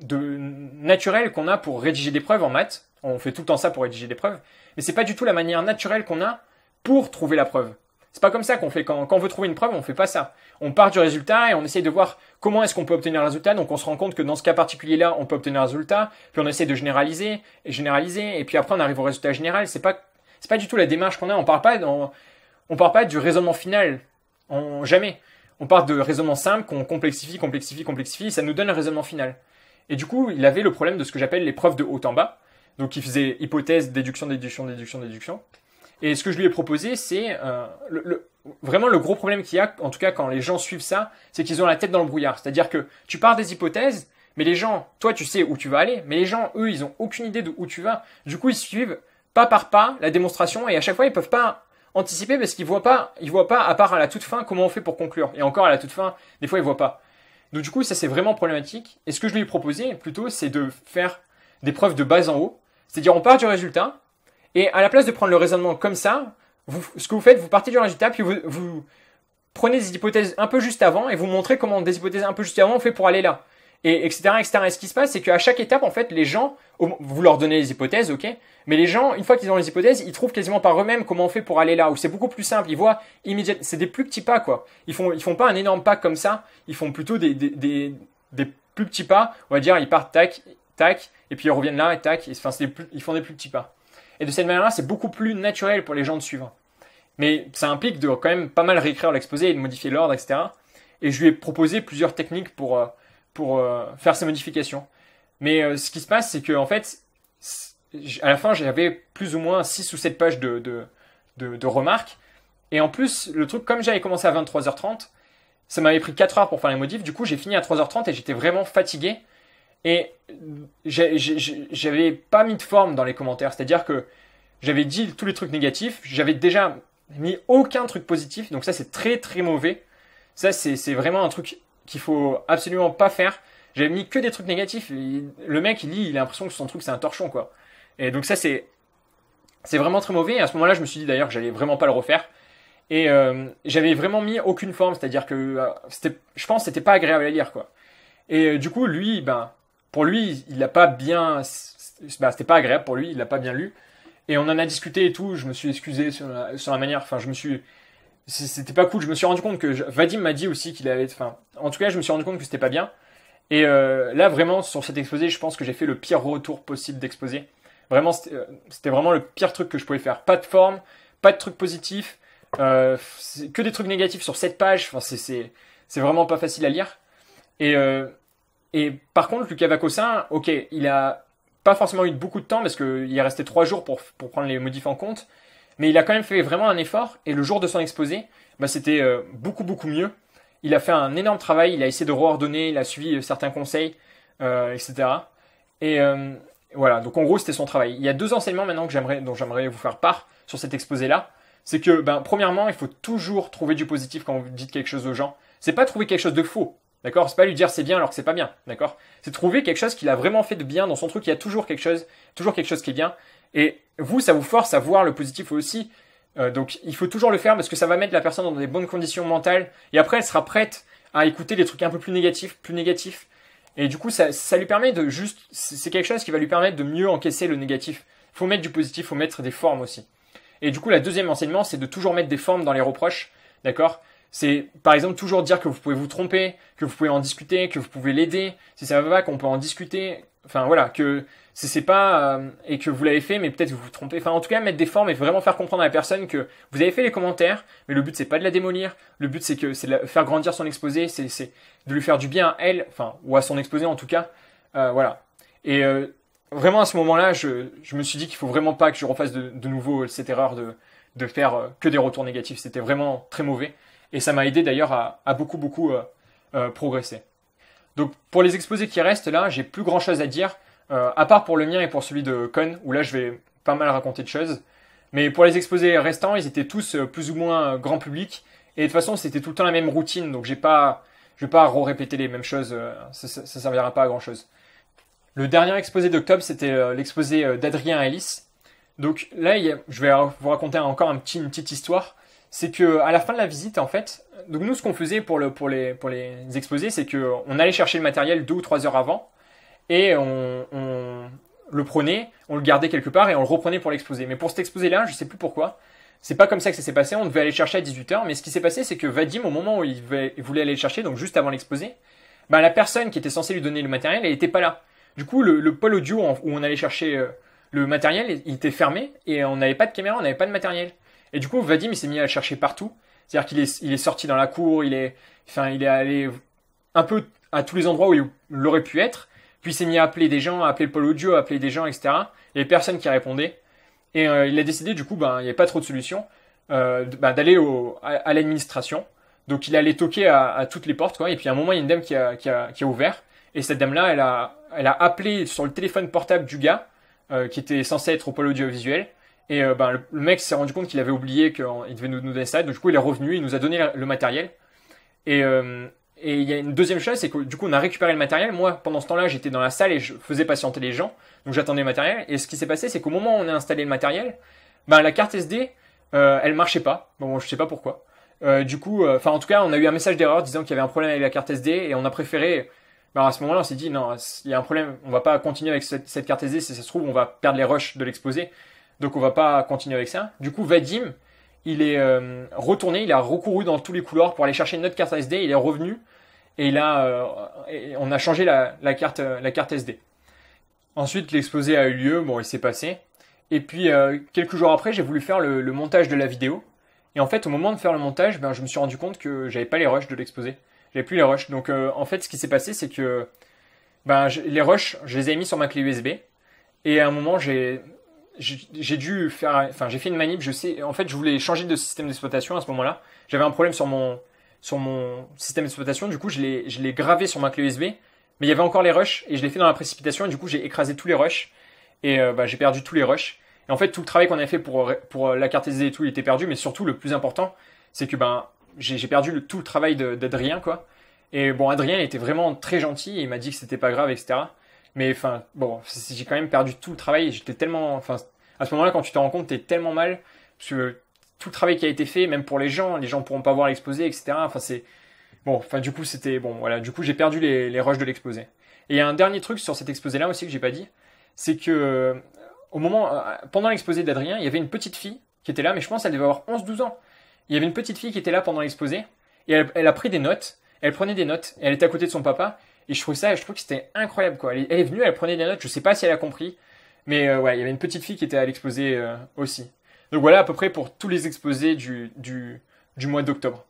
de, naturelle qu'on a pour rédiger des preuves en maths. On fait tout le temps ça pour rédiger des preuves, mais c'est pas du tout la manière naturelle qu'on a pour trouver la preuve. C'est pas comme ça qu'on fait quand, quand on veut trouver une preuve, on fait pas ça. On part du résultat et on essaye de voir comment est-ce qu'on peut obtenir le résultat. Donc on se rend compte que dans ce cas particulier-là, on peut obtenir un résultat. Puis on essaie de généraliser et généraliser. Et puis après, on arrive au résultat général. C'est pas c'est pas du tout la démarche qu'on a. On parle pas on, on part pas du raisonnement final. jamais. On part de raisonnement simple qu'on complexifie, complexifie, complexifie. ça nous donne le raisonnement final. Et du coup, il avait le problème de ce que j'appelle les preuves de haut en bas. Donc il faisait hypothèse, déduction, déduction, déduction, déduction. Et ce que je lui ai proposé, c'est euh, le, vraiment le gros problème qu'il y a, en tout cas quand les gens suivent ça, c'est qu'ils ont la tête dans le brouillard. C'est-à-dire que tu pars des hypothèses, mais les gens, toi tu sais où tu vas aller, mais les gens, eux, ils ont aucune idée de où tu vas. Du coup, ils suivent pas par pas la démonstration et à chaque fois, ils peuvent pas anticiper parce qu'ils voient pas, ils voient pas à part à la toute fin comment on fait pour conclure. Et encore à la toute fin, des fois ils voient pas. Donc du coup, ça c'est vraiment problématique. Et ce que je lui ai proposé plutôt, c'est de faire des preuves de base en haut. C'est-à-dire on part du résultat et à la place de prendre le raisonnement comme ça, vous, ce que vous faites, vous partez du résultat, puis vous, vous, prenez des hypothèses un peu juste avant et vous montrez comment des hypothèses un peu juste avant on fait pour aller là. Et etc., etc. Et ce qui se passe, c'est qu'à chaque étape, en fait, les gens, vous leur donnez les hypothèses, ok, mais les gens, une fois qu'ils ont les hypothèses, ils trouvent quasiment par eux-mêmes comment on fait pour aller là, ou c'est beaucoup plus simple, ils voient immédiatement, c'est des plus petits pas, quoi. Ils font, ils font pas un énorme pas comme ça, ils font plutôt des, des, des, plus petits pas, on va dire, ils partent, tac, tac, et puis ils reviennent là, et tac, et, enfin, plus, ils font des plus petits pas. Et de cette manière-là, c'est beaucoup plus naturel pour les gens de suivre. Mais ça implique de quand même pas mal réécrire l'exposé et de modifier l'ordre, etc. Et je lui ai proposé plusieurs techniques pour, euh, pour euh, faire ces modifications. Mais euh, ce qui se passe, c'est que en fait, à la fin, j'avais plus ou moins 6 ou 7 pages de, de, de remarques. Et en plus, le truc, comme j'avais commencé à 23h30, ça m'avait pris 4 heures pour faire les modifs. Du coup, j'ai fini à 3h30 et j'étais vraiment fatigué. Et j'avais pas mis de forme dans les commentaires, c'est-à-dire que j'avais dit tous les trucs négatifs, j'avais déjà mis aucun truc positif, donc ça c'est très très mauvais. Ça c'est vraiment un truc qu'il faut absolument pas faire. J'avais mis que des trucs négatifs. Le mec il lit, il a l'impression que son truc c'est un torchon quoi. Et donc ça c'est c'est vraiment très mauvais. Et à ce moment-là je me suis dit d'ailleurs que j'allais vraiment pas le refaire. Et euh, j'avais vraiment mis aucune forme, c'est-à-dire que euh, je pense que c'était pas agréable à lire quoi. Et euh, du coup lui ben pour lui, il n'a pas bien. Bah, c'était pas agréable pour lui, il n'a pas bien lu. Et on en a discuté et tout. Je me suis excusé sur la, manière. Enfin, je me suis. C'était pas cool. Je me suis rendu compte que. Vadim m'a dit aussi qu'il avait. Enfin, en tout cas, je me suis rendu compte que c'était pas bien. Et euh, là, vraiment, sur cet exposé, je pense que j'ai fait le pire retour possible d'exposé. Vraiment, c'était euh, vraiment le pire truc que je pouvais faire. Pas de forme, pas de trucs positif, euh, que des trucs négatifs sur cette page. Enfin, c'est vraiment pas facile à lire. Et. Euh, et par contre, Lucas Vacossin, ok, il a pas forcément eu beaucoup de temps parce qu'il est resté trois jours pour, pour prendre les modifs en compte, mais il a quand même fait vraiment un effort et le jour de son exposé, bah, c'était euh, beaucoup beaucoup mieux. Il a fait un énorme travail, il a essayé de reordonner, il a suivi euh, certains conseils, etc. Euh, et voilà, donc en gros c'était son travail. Il y a deux enseignements maintenant que j'aimerais, dont j'aimerais vous faire part sur cet exposé-là. C'est que, ben, premièrement, il faut toujours trouver du positif quand vous dites quelque chose aux gens. C'est pas trouver quelque chose de faux. D'accord C'est pas lui dire c'est bien alors que c'est pas bien. D'accord C'est trouver quelque chose qu'il a vraiment fait de bien dans son truc. Il y a toujours quelque chose, toujours quelque chose qui est bien. Et vous, ça vous force à voir le positif aussi. Euh, donc il faut toujours le faire parce que ça va mettre la personne dans des bonnes conditions mentales. Et après, elle sera prête à écouter des trucs un peu plus négatifs, plus négatifs. Et du coup, ça, ça lui permet de juste, c'est quelque chose qui va lui permettre de mieux encaisser le négatif. Faut mettre du positif, faut mettre des formes aussi. Et du coup, la deuxième enseignement, c'est de toujours mettre des formes dans les reproches, d'accord c'est par exemple toujours dire que vous pouvez vous tromper, que vous pouvez en discuter, que vous pouvez l'aider. Si ça va pas, qu'on peut en discuter. Enfin voilà, que c'est pas euh, et que vous l'avez fait, mais peut-être que vous vous trompez. Enfin en tout cas mettre des formes et vraiment faire comprendre à la personne que vous avez fait les commentaires, mais le but c'est pas de la démolir. Le but c'est que c'est de faire grandir son exposé, c'est, c'est de lui faire du bien à elle, enfin ou à son exposé en tout cas. Euh, voilà. Et euh, vraiment à ce moment-là, je, je me suis dit qu'il faut vraiment pas que je refasse de, de nouveau cette erreur de de faire euh, que des retours négatifs. C'était vraiment très mauvais. Et ça m'a aidé d'ailleurs à, à, beaucoup, beaucoup euh, euh, progresser. Donc pour les exposés qui restent là, j'ai plus grand chose à dire, euh, à part pour le mien et pour celui de Con, où là je vais pas mal raconter de choses. Mais pour les exposés restants, ils étaient tous plus ou moins grand public. Et de toute façon, c'était tout le temps la même routine, donc j'ai pas, je vais pas répéter les mêmes choses, ça, ça, ça, servira pas à grand chose. Le dernier exposé d'octobre, c'était l'exposé d'Adrien Ellis. Donc là, je vais vous raconter encore un petit une petite histoire c'est que à la fin de la visite, en fait, donc nous, ce qu'on faisait pour, le, pour, les, pour les exposés, c'est qu'on allait chercher le matériel deux ou trois heures avant et on, le prenait, on le gardait quelque part et on le reprenait pour l'exposer. Mais pour cet exposé-là, je ne sais plus pourquoi. C'est pas comme ça que ça s'est passé. On devait aller chercher à 18h, mais ce qui s'est passé, c'est que Vadim, au moment où il, voulait aller le chercher, donc juste avant l'exposé, bah, la personne qui était censée lui donner le matériel, elle n'était pas là. Du coup, le, le pôle audio où on allait chercher euh, le matériel, il était fermé et on n'avait pas de caméra, on n'avait pas de matériel. Et du coup, Vadim, il s'est mis à le chercher partout. C'est-à-dire qu'il est, il est sorti dans la cour, il est, enfin, il est allé un peu à tous les endroits où il aurait pu être. Puis il s'est mis à appeler des gens, à appeler le pôle audio, à appeler des gens, etc. Il personne qui répondait. Et euh, il a décidé, du coup, ben, il n'y avait pas trop de solution, euh, ben, d'aller à, l'administration. Donc il allait toquer à, toutes les portes, quoi. Et puis à un moment, il y a une dame qui a, ouvert. Et cette dame-là, elle a, elle a appelé sur le téléphone portable du gars, euh, qui était censé être au pôle audiovisuel. Et euh, ben, le, mec s'est rendu compte qu'il avait oublié qu'il devait nous, installer, ça. Donc, du coup, il est revenu, il nous a donné le, matériel. Et, euh, et il y a une deuxième chose, c'est que du coup, on a récupéré le matériel. Moi, pendant ce temps-là, j'étais dans la salle et je faisais patienter les gens. Donc, j'attendais le matériel. Et ce qui s'est passé, c'est qu'au moment où on a installé le matériel, ben, la carte SD, euh, elle marchait pas. Bon, je sais pas pourquoi. Euh, du coup, euh, enfin, en tout cas, on a eu un message d'erreur disant qu'il y avait un problème avec la carte SD et on a préféré. Ben à ce moment-là, on s'est dit, non, il y a un problème, on va pas continuer avec cette, cette carte SD, si ça se trouve, on va perdre les rushs de l'exposé. Donc on va pas continuer avec ça. Du coup, Vadim, il est euh, retourné, il a recouru dans tous les couloirs pour aller chercher autre carte SD, il est revenu et là euh, on a changé la, carte, la carte euh, SD. Ensuite, l'exposé a eu lieu, bon, il s'est passé. Et puis, quelques jours après, j'ai voulu faire le, montage de la vidéo. Et en fait, au moment de faire le montage, ben, je me suis rendu compte que j'avais pas les rushs de l'exposé. J'avais plus les rushs. Donc, en fait, ce qui s'est passé, c'est que ben, les rushs, je les ai mis sur ma clé USB. Et à un moment, j'ai j'ai dû faire, enfin j'ai fait une manip, je sais, en fait je voulais changer de système d'exploitation à ce moment-là. J'avais un problème sur mon sur mon système d'exploitation, du coup je l'ai je l'ai gravé sur ma clé USB, mais il y avait encore les rushs et je l'ai fait dans la précipitation et du coup j'ai écrasé tous les rushs et euh, bah, j'ai perdu tous les rushs. Et en fait tout le travail qu'on avait fait pour pour euh, la carte SD et tout il était perdu, mais surtout le plus important c'est que ben j'ai perdu tout le travail d'Adrien quoi. Et bon Adrien était vraiment très gentil, il m'a dit que c'était pas grave etc. Mais enfin, bon, j'ai quand même perdu tout le travail. J'étais tellement, enfin, à ce moment-là, quand tu te rends compte, t'es tellement mal parce que tout le travail qui a été fait, même pour les gens, les gens pourront pas voir l'exposé, etc. Enfin, c'est bon. Enfin, du coup, c'était bon. Voilà. Du coup, j'ai perdu les, les rushs de l'exposé. Et un dernier truc sur cet exposé-là aussi que j'ai pas dit, c'est que euh, au moment, euh, pendant l'exposé d'Adrien, il y avait une petite fille qui était là, mais je pense qu'elle devait avoir 11-12 ans. Il y avait une petite fille qui était là pendant l'exposé, et elle, elle, a pris des notes, elle prenait des notes, et elle était à côté de son papa, et je trouve ça, je trouve que c'était incroyable, quoi. Elle, est venue, elle prenait des notes, je sais pas si elle a compris. Mais euh, ouais, il y avait une petite fille qui était à l'exposé euh, aussi. Donc voilà à peu près pour tous les exposés du, du, du mois d'octobre.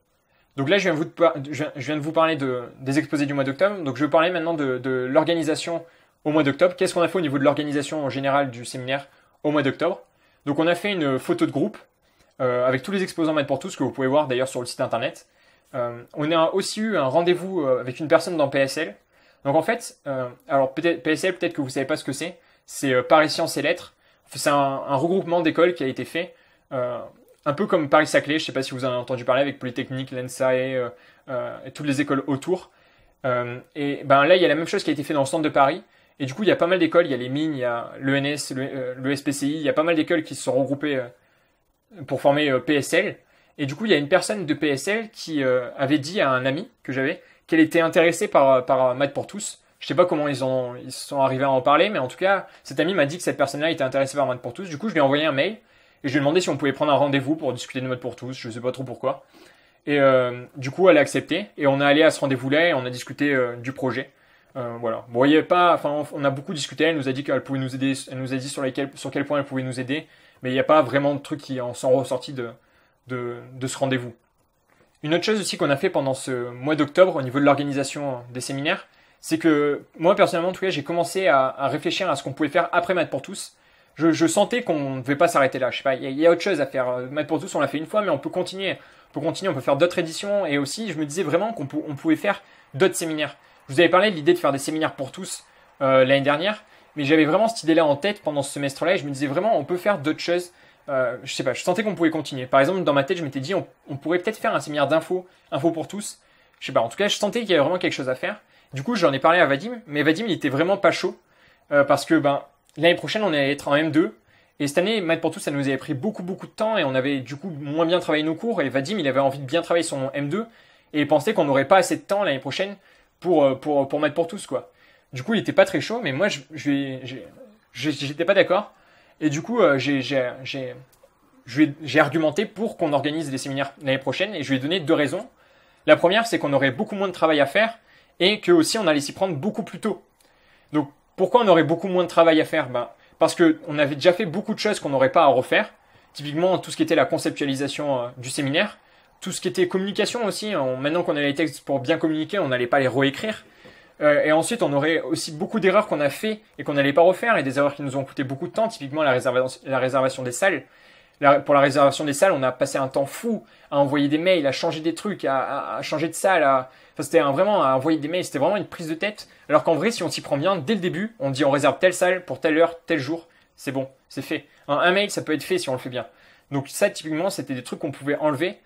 Donc là, je viens, vous de, je viens de vous parler de, des exposés du mois d'octobre. Donc je vais parler maintenant de, de l'organisation au mois d'octobre. Qu'est-ce qu'on a fait au niveau de l'organisation en général du séminaire au mois d'octobre Donc on a fait une photo de groupe euh, avec tous les exposants Maître pour tous que vous pouvez voir d'ailleurs sur le site internet. Euh, on a aussi eu un rendez-vous euh, avec une personne dans PSL. Donc en fait, euh, alors PSL, peut-être que vous savez pas ce que c'est. C'est Paris Sciences et Lettres. C'est un, regroupement d'écoles qui a été fait, un peu comme Paris Saclay. Je sais pas si vous en avez entendu parler avec Polytechnique, l'ENSAE et toutes les écoles autour. et ben là, il y a la même chose qui a été fait dans le centre de Paris. Et du coup, il y a pas mal d'écoles. Il y a les mines, il y a l'ENS, le, Il y a pas mal d'écoles qui se sont regroupées pour former PSL. Et du coup, il y a une personne de PSL qui euh, avait dit à un ami que j'avais qu'elle était intéressée par, euh, par euh, pour tous. Je sais pas comment ils, ont, ils sont arrivés à en parler, mais en tout cas, cet ami m'a dit que cette personne-là était intéressée par Math pour tous. Du coup, je lui ai envoyé un mail et je lui ai demandé si on pouvait prendre un rendez-vous pour discuter de Math pour tous. Je sais pas trop pourquoi. Et du coup, elle a accepté et on est allé à ce rendez-vous-là et on a discuté du projet. voilà. Bon, il y pas, enfin, on a beaucoup discuté. Elle nous a dit qu'elle pouvait nous aider. Elle nous a dit sur, lesquels, sur quel point elle pouvait nous aider. Mais il n'y a pas vraiment de truc qui en sont ressortis de, de, ce rendez-vous. Une autre chose aussi qu'on a fait pendant ce mois d'octobre au niveau de l'organisation des séminaires, c'est que moi personnellement, en tout cas, j'ai commencé à, réfléchir à ce qu'on pouvait faire après Mat pour tous. Je, sentais qu'on ne devait pas s'arrêter là. Je sais pas, il y, a autre chose à faire. Euh, Mat pour tous, on l'a fait une fois, mais on peut continuer. On peut continuer, on peut faire d'autres éditions. Et aussi, je me disais vraiment qu'on pouvait faire d'autres séminaires. Je vous avais parlé de l'idée de faire des séminaires pour tous euh, l'année dernière, mais j'avais vraiment cette idée-là en tête pendant ce semestre-là. Et je me disais vraiment, on peut faire d'autres choses. Euh, je sais pas, je sentais qu'on pouvait continuer. Par exemple, dans ma tête, je m'étais dit, on, pourrait peut-être faire un séminaire d'infos, info pour tous. Je sais pas, en tout cas, je sentais qu'il y avait vraiment quelque chose à faire. Du coup, j'en ai parlé à Vadim, mais Vadim, il était vraiment pas chaud, euh, parce que ben, l'année prochaine, on allait être en M2, et cette année, Maths pour tous, ça nous avait pris beaucoup, beaucoup de temps, et on avait du coup moins bien travaillé nos cours, et Vadim, il avait envie de bien travailler son M2, et il pensait qu'on n'aurait pas assez de temps l'année prochaine pour, euh, pour, pour pour tous, quoi. Du coup, il n'était pas très chaud, mais moi, je, j'étais pas d'accord. Et du coup, euh, j'ai argumenté pour qu'on organise des séminaires l'année prochaine et je lui ai donné deux raisons. La première, c'est qu'on aurait beaucoup moins de travail à faire et que aussi on allait s'y prendre beaucoup plus tôt. Donc pourquoi on aurait beaucoup moins de travail à faire ben, Parce qu'on avait déjà fait beaucoup de choses qu'on n'aurait pas à refaire. Typiquement, tout ce qui était la conceptualisation euh, du séminaire, tout ce qui était communication aussi. Hein. maintenant qu'on a les textes pour bien communiquer, on n'allait pas les réécrire. Euh, et ensuite, on aurait aussi beaucoup d'erreurs qu'on a fait et qu'on n'allait pas refaire, et des erreurs qui nous ont coûté beaucoup de temps, typiquement la, réservation des salles. pour la réservation des salles, on a passé un temps fou à envoyer des mails, à changer des trucs, à, changer de salle. Enfin, c'était vraiment à envoyer des mails, c'était vraiment une prise de tête. Alors qu'en vrai, si on s'y prend bien, dès le début, on dit on réserve telle salle pour telle heure, tel jour, c'est bon, c'est fait. un mail, ça peut être fait si on le fait bien. Donc ça, typiquement, c'était des trucs qu'on pouvait enlever.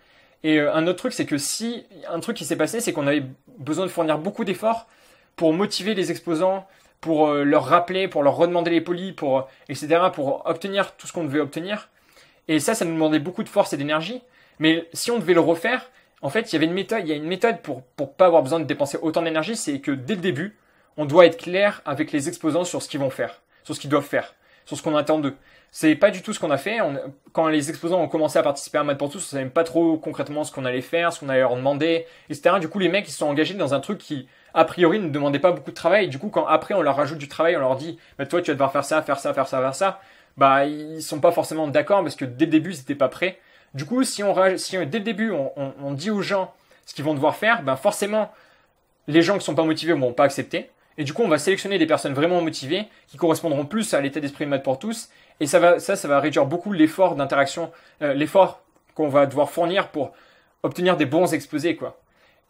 Et euh, un autre truc, c'est que si un truc qui s'est passé, c'est qu'on avait besoin de fournir beaucoup d'efforts pour motiver les exposants, pour euh, leur rappeler, pour leur redemander les polis, pour, euh, etc., pour obtenir tout ce qu'on devait obtenir. Et ça, ça nous demandait beaucoup de force et d'énergie. Mais si on devait le refaire, en fait, il y avait une méthode, il y a une méthode pour, pour pas avoir besoin de dépenser autant d'énergie, c'est que dès le début, on doit être clair avec les exposants sur ce qu'ils vont faire, sur ce qu'ils doivent faire, sur ce qu'on attend d'eux. C'est pas du tout ce qu'on a fait. On, quand les exposants ont commencé à participer à Mad pour tous, on savait pas trop concrètement ce qu'on allait faire, ce qu'on allait leur demander, etc. Du coup, les mecs, ils se sont engagés dans un truc qui, a priori, ne demandait pas beaucoup de travail. Du coup, quand après on leur rajoute du travail, on leur dit, mais toi, tu vas devoir faire ça, faire ça, faire ça, faire ça, bah, ils sont pas forcément d'accord parce que dès le début, ils n'étaient pas prêts. Du coup, si on, si dès le début, on, on, dit aux gens ce qu'ils vont devoir faire, ben forcément, les gens qui sont pas motivés vont pas accepter. Et du coup, on va sélectionner des personnes vraiment motivées qui correspondront plus à l'état d'esprit de pour tous. Et ça va, ça, ça va réduire beaucoup l'effort d'interaction, euh, l'effort qu'on va devoir fournir pour obtenir des bons exposés, quoi.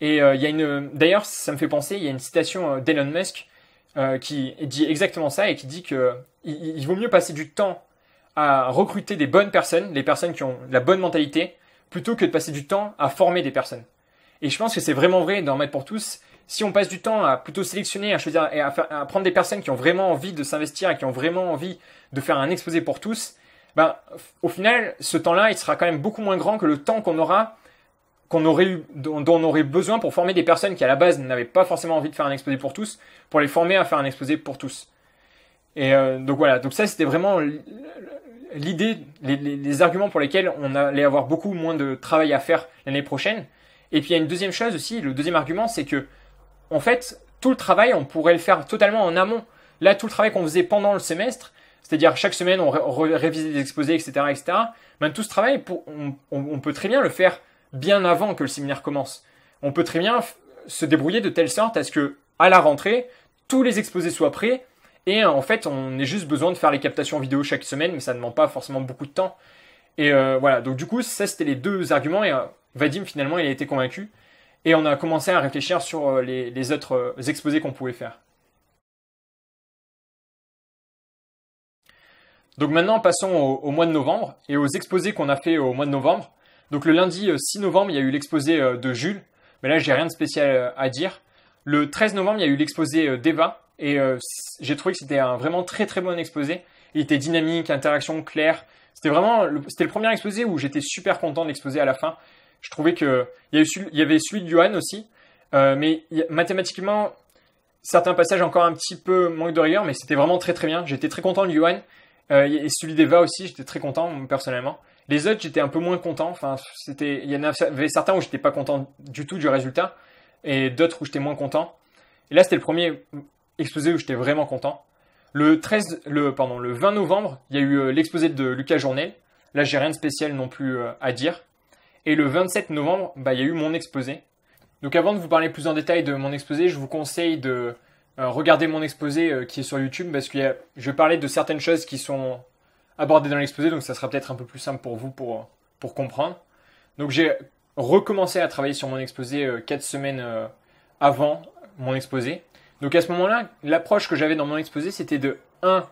Et euh, il y a une, d'ailleurs, ça me fait penser, il y a une citation euh, d'Elon Musk euh, qui dit exactement ça et qui dit que il, vaut mieux passer du temps à recruter des bonnes personnes, les personnes qui ont la bonne mentalité, plutôt que de passer du temps à former des personnes. Et je pense que c'est vraiment vrai dans mettre pour tous. Si on passe du temps à plutôt sélectionner, à choisir et à prendre des personnes qui ont vraiment envie de s'investir et qui ont vraiment envie de faire un exposé pour tous, ben, au final, ce temps-là, il sera quand même beaucoup moins grand que le temps qu'on aura qu'on aurait eu, dont, on aurait besoin pour former des personnes qui à la base n'avaient pas forcément envie de faire un exposé pour tous, pour les former à faire un exposé pour tous. Et euh, donc voilà, donc ça c'était vraiment l'idée, les, arguments pour lesquels on allait avoir beaucoup moins de travail à faire l'année prochaine. Et puis il y a une deuxième chose aussi, le deuxième argument c'est que en fait tout le travail on pourrait le faire totalement en amont. Là tout le travail qu'on faisait pendant le semestre, c'est-à-dire chaque semaine on révisait des exposés, etc., etc. Ben, tout ce travail on peut très bien le faire bien avant que le séminaire commence. On peut très bien se débrouiller de telle sorte à ce que, à la rentrée, tous les exposés soient prêts, et en fait, on ait juste besoin de faire les captations vidéo chaque semaine, mais ça ne demande pas forcément beaucoup de temps. Et euh, voilà, donc du coup, ça c'était les deux arguments, et euh, Vadim finalement, il a été convaincu, et on a commencé à réfléchir sur euh, les, autres exposés qu'on pouvait faire. Donc maintenant, passons au mois de novembre, et aux exposés qu'on a fait au mois de novembre. Donc le lundi 6 euh, novembre, il y a eu l'exposé euh, de Jules, mais là j'ai rien de spécial euh, à dire. Le 13 novembre, il y a eu l'exposé d'Eva, et j'ai trouvé que c'était un vraiment très très bon exposé. Il était dynamique, interaction claire. C'était vraiment le, c'était le premier exposé où j'étais super content de l'exposé à la fin. Je trouvais que il y, avait, celui de Johan aussi, mais mathématiquement certains passages encore un petit peu manque de rigueur, mais c'était vraiment très très bien. J'étais très content de Johan et celui d'Eva aussi. J'étais très content personnellement. Les autres, j'étais un peu moins content. Enfin, c'était, il y en avait certains où j'étais pas content du tout du résultat, et d'autres où j'étais moins content. Et là, c'était le premier exposé où j'étais vraiment content. Le 13, le le 20 novembre, il y a eu euh, l'exposé de Lucas Journel. Là, j'ai rien de spécial non plus euh, à dire. Et le 27 novembre, bah, il y a eu mon exposé. Donc, avant de vous parler plus en détail de mon exposé, je vous conseille de euh, regarder mon exposé qui est sur YouTube parce que je parlais de certaines choses qui sont abordé dans l'exposé, donc ça sera peut-être un peu plus simple pour vous pour, euh, pour comprendre. Donc j'ai recommencé à travailler sur mon exposé 4 euh, semaines euh, avant mon exposé. Donc à ce moment-là, l'approche que j'avais dans mon exposé, c'était de 1.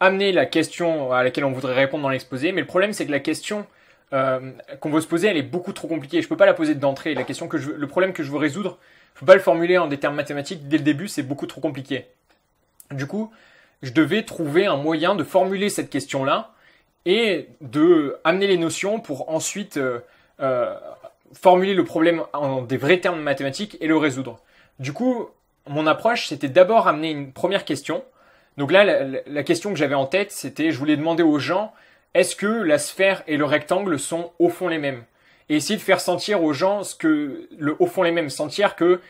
Amener la question à laquelle on voudrait répondre dans l'exposé, mais le problème c'est que la question qu'on veut se poser, elle est beaucoup trop compliquée. Je peux pas la poser d'entrée. La question que le problème que je veux résoudre, je peux pas le formuler en des termes mathématiques dès le début, c'est beaucoup trop compliqué. Du coup, je devais trouver un moyen de formuler cette question-là et de amener les notions pour ensuite euh, euh, formuler le problème en des vrais termes mathématiques et le résoudre. Du coup, mon approche, c'était d'abord amener une première question. Donc là, la, la question que j'avais en tête, c'était, je voulais demander aux gens, est-ce que la sphère et le rectangle sont au fond les mêmes Et essayer de faire sentir aux gens ce que le au fond les mêmes, sentir que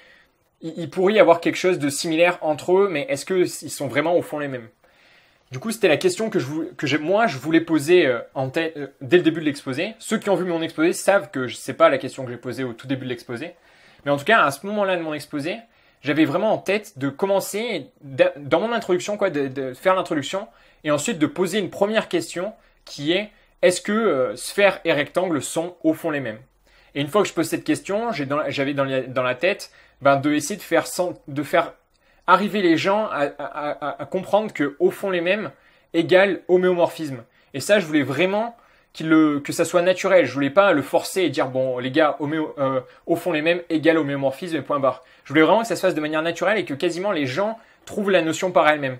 il, pourrait y avoir quelque chose de similaire entre eux, mais est-ce qu'ils sont vraiment au fond les mêmes du coup, c'était la question que, je, que moi, je voulais poser euh, en tête, euh, dès le début de l'exposé. Ceux qui ont vu mon exposé savent que ce n'est pas la question que j'ai posée au tout début de l'exposé. Mais en tout cas, à ce moment-là de mon exposé, j'avais vraiment en tête de commencer, dans mon introduction, quoi, de, faire l'introduction, et ensuite de poser une première question qui est est-ce que euh, sphère et rectangle sont au fond les mêmes Et une fois que je pose cette question, j'avais dans la tête ben, de essayer de faire, de faire arriver les gens à, comprendre que au fond les mêmes égale homéomorphisme. Et ça, je voulais vraiment qu'il que ça soit naturel. Je voulais pas le forcer et dire bon les gars euh, au fond les mêmes égale homéomorphisme point barre. Je voulais vraiment que ça se fasse de manière naturelle et que quasiment les gens trouvent la notion par elle-même.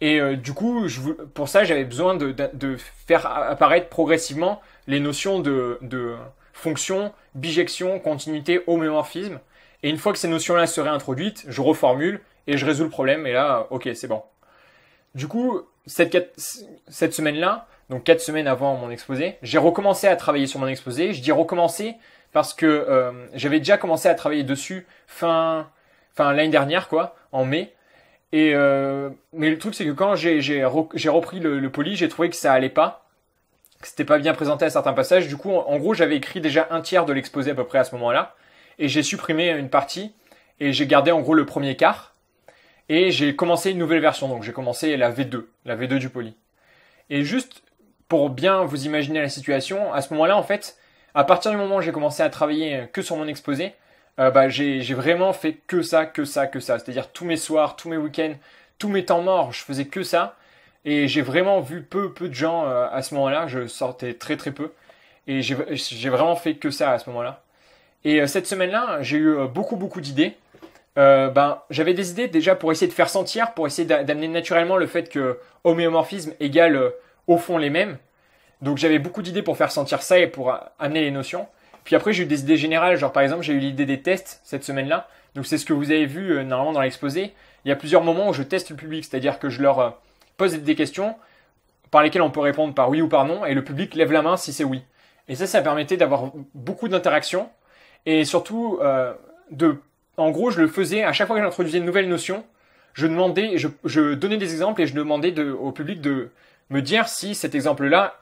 Et euh, du coup, je, pour ça, j'avais besoin de, faire apparaître progressivement les notions de, de fonction, bijection, continuité, homéomorphisme et une fois que ces notions-là seraient introduites, je reformule et je résous le problème. Et là, ok, c'est bon. Du coup, cette, cette semaine-là, donc quatre semaines avant mon exposé, j'ai recommencé à travailler sur mon exposé. Je dis recommencer parce que euh, j'avais déjà commencé à travailler dessus fin, fin l'année dernière, quoi, en mai. Et euh, mais le truc c'est que quand j'ai j'ai repris le, le poli, j'ai trouvé que ça allait pas, que c'était pas bien présenté à certains passages. Du coup, en gros, j'avais écrit déjà un tiers de l'exposé à peu près à ce moment-là et j'ai supprimé une partie et j'ai gardé en gros le premier quart et j'ai commencé une nouvelle version. Donc j'ai commencé la V2, la V2 du poli Et juste pour bien vous imaginer la situation, à ce moment-là, en fait, à partir du moment où j'ai commencé à travailler que sur mon exposé, euh, bah, j'ai vraiment fait que ça, que ça, que ça. C'est-à-dire tous mes soirs, tous mes week-ends, tous mes temps morts, je faisais que ça. Et j'ai vraiment vu peu, peu de gens euh, à ce moment-là. Je sortais très, très peu. Et j'ai vraiment fait que ça à ce moment-là. Et euh, cette semaine-là, j'ai eu euh, beaucoup, beaucoup d'idées. Euh, ben, j'avais des idées déjà pour essayer de faire sentir, pour essayer d'amener naturellement le fait que homéomorphisme égale au fond les mêmes. Donc j'avais beaucoup d'idées pour faire sentir ça et pour amener les notions. Puis après, j'ai eu des idées générales, genre par exemple, j'ai eu l'idée des tests cette semaine-là. Donc c'est ce que vous avez vu normalement dans l'exposé. Il y a plusieurs moments où je teste le public, c'est-à-dire que je leur pose des questions par lesquelles on peut répondre par oui ou par non, et le public lève la main si c'est oui. Et ça, ça permettait d'avoir beaucoup d'interactions et surtout, euh, de, en gros, je le faisais à chaque fois que j'introduisais une nouvelle notion. Je demandais, je, donnais des exemples et je demandais au public de me dire si cet exemple-là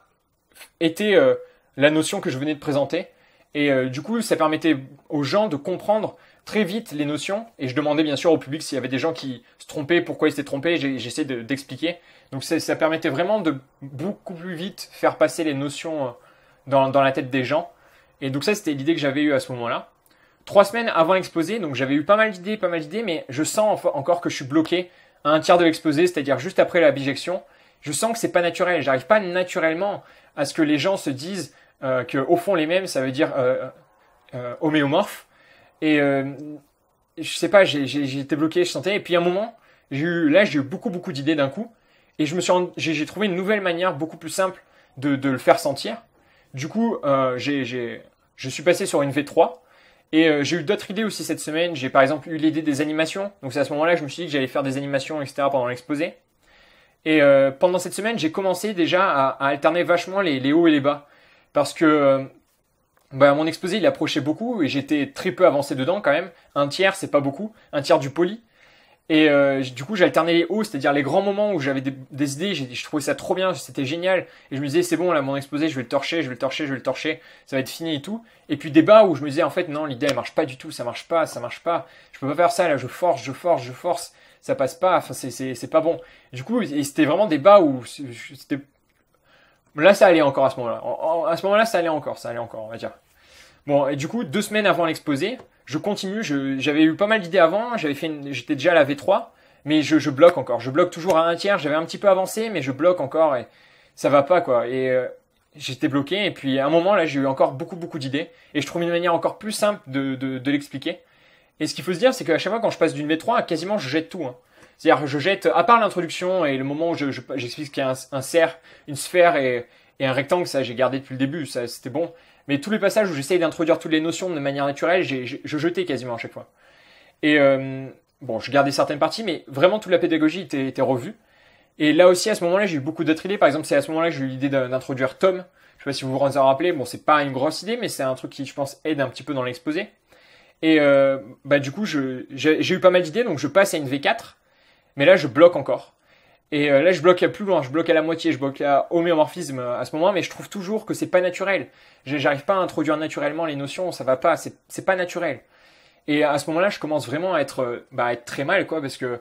était euh, la notion que je venais de présenter. Et euh, du coup, ça permettait aux gens de comprendre très vite les notions. Et je demandais bien sûr au public s'il y avait des gens qui se trompaient, pourquoi ils s'étaient trompés. j'essayais d'expliquer. Donc ça, permettait vraiment de beaucoup plus vite faire passer les notions dans la tête des gens. Et donc ça, c'était l'idée que j'avais eue à ce moment-là. Trois semaines avant l'exposé, donc j'avais eu pas mal d'idées, pas mal d'idées, mais je sens encore que je suis bloqué à un tiers de l'exposé, c'est-à-dire juste après la bijection. Je sens que c'est pas naturel. J'arrive pas naturellement à ce que les gens se disent euh, que au fond les mêmes, ça veut dire euh, euh homéomorphe. Et euh, je sais pas, j'ai bloqué, je sentais. Et puis à un moment, j'ai eu, là, j'ai eu beaucoup beaucoup d'idées d'un coup, et je me suis, j'ai trouvé une nouvelle manière beaucoup plus simple de, de le faire sentir. Du coup, euh, je suis passé sur une V3. Et euh, j'ai eu d'autres idées aussi cette semaine. J'ai par exemple eu l'idée des animations. Donc c'est à ce moment-là que je me suis dit que j'allais faire des animations, etc. pendant l'exposé. Et euh, pendant cette semaine, j'ai commencé déjà à, alterner vachement les, hauts et les bas. Parce que bah, mon exposé, il approchait beaucoup et j'étais très peu avancé dedans quand même. Un tiers, c'est pas beaucoup. Un tiers du poli. Et euh, du coup, j'alternais les hauts, c'est-à-dire les grands moments où j'avais des, idées, je trouvais ça trop bien, c'était génial. Et je me disais, c'est bon, là, mon exposé, je vais le torcher, je vais le torcher, je vais le torcher, ça va être fini et tout. Et puis des bas où je me disais, en fait, non, l'idée, elle marche pas du tout, ça marche pas, ça marche pas, je peux pas faire ça, là, je force, je force, je force, ça passe pas, enfin, c'est pas bon. Du coup, c'était vraiment des bas où c'était. Là, ça allait encore à ce moment-là. À ce moment-là, ça allait encore, ça allait encore, on va dire. Bon, et du coup, deux semaines avant l'exposé, je continue. J'avais eu pas mal d'idées avant. J'avais fait, j'étais déjà à la V3, mais je, bloque encore. Je bloque toujours à un tiers. J'avais un petit peu avancé, mais je bloque encore et ça va pas quoi. Et euh, j'étais bloqué. Et puis à un moment là, j'ai eu encore beaucoup beaucoup d'idées et je trouve une manière encore plus simple de, de, l'expliquer. Et ce qu'il faut se dire, c'est qu'à chaque fois quand je passe d'une V3, quasiment je jette tout. Hein. C'est-à-dire, je jette, à part l'introduction et le moment où j'explique je, qu'il y a un, un cerf, une sphère et, et un rectangle, ça j'ai gardé depuis le début, ça c'était bon. Mais tous les passages où j'essayais d'introduire toutes les notions de manière naturelle, je jetais quasiment à chaque fois. Et euh, bon, je gardais certaines parties, mais vraiment toute la pédagogie était, revue. Et là aussi, à ce moment-là, j'ai eu beaucoup d'autres idées. Par exemple, c'est à ce moment-là que j'ai eu l'idée d'introduire Tom. Je sais pas si vous vous en rappelez. Bon, c'est pas une grosse idée, mais c'est un truc qui, je pense, aide un petit peu dans l'exposé. Et euh, bah du coup, j'ai eu pas mal d'idées, donc je passe à une V4. Mais là, je bloque encore. Et euh, là, je bloque à plus loin, je bloque à la moitié, je bloque à homéomorphisme euh, à ce moment, mais je trouve toujours que c'est pas naturel. J'arrive pas à introduire naturellement les notions, ça va pas, c'est pas naturel. Et à ce moment-là, je commence vraiment à être, euh, bah, être très mal, quoi, parce que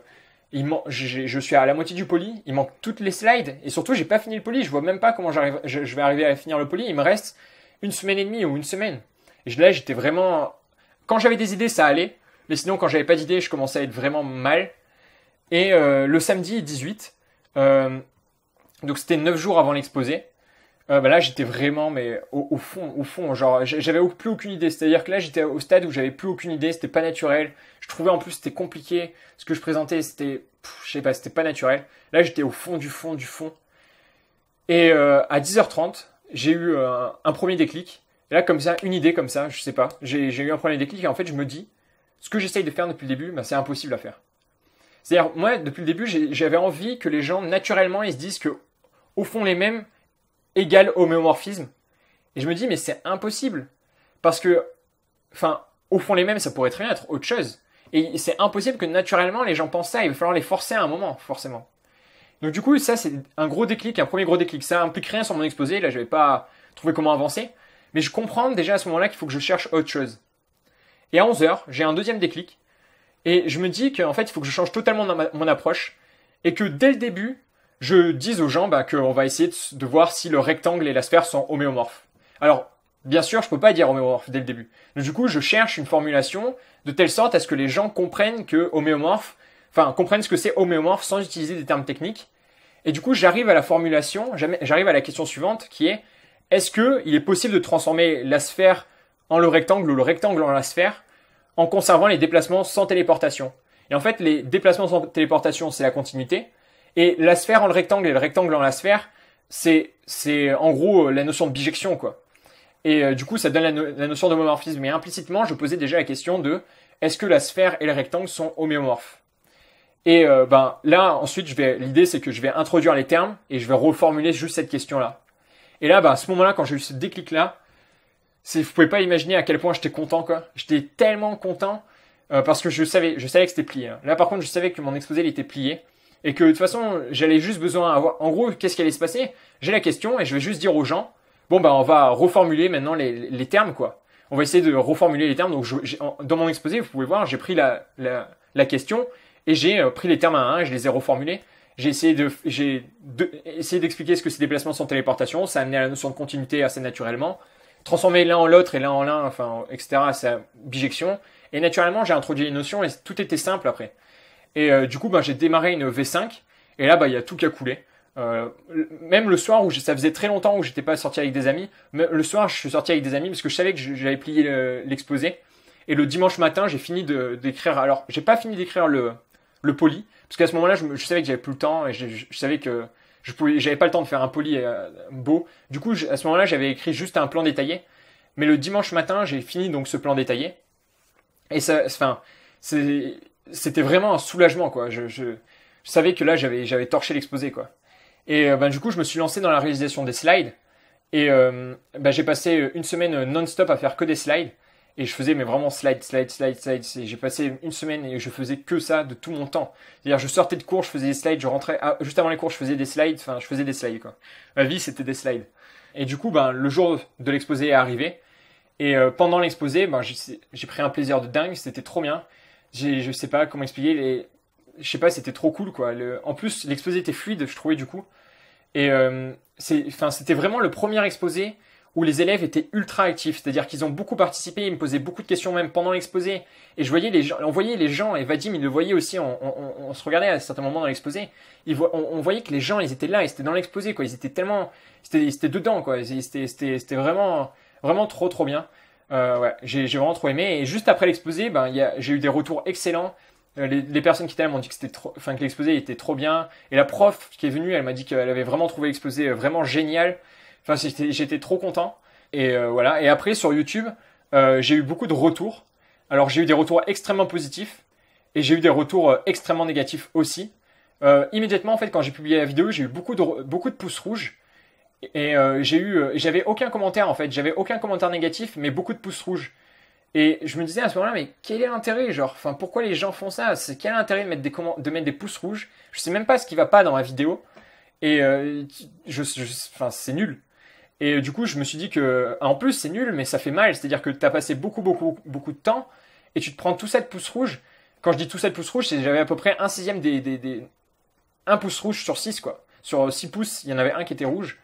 il je suis à la moitié du poly, il manque toutes les slides, et surtout, j'ai pas fini le poli, je vois même pas comment je, vais arriver à finir le poli, il me reste une semaine et demie ou une semaine. Et là, j'étais vraiment, quand j'avais des idées, ça allait, mais sinon, quand j'avais pas d'idées, je commençais à être vraiment mal. Et le samedi 18, euh, donc c'était 9 jours avant l'exposé. Euh, bah là j'étais vraiment mais au, fond au fond genre j'avais plus aucune idée c'est à dire que là j'étais au stade où j'avais plus aucune idée c'était pas naturel je trouvais en plus c'était compliqué ce que je présentais c'était je sais pas c'était pas naturel là j'étais au fond du fond du fond et euh, à 10h30 j'ai eu un, premier déclic là comme ça une idée comme ça je sais pas j'ai eu un premier déclic et en fait je me dis ce que j'essaye de faire depuis le début bah, c'est impossible à faire c'est-à-dire, moi, depuis le début, j'avais envie que les gens, naturellement, ils se disent que, au fond, les mêmes égale homéomorphisme. Et je me dis, mais c'est impossible. Parce que, enfin, au fond, les mêmes, ça pourrait très bien être autre chose. Et c'est impossible que naturellement les gens pensent ça, il va falloir les forcer à un moment, forcément. Donc du coup, ça c'est un gros déclic, un premier gros déclic. Ça implique rien sur mon exposé, là je n'avais pas trouvé comment avancer. Mais je comprends déjà à ce moment-là qu'il faut que je cherche autre chose. Et à 11h, j'ai un deuxième déclic. Et je me dis qu'en fait, il faut que je change totalement mon approche et que dès le début, je dise aux gens bah, qu'on va essayer de, voir si le rectangle et la sphère sont homéomorphes. Alors, bien sûr, je peux pas dire homéomorphe dès le début. du coup, je cherche une formulation de telle sorte à ce que les gens comprennent que homéomorphe, enfin, comprennent ce que c'est homéomorphe sans utiliser des termes techniques. Et du coup, j'arrive à la formulation, j'arrive à la question suivante qui est est-ce que il est possible de transformer la sphère en le rectangle ou le rectangle en la sphère en conservant les déplacements sans téléportation. Et en fait, les déplacements sans téléportation, c'est la continuité. Et la sphère en le rectangle et le rectangle en la sphère, c'est, c'est en gros la notion de bijection, quoi. Et euh, du coup, ça donne la, notion d'homomorphisme. Mais implicitement, je posais déjà la question de est-ce que la sphère et le rectangle sont homéomorphes Et euh, ben là, ensuite, je vais l'idée, c'est que je vais introduire les termes et je vais reformuler juste cette question-là. Et là, ben, à ce moment-là, quand j'ai eu ce déclic-là, c'est vous pouvez pas imaginer à quel point j'étais content quoi. J'étais tellement content euh, parce que je savais, je savais que c'était plié. Hein. Là par contre, je savais que mon exposé il était plié et que de toute façon, j'avais juste besoin avoir. En gros, qu'est-ce qui allait se passer J'ai la question et je vais juste dire aux gens, bon ben on va reformuler maintenant les, les termes quoi. On va essayer de reformuler les termes. Donc dans mon exposé, vous pouvez voir, j'ai pris la, la, la, question et j'ai euh, pris les termes à un, je les ai reformulés. J'ai essayé de, j'ai essayé d'expliquer ce que ces déplacements sans téléportation. Ça a amené à la notion de continuité assez naturellement transformer l'un en l'autre et l'un en l'un, enfin, etc. sa bijection. Et naturellement, j'ai introduit les notions et tout était simple après. Et euh, du coup, ben, j'ai démarré une V5 et là, ben, il y a tout qui a coulé. Euh, même le soir où ça faisait très longtemps où j'étais pas sorti avec des amis, le soir je suis sorti avec des amis parce que je savais que j'avais plié l'exposé. Et le dimanche matin, j'ai fini d'écrire. Alors, j'ai pas fini d'écrire le, le poli parce qu'à ce moment-là, je, savais que j'avais plus le temps et je savais que je j'avais pas le temps de faire un poli euh, beau. Du coup, à ce moment-là, j'avais écrit juste un plan détaillé. Mais le dimanche matin, j'ai fini donc ce plan détaillé. Et ça, enfin, c'était vraiment un soulagement, quoi. Je, savais que là, j'avais, j'avais torché l'exposé, quoi. Et euh, ben, du coup, je me suis lancé dans la réalisation des slides. Et euh, ben, j'ai passé une semaine non-stop à faire que des slides. Et je faisais mais vraiment slide, slide, slide, slide. J'ai passé une semaine et je faisais que ça de tout mon temps. C'est-à-dire je sortais de cours, je faisais des slides, je rentrais juste avant les cours, je faisais des slides. Enfin, je faisais des slides quoi. Ma vie c'était des slides. Et du coup, ben le jour de l'exposé est arrivé. Et euh, pendant l'exposé, ben j'ai pris un plaisir de dingue. C'était trop bien. Je sais pas comment expliquer. Les... Je sais pas, c'était trop cool quoi. En plus, l'exposé était fluide, je trouvais du coup. Et euh, c'était vraiment le premier exposé où les élèves étaient ultra actifs, c'est-à-dire qu'ils ont beaucoup participé, ils me posaient beaucoup de questions même pendant l'exposé, et je voyais les gens, on voyait les gens, et Vadim il le voyait aussi, on, se regardait à certains moments dans l'exposé, on, on, voyait que les gens ils étaient là, ils étaient dans l'exposé, quoi, ils étaient tellement, c'était ils étaient dedans, quoi, c'était vraiment, vraiment trop trop bien. Euh, ouais, j'ai vraiment trop aimé, et juste après l'exposé, ben, j'ai eu des retours excellents, euh, les, personnes qui étaient là m'ont dit que c'était que l'exposé était trop bien. Et la prof qui est venue, elle m'a dit qu'elle avait vraiment trouvé l'exposé euh, vraiment génial. Enfin, j'étais trop content. Et euh, voilà. Et après, sur YouTube, euh, j'ai eu beaucoup de retours. Alors, j'ai eu des retours extrêmement positifs et j'ai eu des retours euh, extrêmement négatifs aussi. immédiatement, en fait, quand j'ai publié la vidéo, j'ai eu beaucoup de, beaucoup de pouces rouges et j'ai eu, j'avais aucun commentaire en fait, j'avais aucun commentaire négatif, mais beaucoup de pouces rouges. Et je me disais à ce moment-là, mais quel est l'intérêt, genre, enfin, pourquoi les gens font ça C'est quel intérêt de mettre des de mettre des pouces rouges Je sais même pas ce qui va pas dans la vidéo et je, je, enfin, c'est nul. Et euh, du coup, je me suis dit que, en plus, c'est nul, mais ça fait mal. C'est-à-dire que tu as passé beaucoup, beaucoup, beaucoup de temps et tu te prends tout ça de pouce rouge. Quand je dis tout ça de pouce rouge, c'est j'avais à peu près un sixième des, des, des, un pouce rouge sur six, quoi. Sur 6 euh, pouces, il y en avait un qui était rouge.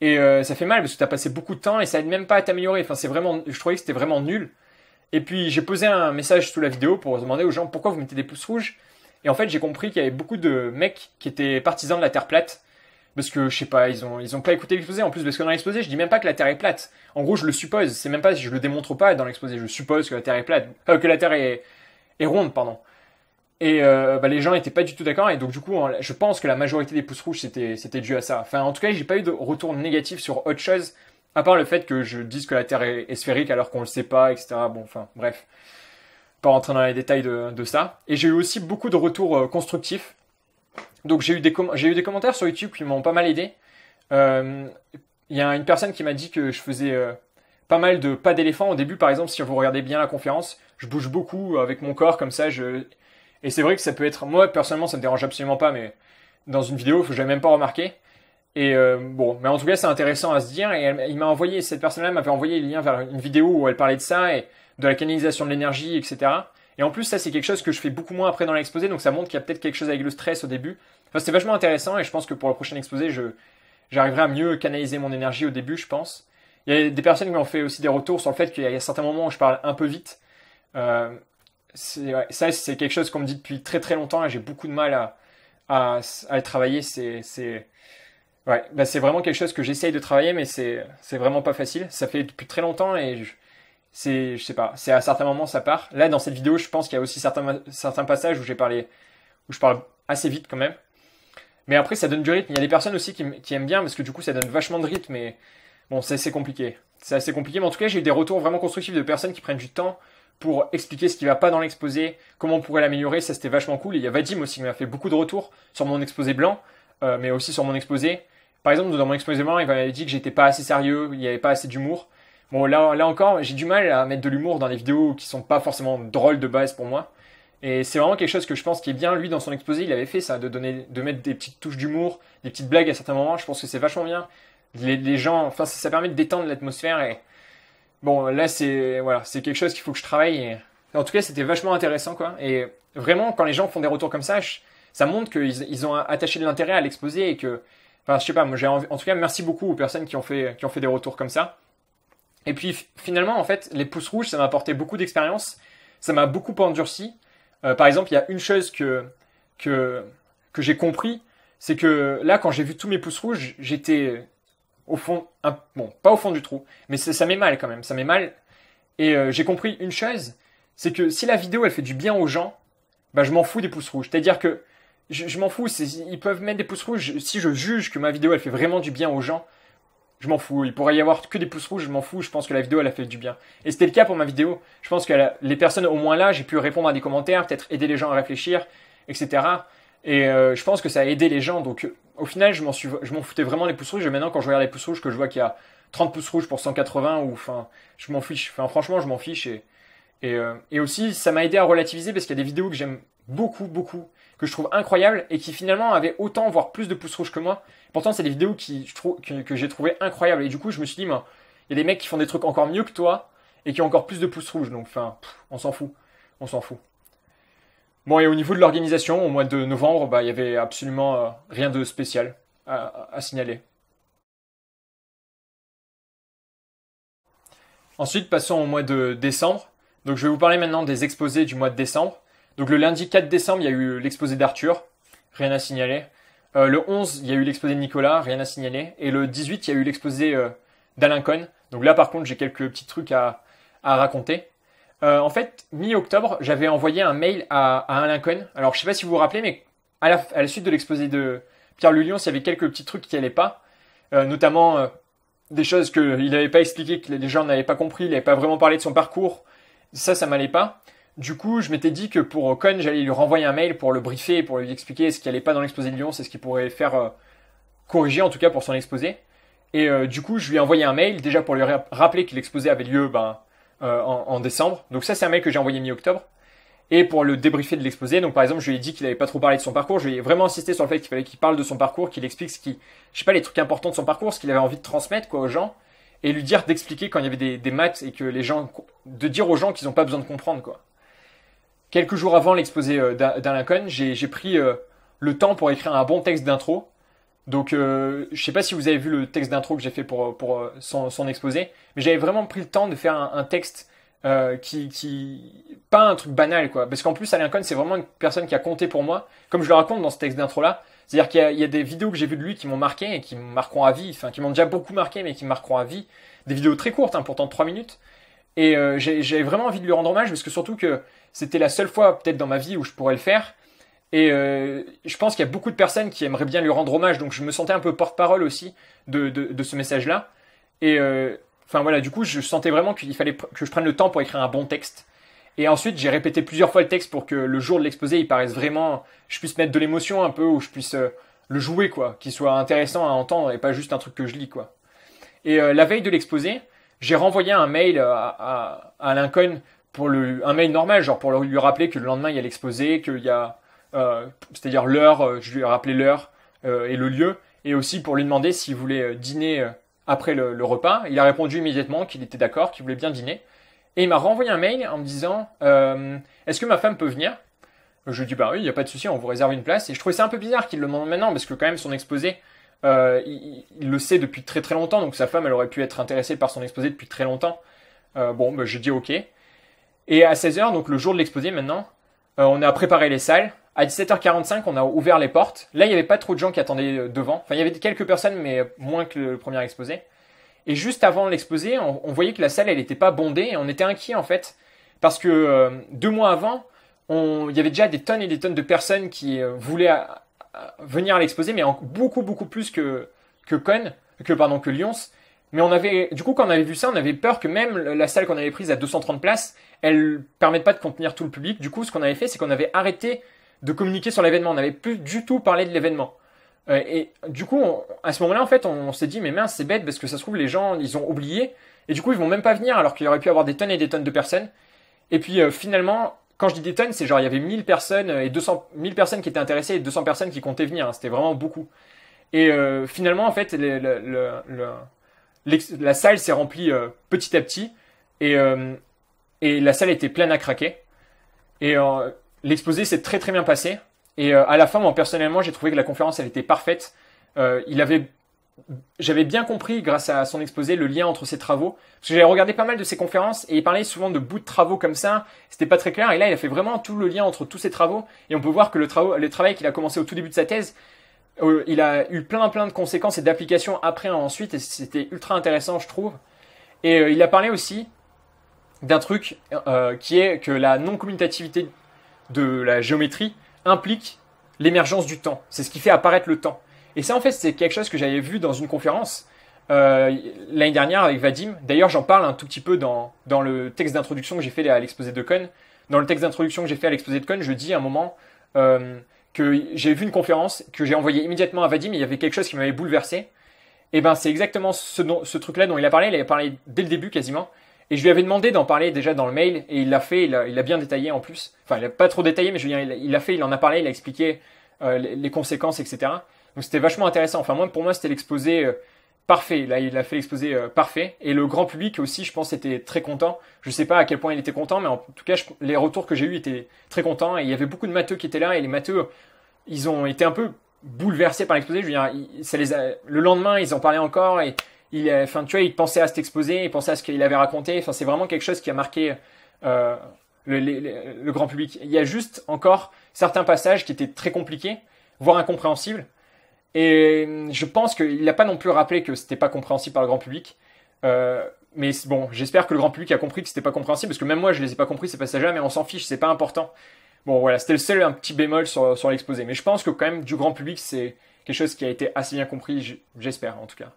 Et euh, ça fait mal parce que as passé beaucoup de temps et ça aide même pas à t'améliorer. Enfin, c'est vraiment, je trouvais que c'était vraiment nul. Et puis j'ai posé un message sous la vidéo pour demander aux gens pourquoi vous mettez des pouces rouges. Et en fait, j'ai compris qu'il y avait beaucoup de mecs qui étaient partisans de la Terre plate parce que je sais pas, ils ont ils ont pas écouté l'exposé en plus parce que dans l'exposé je dis même pas que la Terre est plate. En gros je le suppose, c'est même pas si je le démontre pas dans l'exposé, je suppose que la Terre est plate, euh, que la Terre est, ronde pardon. Et euh, bah, les gens étaient pas du tout d'accord et donc du coup je pense que la majorité des pouces rouges c'était c'était dû à ça. Enfin en tout cas j'ai pas eu de retour négatif sur autre chose à part le fait que je dise que la Terre est, sphérique alors qu'on le sait pas etc. Bon enfin bref pas rentrer dans les détails de ça. Et j'ai eu aussi beaucoup de retours euh, constructifs donc j'ai eu, des j'ai eu des commentaires sur YouTube qui m'ont pas mal aidé. Il euh, y a une personne qui m'a dit que je faisais euh, pas mal de pas d'éléphant au début, par exemple, si vous regardez bien la conférence, je bouge beaucoup avec mon corps comme ça. Je... Et c'est vrai que ça peut être, moi personnellement, ça me dérange absolument pas, mais dans une vidéo, je n'avais même pas remarqué. Et euh, bon, mais en tout cas, c'est intéressant à se dire. Et il m'a envoyé, cette personne-là m'avait envoyé le lien vers une vidéo où elle parlait de ça et de la canalisation de l'énergie, etc. Et en plus, ça, c'est quelque chose que je fais beaucoup moins après dans l'exposé, donc ça montre qu'il y a peut-être quelque chose avec le stress au début. Enfin, c'est vachement intéressant et je pense que pour le prochain exposé, je, j'arriverai à mieux canaliser mon énergie au début, je pense. Il y a des personnes qui m'ont fait aussi des retours sur le fait qu'il y a certains moments où je parle un peu vite. Euh, ça, c'est quelque chose qu'on me dit depuis très très longtemps et j'ai beaucoup de mal à, à, à travailler. C'est, c'est, ouais, bah, c'est vraiment quelque chose que j'essaye de travailler, mais c'est, c'est vraiment pas facile. Ça fait depuis très longtemps et je, c'est, je sais pas, c'est à certains moments ça part. Là, dans cette vidéo, je pense qu'il y a aussi certains, certains passages où j'ai parlé, où je parle assez vite quand même. Mais après, ça donne du rythme. Il y a des personnes aussi qui, qui aiment bien parce que du coup, ça donne vachement de rythme. Mais bon, c'est assez compliqué. C'est assez compliqué, mais en tout cas, j'ai eu des retours vraiment constructifs de personnes qui prennent du temps pour expliquer ce qui va pas dans l'exposé, comment on pourrait l'améliorer. Ça, c'était vachement cool. il y a Vadim aussi qui m'a fait beaucoup de retours sur mon exposé blanc, euh, mais aussi sur mon exposé. Par exemple, dans mon exposé blanc, il m'avait dit que j'étais pas assez sérieux, il n'y avait pas assez d'humour. Bon, là, là encore, j'ai du mal à mettre de l'humour dans des vidéos qui sont pas forcément drôles de base pour moi. Et c'est vraiment quelque chose que je pense qui est bien. Lui, dans son exposé, il avait fait ça, de, donner, de mettre des petites touches d'humour, des petites blagues à certains moments. Je pense que c'est vachement bien. Les, gens, enfin, ça, permet de détendre l'atmosphère. Et bon, là, c'est voilà, c'est quelque chose qu'il faut que je travaille. En tout cas, c'était vachement intéressant, quoi. Et vraiment, quand les gens font des retours comme ça, ça montre qu'ils ils ont attaché de l'intérêt à l'exposé et que, enfin, je sais pas, moi, j'ai en tout cas, merci beaucoup aux personnes qui ont fait, qui ont fait des retours comme ça. Et puis finalement, en fait, les pouces rouges, ça m'a apporté beaucoup d'expérience, ça m'a beaucoup endurci. Euh, par exemple, il y a une chose que, que, que j'ai compris, c'est que là, quand j'ai vu tous mes pouces rouges, j'étais au fond, bon, pas au fond du trou, mais ça m'est mal quand même, ça m'est mal. Et euh, j'ai compris une chose, c'est que si la vidéo elle fait du bien aux gens, bah, je m'en fous des pouces rouges. C'est-à-dire que je, je m'en fous, ils peuvent mettre des pouces rouges si je juge que ma vidéo elle fait vraiment du bien aux gens je m'en fous. Il pourrait y avoir que des pouces rouges, je m'en fous. Je pense que la vidéo, elle a fait du bien. Et c'était le cas pour ma vidéo. Je pense que les personnes, au moins là, j'ai pu répondre à des commentaires, peut-être aider les gens à réfléchir, etc. Et euh, je pense que ça a aidé les gens. Donc, au final, je m'en, suis, je m'en foutais vraiment les pouces rouges. Et maintenant, quand je regarde les pouces rouges, que je vois qu'il y a 30 pouces rouges pour 180, ou enfin, je m'en fiche. Enfin, franchement, je m'en fiche. Euh, et aussi, ça m'a aidé à relativiser parce qu'il y a des vidéos que j'aime beaucoup, beaucoup que je trouve incroyable et qui finalement avait autant, voire plus de pouces rouges que moi. Pourtant, c'est des vidéos que, j'ai trouvées incroyables. Et du coup, je me suis dit, il y a des mecs qui font des trucs encore mieux que toi et qui ont encore plus de pouces rouges. Donc, enfin, on s'en fout. On s'en fout. Bon, et au niveau de l'organisation, au mois de novembre, bah, il n'y avait absolument euh, rien de spécial à signaler. Ensuite, passons au mois de décembre. Donc, je vais vous parler maintenant des exposés du mois de décembre. Donc le lundi 4 décembre, il y a eu l'exposé d'Arthur, rien à signaler. Euh, le 11, il y a eu l'exposé de Nicolas, rien à signaler. Et le 18, il y a eu l'exposé euh, d'Alain Cohn. Donc là, par contre, j'ai quelques petits trucs à, raconter. Euh, en fait, mi-octobre, j'avais envoyé un mail à, à Alain Cohn. Alors, je sais pas si vous vous rappelez, mais à la, suite de l'exposé de Pierre Lulion, il y avait quelques petits trucs qui n'allaient pas. Euh, notamment des choses qu'il n'avait pas expliquées, que les gens n'avaient pas compris, il n'avait pas vraiment parlé de son parcours. Ça, ça m'allait pas. Du coup, je m'étais dit que pour Cohn, j'allais lui renvoyer un mail pour le briefer, pour lui expliquer ce qui allait pas dans l'exposé de Lyon, c'est ce qui pourrait faire euh, corriger en tout cas pour son exposé. Et euh, du coup, je lui ai envoyé un mail déjà pour lui rappeler que l'exposé avait lieu ben, euh, en, en, décembre. Donc ça, c'est un mail que j'ai envoyé mi-octobre. Et pour le débriefer de l'exposé, donc par exemple, je lui ai dit qu'il n'avait pas trop parlé de son parcours. Je lui ai vraiment insisté sur le fait qu'il fallait qu'il parle de son parcours, qu'il explique ce qui, je sais pas, les trucs importants de son parcours, ce qu'il avait envie de transmettre quoi aux gens, et lui dire d'expliquer quand il y avait des, des maths et que les gens, de dire aux gens qu'ils n'ont pas besoin de comprendre quoi quelques jours avant l'exposé euh, d'Alain d'un j'ai pris euh, le temps pour écrire un bon texte d'intro. Donc, euh, je ne sais pas si vous avez vu le texte d'intro que j'ai fait pour, pour son, son, exposé, mais j'avais vraiment pris le temps de faire un, un texte qui, qui, Pas un truc banal, quoi. Parce qu'en plus, Alain Cohn, c'est vraiment une personne qui a compté pour moi, comme je le raconte dans ce texte d'intro-là. C'est-à-dire qu'il y, a des vidéos que j'ai vues de lui qui m'ont marqué et qui me marqueront à vie, enfin, qui m'ont déjà beaucoup marqué, mais qui me marqueront à vie. Des vidéos très courtes, hein, pourtant 3 minutes. Et euh, j'ai vraiment envie de lui rendre hommage parce que surtout que c'était la seule fois peut-être dans ma vie où je pourrais le faire. Et euh, je pense qu'il y a beaucoup de personnes qui aimeraient bien lui rendre hommage, donc je me sentais un peu porte-parole aussi de, ce message-là. Et euh, enfin voilà, du coup, je sentais vraiment qu'il fallait que je prenne le temps pour écrire un bon texte. Et ensuite, j'ai répété plusieurs fois le texte pour que le jour de l'exposé, il paraisse vraiment, je puisse mettre de l'émotion un peu, ou je puisse euh, le jouer, quoi, qu'il soit intéressant à entendre et pas juste un truc que je lis, quoi. Et la veille de l'exposé, j'ai renvoyé un mail à, à, à pour le, un mail normal, genre pour lui rappeler que le lendemain il y a l'exposé, qu'il y a, euh, c'est-à-dire l'heure, euh, je lui ai rappelé l'heure euh, et le lieu, et aussi pour lui demander s'il voulait dîner après le, repas. Il a répondu immédiatement qu'il était d'accord, qu'il voulait bien dîner, et il m'a renvoyé un mail en me disant Est-ce que ma femme peut venir Je lui ai dit Bah oui, il n'y a pas de souci, on vous réserve une place. Et je trouvais ça un peu bizarre qu'il le demande maintenant, parce que quand même son exposé, il, le sait depuis très très longtemps, donc sa femme, elle aurait pu être intéressée par son exposé depuis très longtemps. bon, bah, dis dit ok. Et à 16h, donc le jour de l'exposé maintenant, euh, on a préparé les salles. À 17h45, on a ouvert les portes. Là, il n'y avait pas trop de gens qui attendaient euh, devant. Enfin, il y avait quelques personnes, mais moins que le premier exposé. Et juste avant l'exposé, on, voyait que la salle, elle n'était pas bondée. on était inquiet, en fait. Parce que euh, deux mois avant, on, il y avait déjà des tonnes et des tonnes de personnes qui voulaient venir à l'exposé, mais beaucoup, beaucoup plus que, que que, pardon, que Lyons. Mais on avait, du coup, quand on avait vu ça, on avait peur que même la salle qu'on avait prise à 230 places, elle permette pas de contenir tout le public. Du coup, ce qu'on avait fait, c'est qu'on avait arrêté de communiquer sur l'événement. On n'avait plus du tout parlé de l'événement. Euh, et du coup, à ce moment-là, en fait, on, s'est dit, mais mince, c'est bête parce que ça se trouve, les gens, ils ont oublié. Et du coup, ils vont même pas venir alors qu'il y aurait pu avoir des tonnes et des tonnes de personnes. Et puis, euh, finalement, quand je dis des tonnes, c'est genre, il y avait 1000 personnes euh, et 200, 1000 personnes qui étaient intéressées et 200 personnes qui comptaient venir. Hein, c'était vraiment beaucoup. Et euh, finalement, en fait, le, le, le, la salle s'est remplie euh, petit à petit euh, et, la salle était pleine à craquer. Et euh, l'exposé s'est très très bien passé. Et à la fin, moi personnellement, j'ai trouvé que la conférence était parfaite. j'avais bien compris grâce à son exposé le lien entre ses travaux. Parce que j'avais regardé pas mal de ses conférences et il parlait souvent de bouts de travaux comme ça. C'était pas très clair. Et là, il a fait vraiment tout le lien entre tous ses travaux. Et on peut voir que le travail qu'il a commencé au tout début de sa thèse, il a eu plein plein de conséquences et d'applications après ensuite, et c'était ultra intéressant, je trouve. Et euh, il a parlé aussi d'un truc euh, qui est que la non-commutativité de la géométrie implique l'émergence du temps. C'est ce qui fait apparaître le temps. Et ça, en fait, c'est quelque chose que j'avais vu dans une conférence euh, l'année dernière avec Vadim. D'ailleurs, j'en parle un tout petit peu dans, dans le texte d'introduction que j'ai fait à l'exposé de Cohn. Dans le texte d'introduction que j'ai fait à l'exposé de Cohn, je dis à un moment que j'ai vu une conférence que j'ai envoyé immédiatement à Vadim, il y avait quelque chose qui m'avait bouleversé. Et eh ben c'est exactement ce, ce truc-là dont il a parlé, il a parlé dès le début quasiment. Et je lui avais demandé d'en parler déjà dans le mail, et il l'a fait, il l'a bien détaillé en plus. Enfin, il a pas trop détaillé, mais je veux dire, il l'a fait, il en a parlé, il a expliqué euh, les conséquences, etc. Donc c'était vachement intéressant. Enfin, moi, pour moi, c'était l'exposé euh, parfait. Là, il a fait l'exposé euh, parfait. Et le grand public aussi, je pense, était très content. Je sais pas à quel point il était content, mais en tout cas, les retours que j'ai eu étaient très contents. Et il y avait beaucoup de matheux qui étaient là, et les matheux, ils ont été un peu bouleversés par l'exposé. Je veux dire, les le lendemain, ils en parlaient encore et il, euh, enfin, tu vois, ils pensaient à cet exposé, ils pensaient à ce qu'il avait raconté. Enfin, c'est vraiment quelque chose qui a marqué euh, le, grand public. Il y a juste encore certains passages qui étaient très compliqués, voire incompréhensibles. Et euh, je pense qu'il n'a pas non plus rappelé que c'était pas compréhensible par le grand public. mais bon, j'espère que le grand public a compris que c'était pas compréhensible parce que même moi je les ai pas compris ces passages-là, mais on s'en fiche, c'est pas important. Bon, voilà, c'était le seul un petit bémol sur, sur l'exposé. Mais je pense que quand même, du grand public, c'est quelque chose qui a été assez bien compris, j'espère en tout cas.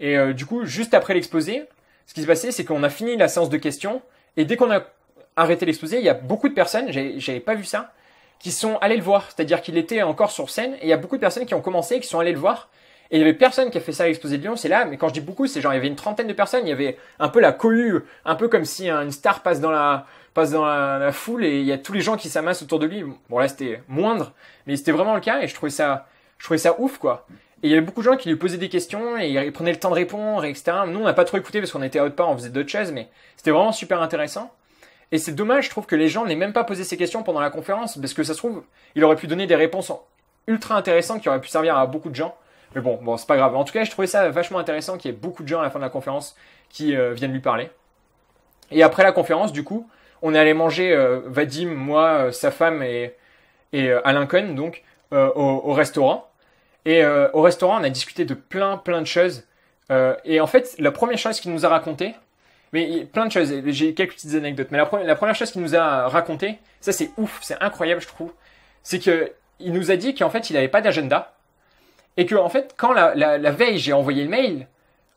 Et euh, du coup, juste après l'exposé, ce qui se passait, c'est qu'on a fini la séance de questions. Et dès qu'on a arrêté l'exposé, il y a beaucoup de personnes, j'avais pas vu ça, qui sont allées le voir. C'est-à-dire qu'il était encore sur scène. Et il y a beaucoup de personnes qui ont commencé qui sont allées le voir. Et il y avait personne qui a fait ça à l'exposé de Lyon, c'est là, mais quand je dis beaucoup, c'est genre, il y avait une trentaine de personnes, il y avait un peu la cohue, un peu comme si une star passe dans la, passe dans la, foule et il y a tous les gens qui s'amassent autour de lui. Bon là c'était moindre, mais c'était vraiment le cas et je trouvais ça, je trouvais ça ouf quoi. Et il y avait beaucoup de gens qui lui posaient des questions et il prenait le temps de répondre, etc. Nous on n'a pas trop écouté parce qu'on était à haute part, on faisait d'autres choses, mais c'était vraiment super intéressant. Et c'est dommage, je trouve que les gens n'aient même pas posé ces questions pendant la conférence parce que ça se trouve, il aurait pu donner des réponses ultra intéressantes qui auraient pu servir à beaucoup de gens. Mais bon, bon, c'est pas grave. En tout cas, je trouvais ça vachement intéressant qu'il y ait beaucoup de gens à la fin de la conférence qui euh, viennent lui parler. Et après la conférence, du coup, on est allé manger, euh, Vadim, moi, euh, sa femme et, et euh, Cohn, donc, au, restaurant. Et au restaurant, on a discuté de plein, plein de choses. et en fait, la première chose qu'il nous a raconté, mais plein de choses, j'ai quelques petites anecdotes, mais la, la première chose qu'il nous a raconté, ça c'est ouf, c'est incroyable, je trouve, c'est qu'il nous a dit qu'en fait, il n'avait pas d'agenda. Et que, en fait, quand la, la veille, j'ai envoyé le mail,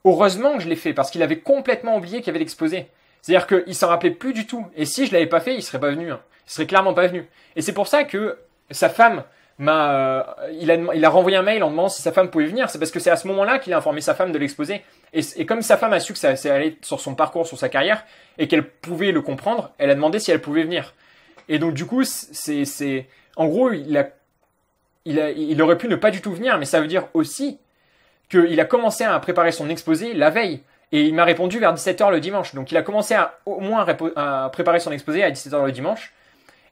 heureusement que je l'ai fait, parce qu'il avait complètement oublié qu'il y avait l'exposé. C'est-à-dire qu'il s'en rappelait plus du tout. Et si je l'avais pas fait, il serait pas venu. Hein. Il serait clairement pas venu. Et c'est pour ça que sa femme m'a, euh, il, a, il a renvoyé un mail en demandant si sa femme pouvait venir. C'est parce que c'est à ce moment-là qu'il a informé sa femme de l'exposé. Et, comme sa femme a su que ça, s'est allait sur son parcours, sur sa carrière, et qu'elle pouvait le comprendre, elle a demandé si elle pouvait venir. Et donc du coup, c'est, c'est, en gros, il a, il a, il aurait pu ne pas du tout venir, mais ça veut dire aussi qu'il a commencé à préparer son exposé la veille. Et il m'a répondu vers 17h le dimanche. Donc il a commencé à au moins à préparer son exposé à 17h le dimanche.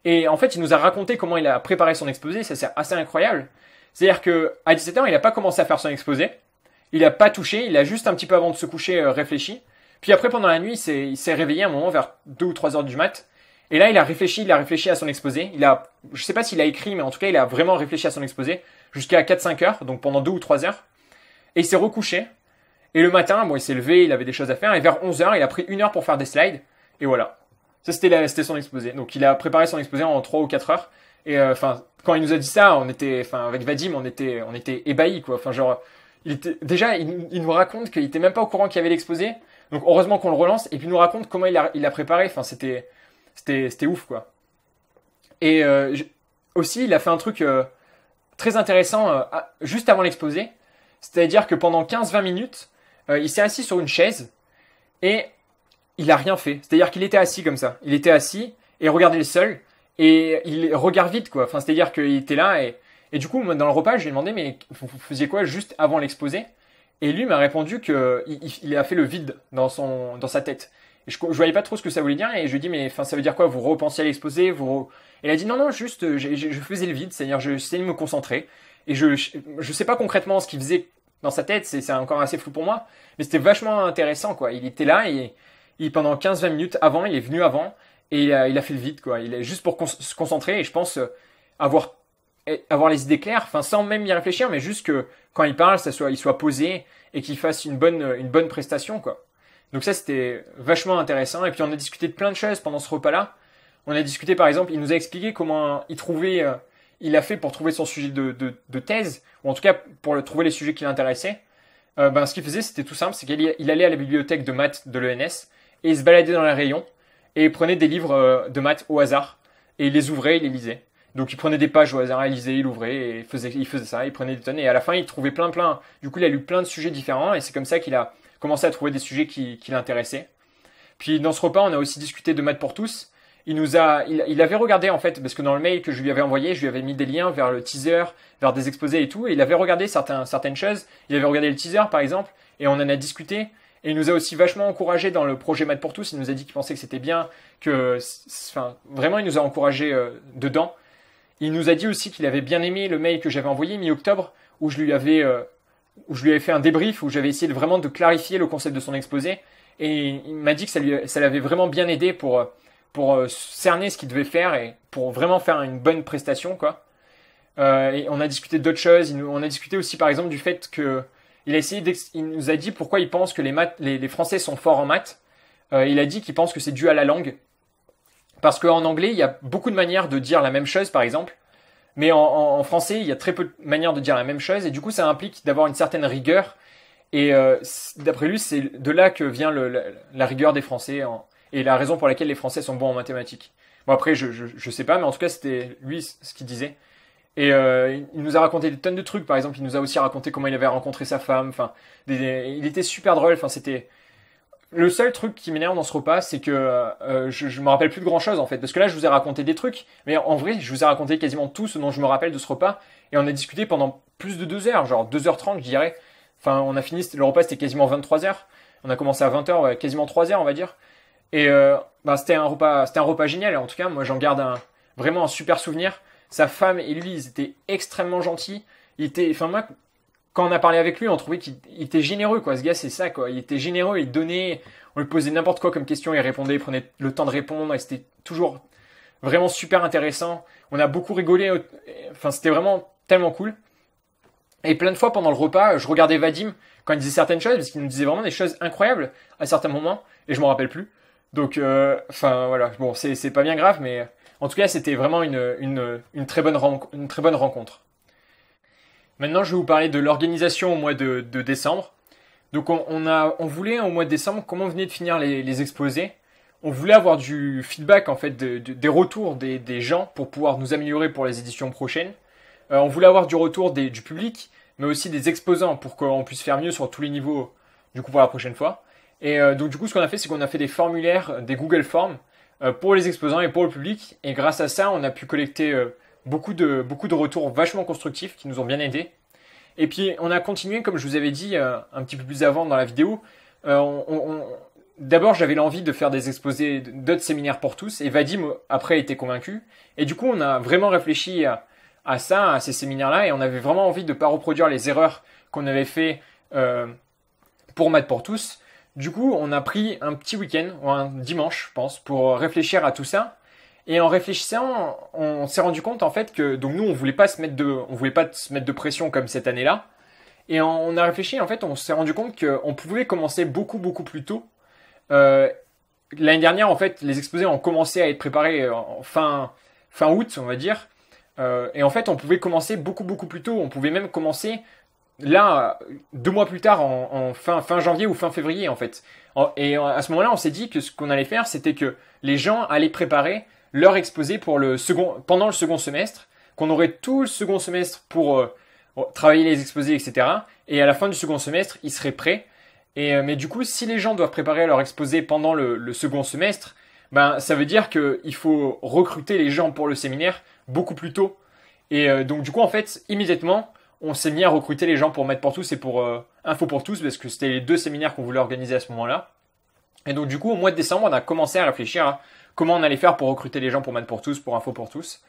Et en fait, il nous a raconté comment il a préparé son exposé. Ça, c'est assez incroyable. C'est-à-dire que à 17h, il n'a pas commencé à faire son exposé. Il n'a pas touché. Il a juste un petit peu avant de se coucher euh, réfléchi. Puis après, pendant la nuit, il s'est réveillé à un moment vers 2 ou 3 heures du mat. Et là, il a réfléchi, il a réfléchi à son exposé. Il a, je sais pas s'il a écrit, mais en tout cas, il a vraiment réfléchi à son exposé jusqu'à 4-5 heures, donc pendant 2 ou 3 heures. Et il s'est recouché. Et le matin, bon, il s'est levé, il avait des choses à faire, et vers 11h, il a pris une heure pour faire des slides, et voilà. Ça, c'était, son exposé. Donc, il a préparé son exposé en 3 ou 4 heures. Et euh, enfin, quand il nous a dit ça, on était, enfin, avec Vadim, on était, on était ébahis, quoi. Enfin, genre, il était, déjà, il, nous raconte qu'il était même pas au courant qu'il y avait l'exposé. Donc, heureusement qu'on le relance, et puis il nous raconte comment il l'a il a préparé. Enfin, c'était, c'était, c'était ouf, quoi. Et euh, aussi, il a fait un truc euh, très intéressant juste avant l'exposé. C'est-à-dire que pendant 15-20 minutes, euh, il s'est assis sur une chaise et il a rien fait. C'est-à-dire qu'il était assis comme ça. Il était assis et regardait le sol et il regarde vite quoi. Enfin, c'est-à-dire qu'il était là et, et du coup, dans le repas, je lui ai demandé mais vous faisiez quoi juste avant l'exposé Et lui m'a répondu qu'il il, a fait le vide dans son dans sa tête. je, voyais pas trop ce que ça voulait dire et je lui ai dit mais enfin ça veut dire quoi Vous repensiez à l'exposé Vous et Il a dit non non juste euh, je, faisais le vide, c'est-à-dire j'essayais de me concentrer et je je sais pas concrètement ce qu'il faisait dans sa tête, c'est encore assez flou pour moi, mais c'était vachement intéressant quoi. Il était là et, il pendant 15-20 minutes avant, il est venu avant et il a, il a fait le vide quoi. Il est juste pour se concentrer et je pense euh, avoir avoir les idées claires, enfin sans même y réfléchir, mais juste que quand il parle, ça soit il soit posé et qu'il fasse une bonne une bonne prestation quoi. Donc ça c'était vachement intéressant et puis on a discuté de plein de choses pendant ce repas là. On a discuté par exemple, il nous a expliqué comment il trouvait euh, il a fait pour trouver son sujet de, thèse, ou en tout cas pour trouver les sujets qui l'intéressaient, euh, ben, ce qu'il faisait, c'était tout simple, c'est qu'il allait à la bibliothèque de maths de l'ENS, et il se baladait dans les rayons, et prenait des livres euh, de maths au hasard, et il les ouvrait, il les lisait. Donc il prenait des pages au hasard, il lisait, il ouvrait, et il faisait, il faisait ça, il prenait des tonnes, et à la fin il trouvait plein plein. Du coup il a lu plein de sujets différents, et c'est comme ça qu'il a commencé à trouver des sujets qui, qui l'intéressaient. Puis dans ce repas, on a aussi discuté de maths pour tous, il nous a, il, avait regardé en fait, parce que dans le mail que je lui avais envoyé, je lui avais mis des liens vers le teaser, vers des exposés et tout, et il avait regardé certains, certaines choses. Il avait regardé le teaser par exemple, et on en a discuté. Et il nous a aussi vachement encouragé dans le projet Mad pour tous. Il nous a dit qu'il pensait que c'était bien, que, enfin, vraiment, il nous a encouragé euh, dedans. Il nous a dit aussi qu'il avait bien aimé le mail que j'avais envoyé mi-octobre, où je lui avais, euh, où je lui avais fait un débrief, où j'avais essayé vraiment de clarifier le concept de son exposé. Et il m'a dit que ça lui, ça l'avait vraiment bien aidé pour euh, pour euh, cerner ce qu'il devait faire et pour vraiment faire une bonne prestation, quoi. Euh, et on a discuté d'autres choses. Il nous, on a discuté aussi, par exemple, du fait que il a essayé. Il nous a dit pourquoi il pense que les, maths, les, Français sont forts en maths. Euh, il a dit qu'il pense que c'est dû à la langue, parce qu'en anglais, il y a beaucoup de manières de dire la même chose, par exemple. Mais en, en, français, il y a très peu de manières de dire la même chose, et du coup, ça implique d'avoir une certaine rigueur. Et euh, d'après lui, c'est de là que vient le, la, la, rigueur des Français en, et la raison pour laquelle les Français sont bons en mathématiques. Bon, après, je, je, sais pas, mais en tout cas, c'était lui ce qu'il disait. Et euh, il nous a raconté des tonnes de trucs. Par exemple, il nous a aussi raconté comment il avait rencontré sa femme. Enfin, il était super drôle. Enfin, c'était le seul truc qui m'énerve dans ce repas, c'est que euh, je, je me rappelle plus de grand chose en fait, parce que là, je vous ai raconté des trucs, mais en vrai, je vous ai raconté quasiment tout ce dont je me rappelle de ce repas, et on a discuté pendant plus de deux heures, genre 2h30, je dirais. Enfin, on a fini, le repas c'était quasiment 23h. On a commencé à 20h, quasiment 3h, on va dire. Et euh, bah, c'était un repas, c'était un repas génial. en tout cas, moi, j'en garde un, vraiment un super souvenir. Sa femme et lui, ils étaient extrêmement gentils. Il était, enfin moi, quand on a parlé avec lui, on trouvait qu'il était généreux, quoi. Ce gars, c'est ça, quoi. Il était généreux, il donnait, on lui posait n'importe quoi comme question, il répondait, il prenait le temps de répondre, et c'était toujours vraiment super intéressant. On a beaucoup rigolé, euh, enfin, c'était vraiment tellement cool. Et plein de fois pendant le repas, je regardais Vadim quand il disait certaines choses, parce qu'il nous disait vraiment des choses incroyables à certains moments, et je m'en rappelle plus. Donc, euh, enfin voilà, bon, c'est pas bien grave, mais en tout cas, c'était vraiment une, une, une, très bonne une très bonne rencontre. Maintenant, je vais vous parler de l'organisation au mois de, décembre. Donc, on, a, on voulait au mois de décembre, comment on venait de finir les, exposés, on voulait avoir du feedback en fait, des retours des, gens pour pouvoir nous améliorer pour les éditions prochaines. Euh, on voulait avoir du retour des, du public, mais aussi des exposants pour qu'on puisse faire mieux sur tous les niveaux du coup pour la prochaine fois. Et euh, donc du coup, ce qu'on a fait, c'est qu'on a fait des formulaires, euh, des Google Forms euh, pour les exposants et pour le public. Et grâce à ça, on a pu collecter beaucoup, de, beaucoup de retours vachement constructifs qui nous ont bien aidés. Et puis, on a continué, comme je vous avais dit un petit peu plus avant dans la vidéo. On, D'abord, j'avais l'envie de faire des exposés, d'autres séminaires pour tous. Et Vadim, après, était convaincu. Et du coup, on a vraiment réfléchi à, à ça, à ces séminaires-là. Et on avait vraiment envie de ne pas reproduire les erreurs qu'on avait fait pour Math pour tous du coup, on a pris un petit week-end, ou un dimanche, je pense, pour réfléchir à tout ça. Et en réfléchissant, on s'est rendu compte en fait que donc nous on voulait pas se mettre de, on voulait pas se mettre de pression comme cette année-là. Et on a réfléchi en fait, on s'est rendu compte qu'on pouvait commencer beaucoup beaucoup plus tôt. Euh, l'année dernière en fait, les exposés ont commencé à être préparés en fin fin août on va dire. Euh, et en fait, on pouvait commencer beaucoup beaucoup plus tôt. On pouvait même commencer là, deux mois plus tard, en, fin, fin janvier ou fin février, en fait. Et à ce moment-là, on s'est dit que ce qu'on allait faire, c'était que les gens allaient préparer leur exposé pour le second, pendant le second semestre, qu'on aurait tout le second semestre pour euh, travailler les exposés, etc. Et à la fin du second semestre, ils seraient prêts. Et, euh, mais du coup, si les gens doivent préparer leur exposé pendant le, second semestre, ben, ça veut dire qu'il faut recruter les gens pour le séminaire beaucoup plus tôt. Et euh, donc, du coup, en fait, immédiatement, on s'est mis à recruter les gens pour mettre pour tous et pour euh, info pour tous parce que c'était les deux séminaires qu'on voulait organiser à ce moment-là. Et donc du coup, au mois de décembre, on a commencé à réfléchir à comment on allait faire pour recruter les gens pour mettre pour tous, pour info pour tous.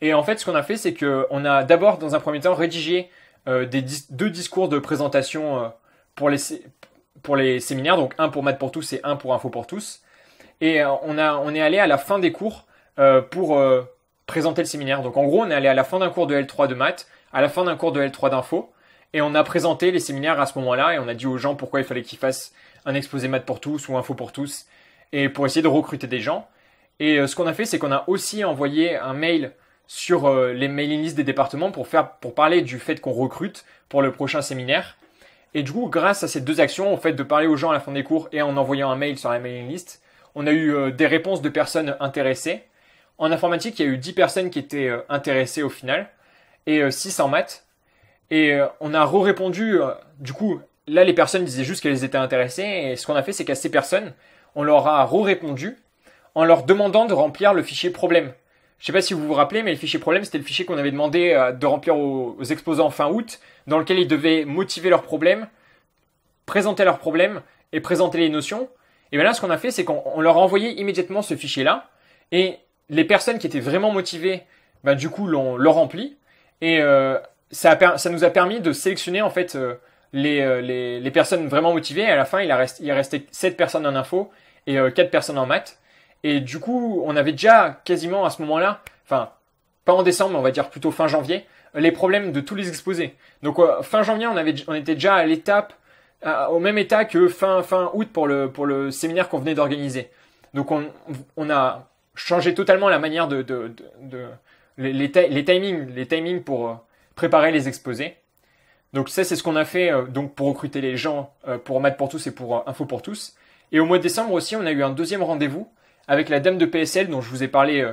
Et en fait, ce qu'on a fait, c'est qu'on a d'abord, dans un premier temps, rédigé euh, deux discours de présentation euh, pour les séminaires, donc un pour maths pour tous et un pour info pour tous. Et on a on est allé à la fin des cours pour présenter le séminaire. Donc en gros, on est allé à la fin d'un cours de L3 de maths à la fin d'un cours de L3 d'info. Et on a présenté les séminaires à ce moment-là et on a dit aux gens pourquoi il fallait qu'ils fassent un exposé maths pour tous ou info pour tous et pour essayer de recruter des gens. Et euh, ce qu'on a fait, c'est qu'on a aussi envoyé un mail sur euh, les mailing lists des départements pour faire, pour parler du fait qu'on recrute pour le prochain séminaire. Et du coup, grâce à ces deux actions, au fait de parler aux gens à la fin des cours et en envoyant un mail sur la mailing list, on a eu euh, des réponses de personnes intéressées. En informatique, il y a eu 10 personnes qui étaient intéressées au final et 600 euh, maths. Et euh, on a re-répondu, euh, du coup, là les personnes disaient juste qu'elles étaient intéressées, et ce qu'on a fait c'est qu'à ces personnes, on leur a re-répondu en leur demandant de remplir le fichier problème. Je ne sais pas si vous vous rappelez, mais le fichier problème, c'était le fichier qu'on avait demandé de remplir aux, exposants fin août, dans lequel ils devaient motiver leurs problèmes, présenter leurs problèmes et présenter les notions. Et bien là, ce qu'on a fait, c'est qu'on leur a envoyé immédiatement ce fichier-là, et les personnes qui étaient vraiment motivées, ben, du coup, l'ont le rempli. Et euh, ça, ça, nous a permis de sélectionner en fait euh, les, euh, les, les, personnes vraiment motivées. Et à la fin, il, a il restait 7 personnes en info et 4 personnes en maths. Et du coup, on avait déjà quasiment à ce moment-là, enfin, pas en décembre, mais on va dire plutôt fin janvier, les problèmes de tous les exposés. Donc fin janvier, on, avait, on était déjà à l'étape, au même état que fin, fin août pour le, pour le séminaire qu'on venait d'organiser. Donc on, on, a changé totalement la manière de, de, de, les, les, timings, les timings pour euh, préparer les exposés. Donc ça, c'est ce qu'on a fait euh, donc pour recruter les gens euh, pour Math pour tous et pour Info pour tous. Et au mois de décembre aussi, on a eu un deuxième rendez-vous avec la dame de PSL dont je vous ai parlé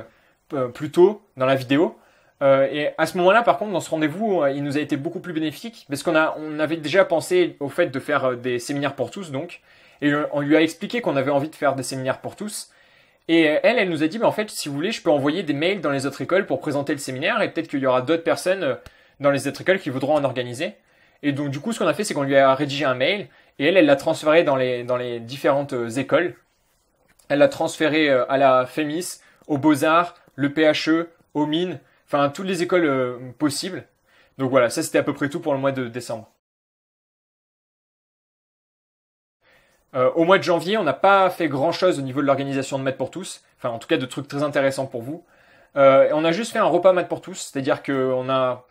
plus tôt dans la vidéo. et à ce moment-là, par contre, dans ce rendez-vous, il nous a été beaucoup plus bénéfique parce qu'on a, on avait déjà pensé au fait de faire des séminaires pour tous, donc, et on lui a expliqué qu'on avait envie de faire des séminaires pour tous. Et euh, elle, elle nous a dit, mais en fait, si vous voulez, je peux envoyer des mails dans les autres écoles pour présenter le séminaire et peut-être qu'il y aura d'autres personnes euh, dans les autres écoles qui voudront en organiser. Et donc, du coup, ce qu'on a fait, c'est qu'on lui a rédigé un mail et elle, elle l'a transféré dans les, dans les différentes euh, écoles. Elle l'a transféré à la FEMIS, au Beaux-Arts, le PHE, aux Mines, enfin, toutes les écoles possibles. Donc voilà, ça c'était à peu près tout pour le mois de décembre. Euh, au mois de janvier, on n'a pas fait grand-chose au niveau de l'organisation de Maths pour tous, enfin en tout cas de trucs très intéressants pour vous. Euh, on a juste fait un repas Maths pour tous, c'est-à-dire que on a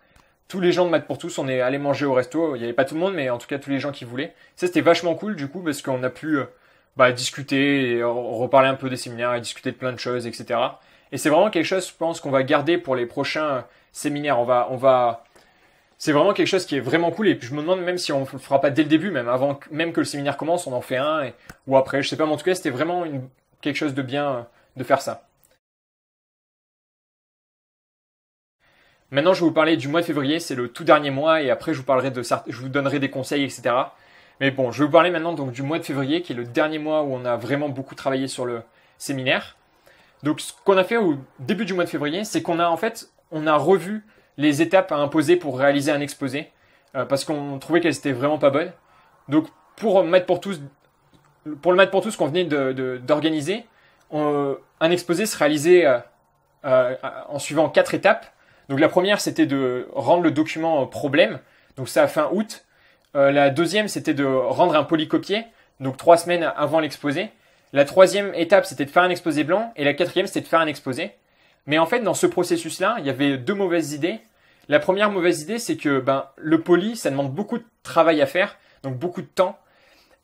tous les gens de Maths pour tous, on est allé manger au resto, il n'y avait pas tout le monde, mais en tout cas tous les gens qui voulaient. Ça c'était vachement cool du coup parce qu'on a pu euh, bah, discuter, et reparler un peu des séminaires et discuter de plein de choses, etc. Et c'est vraiment quelque chose, je pense, qu'on va garder pour les prochains euh, séminaires. On va, on va c'est vraiment quelque chose qui est vraiment cool et puis je me demande même si on le fera pas dès le début même avant même que le séminaire commence on en fait un ou après je sais pas mais en tout cas c'était vraiment quelque chose de bien euh, de faire ça maintenant je vais vous parler du mois de février c'est le tout dernier mois et après je vous parlerai de je vous donnerai des conseils etc mais bon je vais vous parler maintenant donc du mois de février qui est le dernier mois où on a vraiment beaucoup travaillé sur le séminaire donc ce qu'on a fait au début du mois de février c'est qu'on a en fait on a revu les étapes à imposer pour réaliser un exposé, euh, parce qu'on trouvait qu'elles étaient vraiment pas bonnes. Donc pour mettre pour tous, pour le mettre pour tous qu'on venait d'organiser, un exposé se réalisait euh, euh, en suivant quatre étapes. Donc la première c'était de rendre le document problème, donc ça à fin août. la deuxième c'était de rendre un polycopier, donc trois semaines avant l'exposé. La troisième étape c'était de faire un exposé blanc et la quatrième c'était de faire un exposé. Mais en fait, dans ce processus-là, il y avait deux mauvaises idées. La première mauvaise idée, c'est que ben, le poli, ça demande beaucoup de travail à faire, donc beaucoup de temps.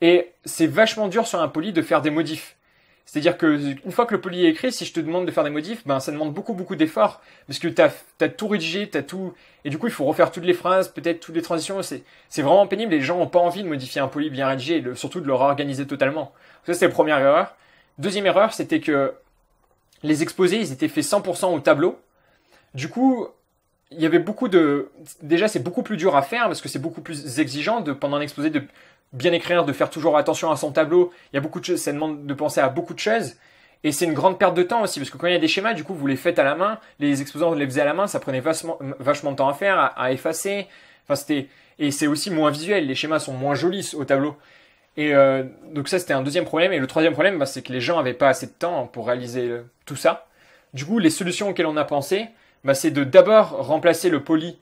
Et c'est vachement dur sur un poli de faire des modifs. C'est-à-dire que une fois que le poli est écrit, si je te demande de faire des modifs, ben ça demande beaucoup beaucoup d'efforts parce que tu as tout rédigé, t'as tout et du coup il faut refaire toutes les phrases, peut-être toutes les transitions. C'est vraiment pénible. Les gens ont pas envie de modifier un poli bien rédigé, surtout de le réorganiser totalement. Ça c'est la première erreur. Deuxième erreur, c'était que les exposés, ils étaient faits 100% au tableau. Du coup, il y avait beaucoup de... Déjà, c'est beaucoup plus dur à faire parce que c'est beaucoup plus exigeant de, pendant un exposé de bien écrire, de faire toujours attention à son tableau. Il y a beaucoup de choses, ça demande de penser à beaucoup de choses. Et c'est une grande perte de temps aussi, parce que quand il y a des schémas, du coup, vous les faites à la main, les exposants vous les faisiez à la main, ça prenait vachement, vachement de temps à faire, à, effacer. Enfin, c'était et c'est aussi moins visuel. Les schémas sont moins jolis au tableau. Et euh, donc ça, c'était un deuxième problème. Et le troisième problème, bah, c'est que les gens n'avaient pas assez de temps pour réaliser tout ça. Du coup, les solutions auxquelles on a pensé, bah, c'est de d'abord remplacer le poly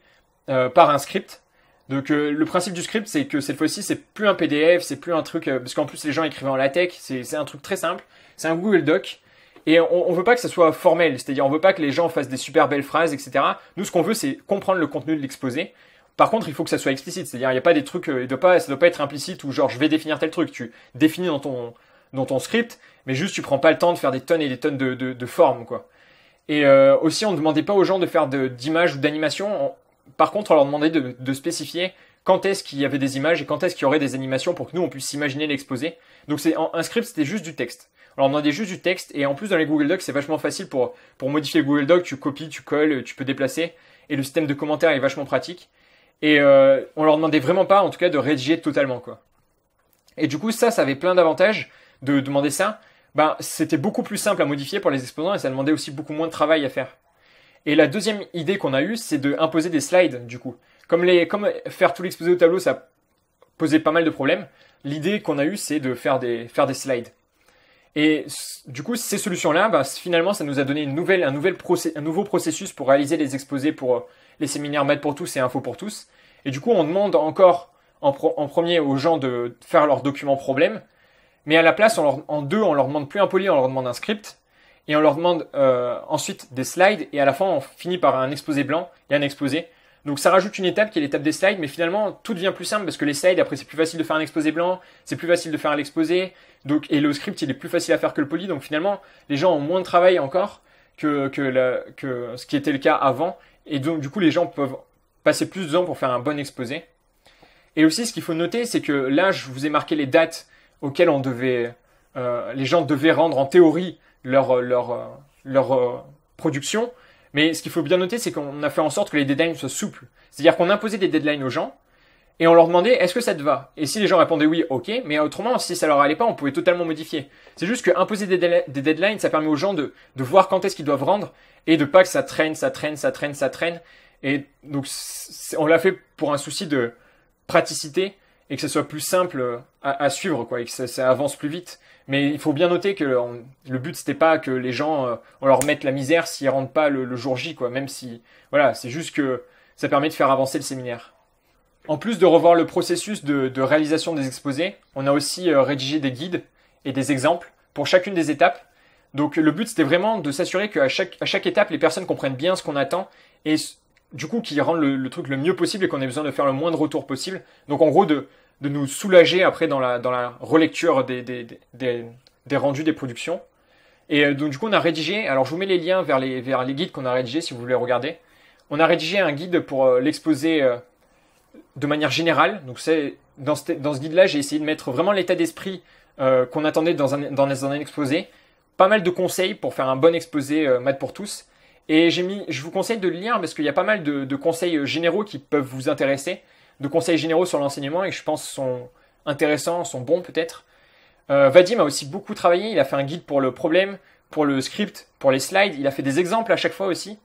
euh, par un script. Donc euh, le principe du script, c'est que cette fois-ci, c'est plus un PDF, c'est plus un truc, euh, parce qu'en plus les gens écrivent en LaTeX, c'est un truc très simple, c'est un Google Doc, et on, ne veut pas que ça soit formel, c'est-à-dire on veut pas que les gens fassent des super belles phrases, etc. Nous, ce qu'on veut, c'est comprendre le contenu de l'exposé. Par contre, il faut que ça soit explicite, c'est-à-dire il n'y a pas des trucs, ça ne pas, ça doit pas être implicite ou genre je vais définir tel truc. Tu définis dans ton dans ton script, mais juste tu prends pas le temps de faire des tonnes et des tonnes de, de, de formes, quoi. Et euh, aussi, on ne demandait pas aux gens de faire d'images ou d'animations. Par contre, on leur demandait de, de spécifier quand est-ce qu'il y avait des images et quand est-ce qu'il y aurait des animations pour que nous, on puisse s'imaginer l'exposer. Donc, c'est un script, c'était juste du texte. On leur demandait juste du texte. Et en plus, dans les Google Docs, c'est vachement facile pour, pour modifier Google Docs. Tu copies, tu colles, tu peux déplacer. Et le système de commentaires est vachement pratique. Et euh, on leur demandait vraiment pas, en tout cas, de rédiger totalement, quoi. Et du coup, ça, ça avait plein d'avantages de demander ça, ben, c'était beaucoup plus simple à modifier pour les exposants et ça demandait aussi beaucoup moins de travail à faire. Et la deuxième idée qu'on a eue, c'est de des slides, du coup. Comme, les, comme faire tout l'exposé au tableau, ça posait pas mal de problèmes, l'idée qu'on a eue, c'est de faire des, faire des slides. Et du coup, ces solutions-là, ben, finalement, ça nous a donné une nouvelle, un, nouvel un, nouveau processus pour réaliser les exposés pour euh, les séminaires Maths pour tous et Info pour tous. Et du coup, on demande encore en, en premier aux gens de faire leurs documents problème. Mais à la place, en deux, on leur demande plus un poli, on leur demande un script. Et on leur demande euh, ensuite des slides. Et à la fin, on finit par un exposé blanc et un exposé. Donc ça rajoute une étape qui est l'étape des slides, mais finalement tout devient plus simple parce que les slides, après c'est plus facile de faire un exposé blanc, c'est plus facile de faire l'exposé, donc et le script il est plus facile à faire que le poly, donc finalement les gens ont moins de travail encore que, que ce qui était le cas avant, et donc du coup les gens peuvent passer plus de temps pour faire un bon exposé. Et aussi ce qu'il faut noter c'est que là je vous ai marqué les dates auxquels on devait, euh, les gens devaient rendre en théorie leur, euh, leur, euh, leur, production. Mais ce qu'il faut bien noter, c'est qu'on a fait en sorte que les deadlines soient souples. C'est-à-dire qu'on imposait des deadlines aux gens et on leur demandait est-ce que ça te va Et si les gens répondaient oui, ok, mais autrement, si ça leur allait pas, on pouvait totalement modifier. C'est juste que imposer des, des, deadlines, ça permet aux gens de, de voir quand est-ce qu'ils doivent rendre et de pas que ça traîne, ça traîne, ça traîne, ça traîne. Et donc, on l'a fait pour un souci de praticité et que ce soit plus simple euh, à, à suivre, quoi, et que ça, ça, avance plus vite. Mais il faut bien noter que le but c'était pas que les gens euh, on leur mette la misère s'ils rentrent pas le, jour J, quoi. Même si, voilà, c'est juste que ça permet de faire avancer le séminaire. En plus de revoir le processus de, de réalisation des exposés, on a aussi euh, rédigé des guides et des exemples pour chacune des étapes. Donc le but c'était vraiment de s'assurer qu'à chaque, à chaque étape les personnes comprennent bien ce qu'on attend et du coup qui rendent le, truc le mieux possible et qu'on ait besoin de faire le moins de retours possible. Donc en gros de, nous soulager après dans la, relecture des, des, des, rendus des productions. Et euh, donc du coup on a rédigé, alors je vous mets les liens vers les, vers les guides qu'on a rédigés si vous voulez regarder. On a rédigé un guide pour euh, l'exposer euh, de manière générale. Donc c'est dans ce, dans ce guide-là j'ai essayé de mettre vraiment l'état d'esprit qu'on attendait dans un, dans un exposé. Pas mal de conseils pour faire un bon exposé maths pour tous et j'ai mis, je vous conseille de le lire parce qu'il y a pas mal de, conseils euh, généraux qui peuvent vous intéresser, de conseils généraux sur l'enseignement et je pense sont intéressants, sont bons peut-être. Euh, Vadim a aussi beaucoup travaillé, il a fait un guide pour le problème, pour le script, pour les slides, il a fait des exemples à chaque fois aussi.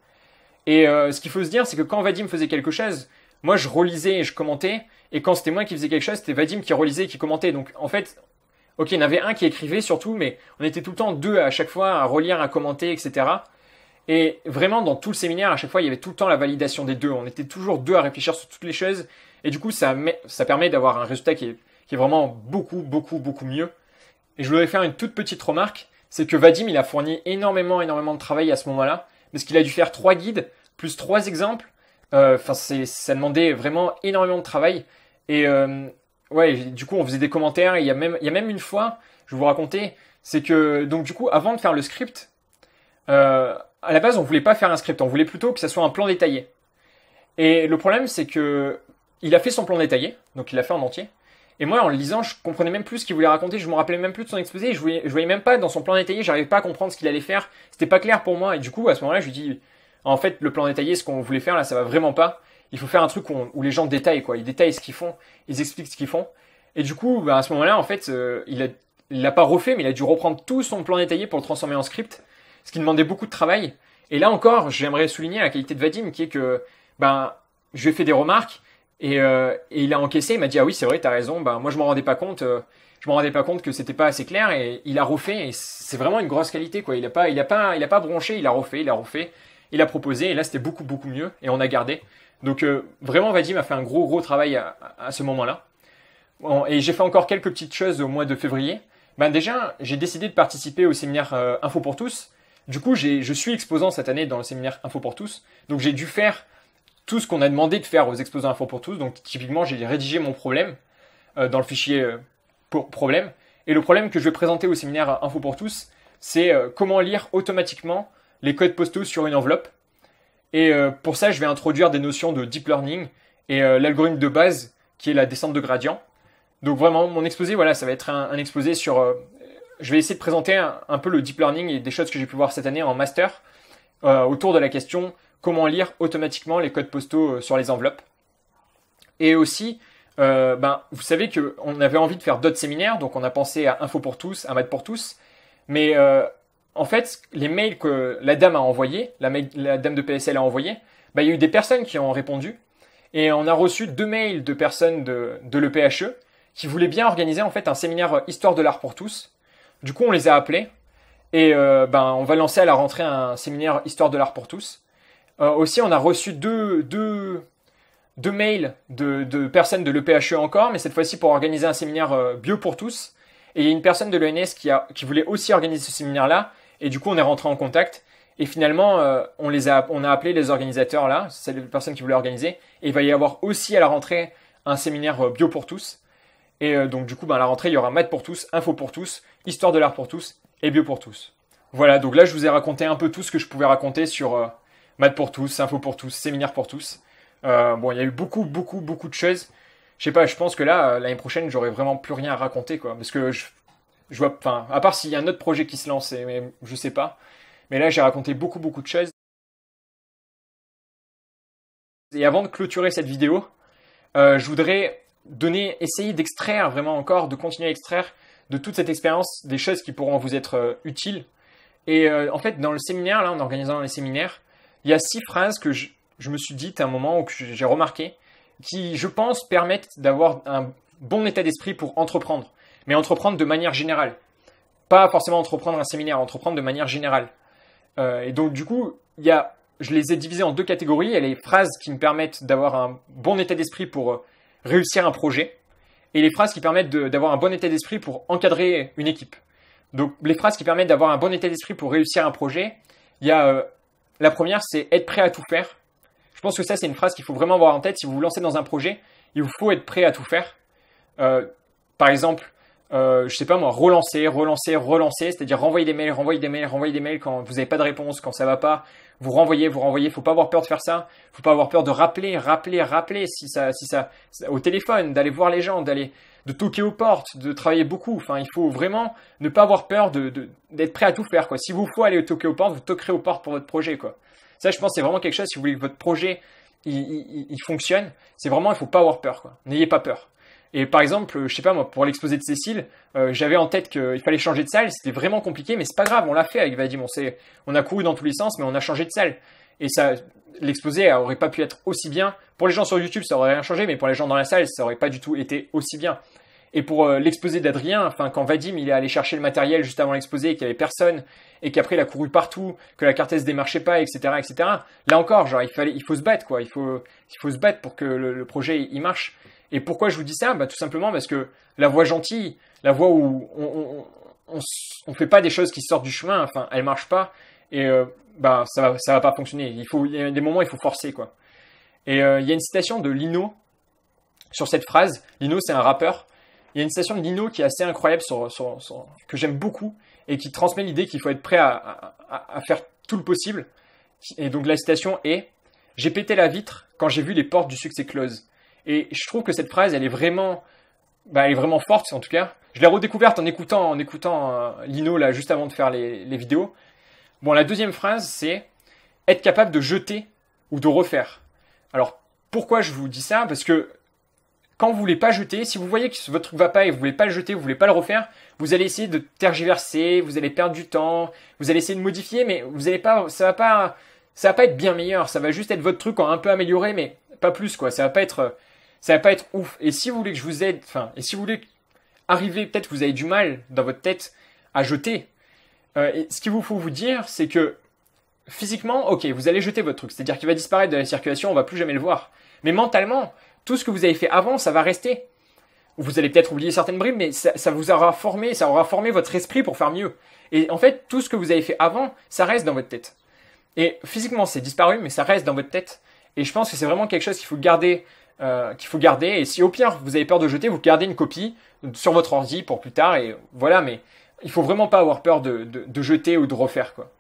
Et euh, ce qu'il faut se dire, c'est que quand Vadim faisait quelque chose, moi je relisais et je commentais, et quand c'était moi qui faisais quelque chose, c'était Vadim qui relisait et qui commentait. Donc en fait, ok, il y en avait un qui écrivait surtout, mais on était tout le temps deux à chaque fois à relire, à commenter, etc. Et vraiment, dans tout le séminaire, à chaque fois, il y avait tout le temps la validation des deux. On était toujours deux à réfléchir sur toutes les choses. Et du coup, ça, ça permet d'avoir un résultat qui est, qui est vraiment beaucoup, beaucoup, beaucoup mieux. Et je voulais faire une toute petite remarque. C'est que Vadim, il a fourni énormément, énormément de travail à ce moment-là. Parce qu'il a dû faire trois guides, plus trois exemples. Euh, enfin, c'est ça demandait vraiment énormément de travail. Et euh, ouais, du coup, on faisait des commentaires. Il y, a même, il y a même une fois, je vais vous raconter, c'est que, donc du coup, avant de faire le script, euh, à la base, on voulait pas faire un script, on voulait plutôt que ça soit un plan détaillé. Et le problème, c'est que il a fait son plan détaillé, donc il l'a fait en entier. Et moi, en le lisant, je comprenais même plus ce qu'il voulait raconter, je me rappelais même plus de son exposé, je voyais, voyais même pas dans son plan détaillé, j'arrivais pas à comprendre ce qu'il allait faire, c'était pas clair pour moi. Et du coup, à ce moment-là, je lui dis, en fait, le plan détaillé, ce qu'on voulait faire là, ça va vraiment pas. Il faut faire un truc où, les gens détaillent, quoi. Ils détaillent ce qu'ils font, ils expliquent ce qu'ils font. Et du coup, bah, à ce moment-là, en fait, euh, il a, pas refait, mais il a dû reprendre tout son plan détaillé pour le transformer en script ce qui demandait beaucoup de travail. Et là encore, j'aimerais souligner la qualité de Vadim, qui est que ben, je lui ai fait des remarques et, euh, et il a encaissé. Il m'a dit ah oui c'est vrai, t'as raison. Ben moi je m'en rendais pas compte. Euh, je m'en rendais pas compte que c'était pas assez clair et il a refait. Et c'est vraiment une grosse qualité quoi. Il a pas, il a pas, il a pas bronché. Il a refait, il a refait. Il a proposé et là c'était beaucoup beaucoup mieux et on a gardé. Donc euh, vraiment Vadim a fait un gros gros travail à, à ce moment-là. Bon, et j'ai fait encore quelques petites choses au mois de février. Ben déjà j'ai décidé de participer au séminaire Info pour tous du coup, je suis exposant cette année dans le séminaire Info pour tous. Donc, j'ai dû faire tout ce qu'on a demandé de faire aux exposants Info pour tous. Donc, typiquement, j'ai rédigé mon problème euh, dans le fichier euh, pour problème. Et le problème que je vais présenter au séminaire Info pour tous, c'est euh, comment lire automatiquement les codes postaux sur une enveloppe. Et pour ça, je vais introduire des notions de deep learning et l'algorithme de base qui est la descente de gradient. Donc vraiment, mon exposé, voilà, ça va être un exposé sur je vais essayer de présenter un, peu le deep learning et des choses que j'ai pu voir cette année en master euh, autour de la question comment lire automatiquement les codes postaux euh, sur les enveloppes. Et aussi, euh, ben, vous savez qu'on avait envie de faire d'autres séminaires, donc on a pensé à Info pour tous, à Math pour tous, mais en fait, les mails que la dame a envoyé la, dame de PSL a envoyé ben, il y a eu des personnes qui ont répondu, et on a reçu deux mails de personnes de, de l'EPHE qui voulaient bien organiser en fait un séminaire Histoire de l'art pour tous, du coup, on les a appelés et euh, ben, on va lancer à la rentrée un séminaire Histoire de l'art pour tous. Euh, aussi, on a reçu deux, deux, deux mails de, de, personnes de l'EPHE encore, mais cette fois-ci pour organiser un séminaire euh, bio pour tous. Et il y a une personne de l'ENS qui, a, qui voulait aussi organiser ce séminaire-là, et du coup, on est rentré en contact. Et finalement, on, les a, on a appelé les organisateurs là, c'est les personnes qui voulaient organiser. Et il va y avoir aussi à la rentrée un séminaire bio pour tous. Et euh, donc du coup, bah, à la rentrée, il y aura maths pour tous, info pour tous, histoire de l'art pour tous et bio pour tous. Voilà, donc là, je vous ai raconté un peu tout ce que je pouvais raconter sur math euh, maths pour tous, info pour tous, séminaire pour tous. Euh, bon, il y a eu beaucoup, beaucoup, beaucoup de choses. Je sais pas, je pense que là, l'année prochaine, j'aurai vraiment plus rien à raconter, quoi. Parce que je, vois, enfin, à part s'il y a un autre projet qui se lance, mais je sais pas. Mais là, j'ai raconté beaucoup, beaucoup de choses. Et avant de clôturer cette vidéo, je voudrais donner, essayer d'extraire vraiment encore, de continuer à extraire de toute cette expérience des choses qui pourront vous être euh, utiles. Et euh, en fait, dans le séminaire, là, en organisant les séminaires, il y a six phrases que je, me suis dites à un moment ou que j'ai remarqué, qui, je pense, permettent d'avoir un bon état d'esprit pour entreprendre, mais entreprendre de manière générale. Pas forcément entreprendre un séminaire, entreprendre de manière générale. Euh, et donc, du coup, il y a, je les ai divisées en deux catégories. Il y a les phrases qui me permettent d'avoir un bon état d'esprit pour réussir un projet, et les phrases qui permettent d'avoir un bon état d'esprit pour encadrer une équipe. Donc les phrases qui permettent d'avoir un bon état d'esprit pour réussir un projet, il y a euh, la première, c'est être prêt à tout faire. Je pense que ça, c'est une phrase qu'il faut vraiment avoir en tête. Si vous vous lancez dans un projet, il vous faut être prêt à tout faire. Euh, par exemple, euh, je sais pas moi, relancer, relancer, relancer, c'est-à-dire renvoyer des mails, renvoyer des mails, renvoyer des mails quand vous n'avez pas de réponse, quand ça va pas, vous renvoyez, vous renvoyez. Faut pas avoir peur de faire ça. Faut pas avoir peur de rappeler, rappeler, rappeler si ça, si ça, au téléphone, d'aller voir les gens, d'aller, de toquer aux portes, de travailler beaucoup. Enfin, il faut vraiment ne pas avoir peur de, d'être prêt à tout faire, quoi. Si vous faut aller toquer aux portes, vous toquerez aux portes pour votre projet, quoi. Ça, je pense, c'est vraiment quelque chose. Si vous voulez que votre projet, il, il, il fonctionne, c'est vraiment, il faut pas avoir peur, quoi. N'ayez pas peur. Et par exemple, je sais pas moi, pour l'exposé de Cécile, euh, j'avais en tête qu'il fallait changer de salle, c'était vraiment compliqué, mais c'est pas grave, on l'a fait avec Vadim, on, on a couru dans tous les sens, mais on a changé de salle. Et ça, l'exposé aurait pas pu être aussi bien. Pour les gens sur YouTube, ça aurait rien changé, mais pour les gens dans la salle, ça aurait pas du tout été aussi bien. Et pour euh, l'exposé d'Adrien, enfin quand Vadim il est allé chercher le matériel juste avant l'exposé et qu'il y avait personne et qu'après il a couru partout, que la carte se démarchait pas, etc., etc. Là encore, genre il fallait, il faut se battre quoi, il faut, il faut se battre pour que le, le projet il marche. Et pourquoi je vous dis ça bah, Tout simplement parce que la voix gentille, la voix où on, on, fait pas des choses qui sortent du chemin, enfin, elle marche pas, et euh, bah, ça va, va pas fonctionner. Il, faut, il y a des moments, il faut forcer, quoi. Et euh, il y a une citation de Lino sur cette phrase. Lino, c'est un rappeur. Il y a une citation de Lino qui est assez incroyable, sur, que j'aime beaucoup, et qui transmet l'idée qu'il faut être prêt à, à, faire tout le possible. Et donc la citation est J'ai pété la vitre quand j'ai vu les portes du succès closes. Et je trouve que cette phrase, elle est vraiment, bah, elle est vraiment forte en tout cas. Je l'ai redécouverte en écoutant, en écoutant euh, Lino là juste avant de faire les, vidéos. Bon, la deuxième phrase, c'est être capable de jeter ou de refaire. Alors pourquoi je vous dis ça Parce que quand vous voulez pas jeter, si vous voyez que votre truc va pas et vous voulez pas le jeter, vous voulez pas le refaire, vous allez essayer de tergiverser, vous allez perdre du temps, vous allez essayer de modifier, mais vous allez pas, ça va pas, ça va pas être bien meilleur, ça va juste être votre truc un peu amélioré, mais pas plus quoi. Ça va pas être euh, ça va pas être ouf. Et si vous voulez que je vous aide, enfin, et si vous voulez arriver, peut-être vous avez du mal dans votre tête à jeter. Euh, et ce qu'il vous faut vous dire, c'est que physiquement, ok, vous allez jeter votre truc, c'est-à-dire qu'il va disparaître de la circulation, on va plus jamais le voir. Mais mentalement, tout ce que vous avez fait avant, ça va rester. Vous allez peut-être oublier certaines bribes, mais ça, ça, vous aura formé, ça aura formé votre esprit pour faire mieux. Et en fait, tout ce que vous avez fait avant, ça reste dans votre tête. Et physiquement, c'est disparu, mais ça reste dans votre tête. Et je pense que c'est vraiment quelque chose qu'il faut garder euh, qu'il faut garder. Et si au pire vous avez peur de jeter, vous gardez une copie sur votre ordi pour plus tard. Et voilà, mais il faut vraiment pas avoir peur de, de, jeter ou de refaire quoi.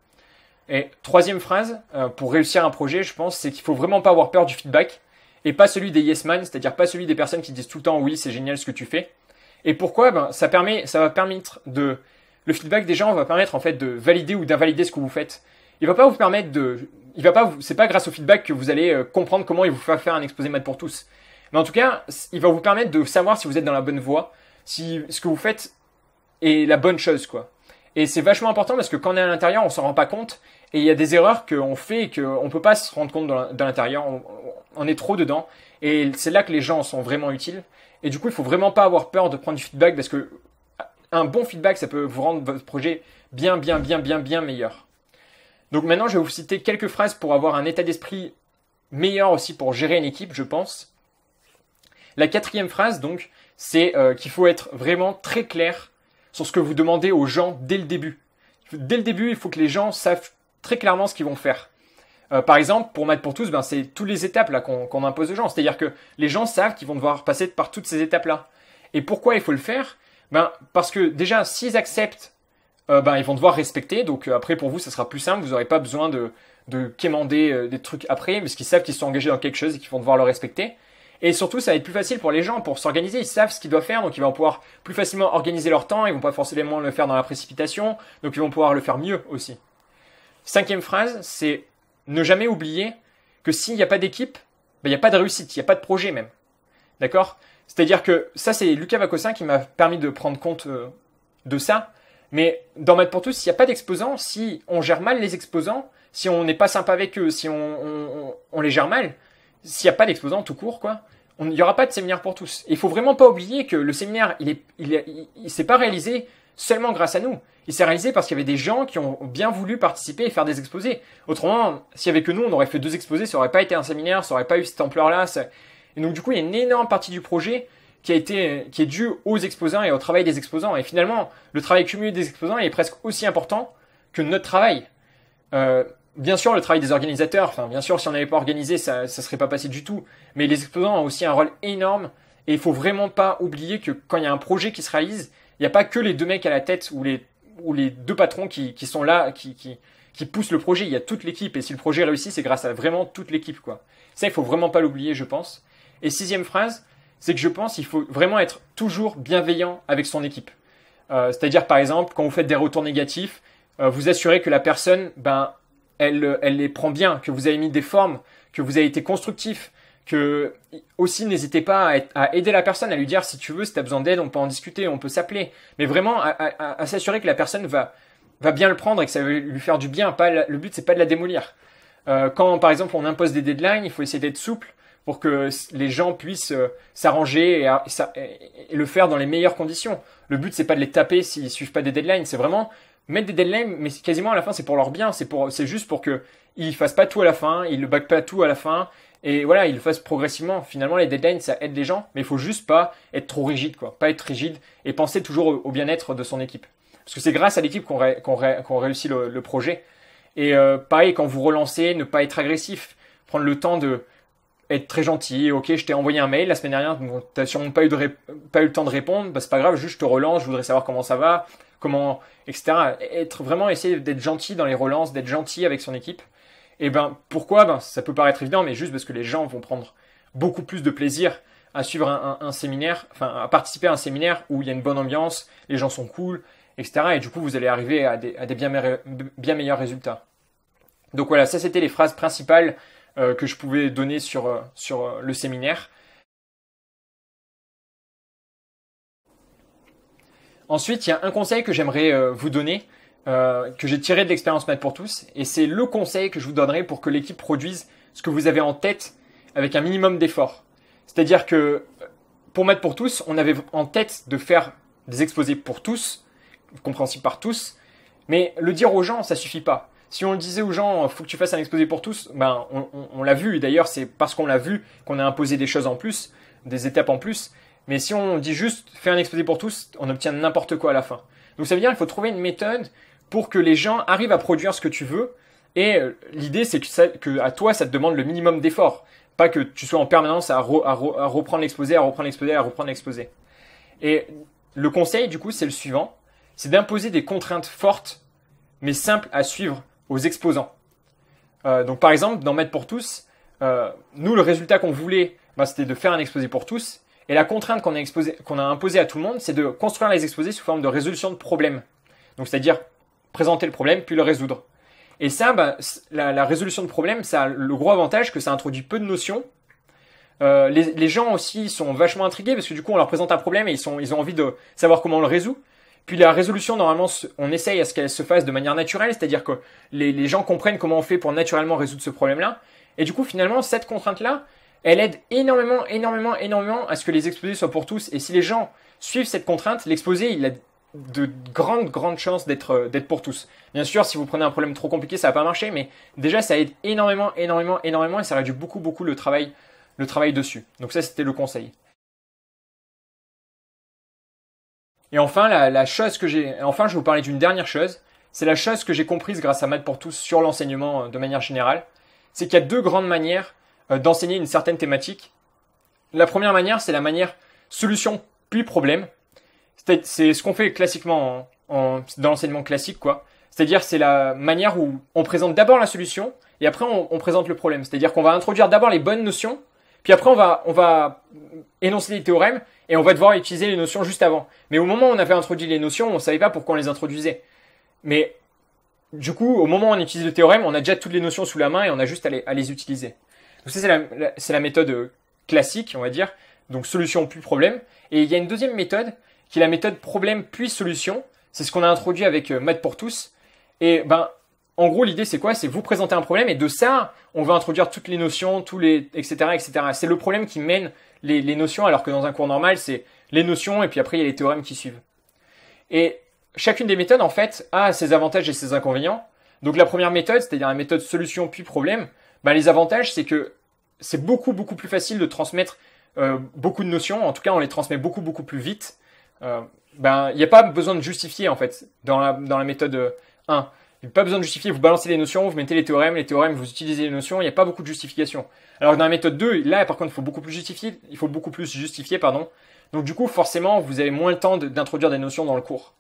Et troisième phrase euh, pour réussir un projet, je pense, c'est qu'il faut vraiment pas avoir peur du feedback et pas celui des yes men c'est-à-dire pas celui des personnes qui disent tout le temps oui c'est génial ce que tu fais. Et pourquoi Ben ça permet, ça va permettre de le feedback des gens va permettre en fait de valider ou d'invalider ce que vous faites. Il va pas vous permettre de il va pas, c'est pas grâce au feedback que vous allez euh, comprendre comment il vous fait faire un exposé maths pour tous. Mais en tout cas, il va vous permettre de savoir si vous êtes dans la bonne voie, si ce que vous faites est la bonne chose, quoi. Et c'est vachement important parce que quand on est à l'intérieur, on s'en rend pas compte et il y a des erreurs qu'on fait et qu'on peut pas se rendre compte dans l'intérieur. On, on, est trop dedans et c'est là que les gens sont vraiment utiles. Et du coup, il faut vraiment pas avoir peur de prendre du feedback parce que ah, un bon feedback, ça peut vous rendre votre projet bien, bien, bien, bien, bien meilleur. Donc maintenant, je vais vous citer quelques phrases pour avoir un état d'esprit meilleur aussi pour gérer une équipe, je pense. La quatrième phrase, donc, c'est euh, qu'il faut être vraiment très clair sur ce que vous demandez aux gens dès le début. Dès le début, il faut que les gens savent très clairement ce qu'ils vont faire. Euh, par exemple, pour mettre pour tous, ben, c'est toutes les étapes là qu'on impose aux gens. C'est-à-dire que les gens savent qu'ils vont devoir passer par toutes ces étapes-là. Et pourquoi il faut le faire ben, Parce que déjà, s'ils acceptent euh, ben, ils vont devoir respecter. Donc euh, après, pour vous, ça sera plus simple. Vous n'aurez pas besoin de, de quémander euh, des trucs après, parce qu'ils savent qu'ils sont engagés dans quelque chose et qu'ils vont devoir le respecter. Et surtout, ça va être plus facile pour les gens pour s'organiser. Ils savent ce qu'ils doivent faire, donc ils vont pouvoir plus facilement organiser leur temps. Ils vont pas forcément le faire dans la précipitation, donc ils vont pouvoir le faire mieux aussi. Cinquième phrase, c'est ne jamais oublier que s'il n'y a pas d'équipe, ben, il n'y a pas de réussite, il n'y a pas de projet même. D'accord C'est-à-dire que ça, c'est Lucas Vacossin qui m'a permis de prendre compte de ça. Mais dans mettre pour tous, s'il n'y a pas d'exposants, si on gère mal les exposants, si on n'est pas sympa avec eux, si on, les gère mal, s'il n'y a pas d'exposants tout court, quoi, il n'y aura pas de séminaire pour tous. Il faut vraiment pas oublier que le séminaire, il ne s'est pas réalisé seulement grâce à nous. Il s'est réalisé parce qu'il y avait des gens qui ont bien voulu participer et faire des exposés. Autrement, s'il y avait que nous, on aurait fait deux exposés, ça n'aurait pas été un séminaire, ça n'aurait pas eu cette ampleur-là. Et donc du coup, il y a une énorme partie du projet qui a été qui est dû aux exposants et au travail des exposants. Et finalement, le travail cumulé des exposants est presque aussi important que notre travail. Euh, bien sûr, le travail des organisateurs. Enfin, bien sûr, si on n'avait pas organisé, ça, ça serait pas passé du tout. Mais les exposants ont aussi un rôle énorme. Et il faut vraiment pas oublier que quand il y a un projet qui se réalise, il n'y a pas que les deux mecs à la tête ou les ou les deux patrons qui, qui sont là, qui, qui, qui poussent le projet. Il y a toute l'équipe. Et si le projet réussit, c'est grâce à vraiment toute l'équipe, quoi. Ça, il faut vraiment pas l'oublier, je pense. Et sixième phrase, c'est que je pense qu'il faut vraiment être toujours bienveillant avec son équipe. Euh, c'est-à-dire, par exemple, quand vous faites des retours négatifs, euh, vous assurez que la personne, ben, elle, elle les prend bien, que vous avez mis des formes, que vous avez été constructif, que aussi n'hésitez pas à, aider la personne, à lui dire si tu veux, si tu as besoin d'aide, on peut en discuter, on peut s'appeler. Mais vraiment, à, s'assurer que la personne va, va bien le prendre et que ça va lui faire du bien. Pas le but, c'est pas de la démolir. Euh, quand, par exemple, on impose des deadlines, il faut essayer d'être souple pour que les gens puissent euh, s'arranger et, le faire dans les meilleures conditions. Le but c'est pas de les taper s'ils suivent pas des deadlines, c'est vraiment mettre des deadlines, mais quasiment à la fin c'est pour leur bien, c'est pour, c'est juste pour que ils fassent pas tout à la fin, ils ne back pas tout à la fin, et voilà, ils le fassent progressivement. Finalement, les deadlines ça aide les gens, mais il faut juste pas être trop rigide, quoi, pas être rigide et penser toujours au, bien-être de son équipe, parce que c'est grâce à l'équipe qu'on ré, qu ré, réussit le, projet. Et euh, pareil, quand vous relancez, ne pas être agressif, prendre le temps de être très gentil. Ok, je t'ai envoyé un mail la semaine dernière, donc t'as sûrement pas eu, pas eu le temps de répondre. Bah, c'est pas grave, juste je te relance, je voudrais savoir comment ça va, comment, etc. Être vraiment essayer d'être gentil dans les relances, d'être gentil avec son équipe. Et ben pourquoi Ben ça peut paraître évident, mais juste parce que les gens vont prendre beaucoup plus de plaisir à suivre un, séminaire, enfin à participer à un séminaire où il y a une bonne ambiance, les gens sont cool, etc. Et du coup, vous allez arriver à des, bien, bien meilleurs résultats. Donc voilà, ça c'était les phrases principales euh, que je pouvais donner sur, euh, euh, le séminaire. Ensuite, il y a un conseil que j'aimerais vous donner, que j'ai tiré de l'expérience Math pour tous, et c'est le conseil que je vous donnerai pour que l'équipe produise ce que vous avez en tête avec un minimum d'effort. C'est-à-dire que pour Math pour tous, on avait en tête de faire des exposés pour tous, compréhensibles par tous, mais le dire aux gens, ça suffit pas si on le disait aux gens, faut que tu fasses un exposé pour tous, ben on, on, on l'a vu. D'ailleurs, c'est parce qu'on l'a vu qu'on a imposé des choses en plus, des étapes en plus. Mais si on dit juste fais un exposé pour tous, on obtient n'importe quoi à la fin. Donc ça veut dire qu'il faut trouver une méthode pour que les gens arrivent à produire ce que tu veux. Et euh, l'idée, c'est que, que à toi, ça te demande le minimum d'effort. Pas que tu sois en permanence à, à reprendre l'exposé, à reprendre l'exposé, à reprendre l'exposé. Et le conseil, du coup, c'est le suivant. C'est d'imposer des contraintes fortes, mais simples à suivre aux exposants. Euh, donc par exemple, dans Maître pour tous, euh, nous, le résultat qu'on voulait, ben, c'était de faire un exposé pour tous. Et la contrainte qu'on a, qu'on a imposée à tout le monde, c'est de construire les exposés sous forme de résolution de problèmes. Donc c'est-à-dire présenter le problème, puis le résoudre. Et ça, ben, la, résolution de problème, ça a le gros avantage que ça introduit peu de notions. Euh, les, les, gens aussi sont vachement intrigués parce que du coup, on leur présente un problème et ils, sont, ils ont envie de savoir comment on le résout. Puis la résolution, normalement, on essaye à ce qu'elle se fasse de manière naturelle, c'est-à-dire que les, gens comprennent comment on fait pour naturellement résoudre ce problème-là. Et du coup, finalement, cette contrainte-là, elle aide énormément, énormément, énormément à ce que les exposés soient pour tous. Et si les gens suivent cette contrainte, l'exposé, il a de grandes, grandes chances d'être euh, d'être pour tous. Bien sûr, si vous prenez un problème trop compliqué, ça va pas marcher, mais déjà, ça aide énormément, énormément, énormément, et ça réduit beaucoup, beaucoup le travail, le travail dessus. Donc ça, c'était le conseil. Et enfin, la, chose que j'ai, enfin, je vais vous parler d'une dernière chose. C'est la chose que j'ai comprise grâce à Math pour tous sur l'enseignement euh, de manière générale. C'est qu'il y a deux grandes manières euh, d'enseigner une certaine thématique. La première manière, c'est la manière solution puis problème. C'est ce qu'on fait classiquement en, dans l'enseignement classique, quoi. C'est-à-dire, c'est la manière où on présente d'abord la solution et après on, on présente le problème. C'est-à-dire qu'on va introduire d'abord les bonnes notions puis après, on va, on va énoncer les théorèmes et on va devoir utiliser les notions juste avant. Mais au moment où on avait introduit les notions, on ne savait pas pourquoi on les introduisait. Mais du coup, au moment où on utilise le théorème, on a déjà toutes les notions sous la main et on a juste à les, utiliser. Donc ça, c'est la, méthode euh, classique, on va dire. Donc solution puis problème. Et il y a une deuxième méthode qui est la méthode problème puis solution. C'est ce qu'on a introduit avec euh, Math pour tous. Et ben, en gros, l'idée, c'est quoi C'est vous présenter un problème et de ça, on va introduire toutes les notions, tous les, etc., etc. C'est le problème qui mène les, notions, alors que dans un cours normal, c'est les notions et puis après, il y a les théorèmes qui suivent. Et chacune des méthodes, en fait, a ses avantages et ses inconvénients. Donc la première méthode, c'est-à-dire la méthode solution puis problème, bah, les avantages, c'est que c'est beaucoup, beaucoup plus facile de transmettre euh, beaucoup de notions. En tout cas, on les transmet beaucoup, beaucoup plus vite. ben, il n'y a pas besoin de justifier, en fait, dans la, dans la méthode 1 euh, pas besoin de justifier, vous balancez les notions, vous mettez les théorèmes, les théorèmes, vous utilisez les notions, il n'y a pas beaucoup de justification. Alors que dans la méthode 2, là par contre, il faut beaucoup plus justifier, il faut beaucoup plus justifier, pardon. Donc du coup, forcément, vous avez moins le temps d'introduire des notions dans le cours.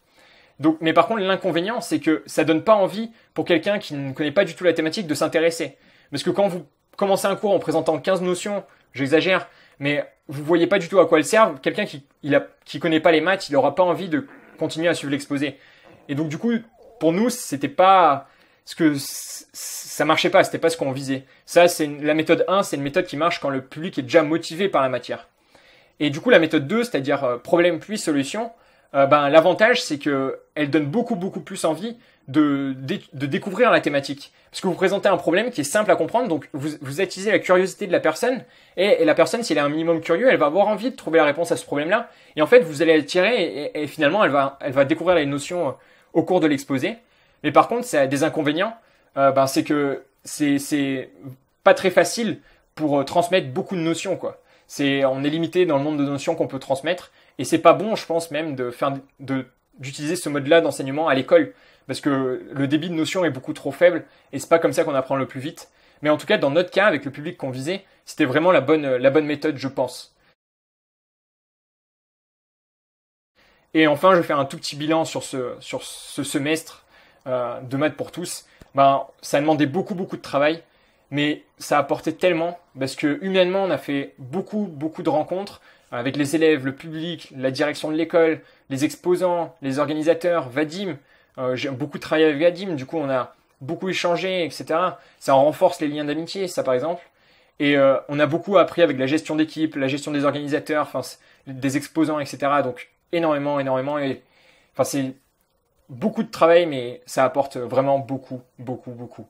Donc, mais par contre, l'inconvénient, c'est que ça donne pas envie pour quelqu'un qui ne connaît pas du tout la thématique de s'intéresser. Parce que quand vous commencez un cours en présentant 15 notions, j'exagère, mais vous voyez pas du tout à quoi elles servent, quelqu'un qui, il connaît pas les maths, il n'aura pas envie de continuer à suivre l'exposé. Et donc, du coup, pour nous, c'était pas ce que ça marchait pas, c'était pas ce qu'on visait. Ça, c'est la méthode 1, c'est une méthode qui marche quand le public est déjà motivé par la matière. Et du coup, la méthode 2, c'est-à-dire euh, problème puis solution, euh, ben, l'avantage, c'est que elle donne beaucoup, beaucoup plus envie de, découvrir la thématique. Parce que vous présentez un problème qui est simple à comprendre, donc vous, vous attisez la curiosité de la personne, et, la personne, si elle est un minimum curieux, elle va avoir envie de trouver la réponse à ce problème-là. Et en fait, vous allez attirer, et, et, finalement, elle va, elle va découvrir les notions euh, au cours de l'exposé. Mais par contre, ça a des inconvénients. Euh, ben, c'est que c'est pas très facile pour euh, transmettre beaucoup de notions, quoi. C'est, on est limité dans le nombre de notions qu'on peut transmettre. Et c'est pas bon, je pense, même, de faire, de, d'utiliser ce mode-là d'enseignement à l'école. Parce que le débit de notions est beaucoup trop faible. Et c'est pas comme ça qu'on apprend le plus vite. Mais en tout cas, dans notre cas, avec le public qu'on visait, c'était vraiment la bonne, la bonne méthode, je pense. Et enfin, je vais faire un tout petit bilan sur ce, sur ce semestre euh, de maths pour tous. Ben, ça a demandé beaucoup, beaucoup de travail, mais ça a apporté tellement, parce que humainement, on a fait beaucoup, beaucoup de rencontres avec les élèves, le public, la direction de l'école, les exposants, les organisateurs, Vadim. Euh, J'ai beaucoup travaillé avec Vadim, du coup, on a beaucoup échangé, etc. Ça en renforce les liens d'amitié, ça par exemple. Et euh, on a beaucoup appris avec la gestion d'équipe, la gestion des organisateurs, enfin des exposants, etc. Donc énormément, énormément. Et, enfin, c'est beaucoup de travail, mais ça apporte vraiment beaucoup, beaucoup, beaucoup.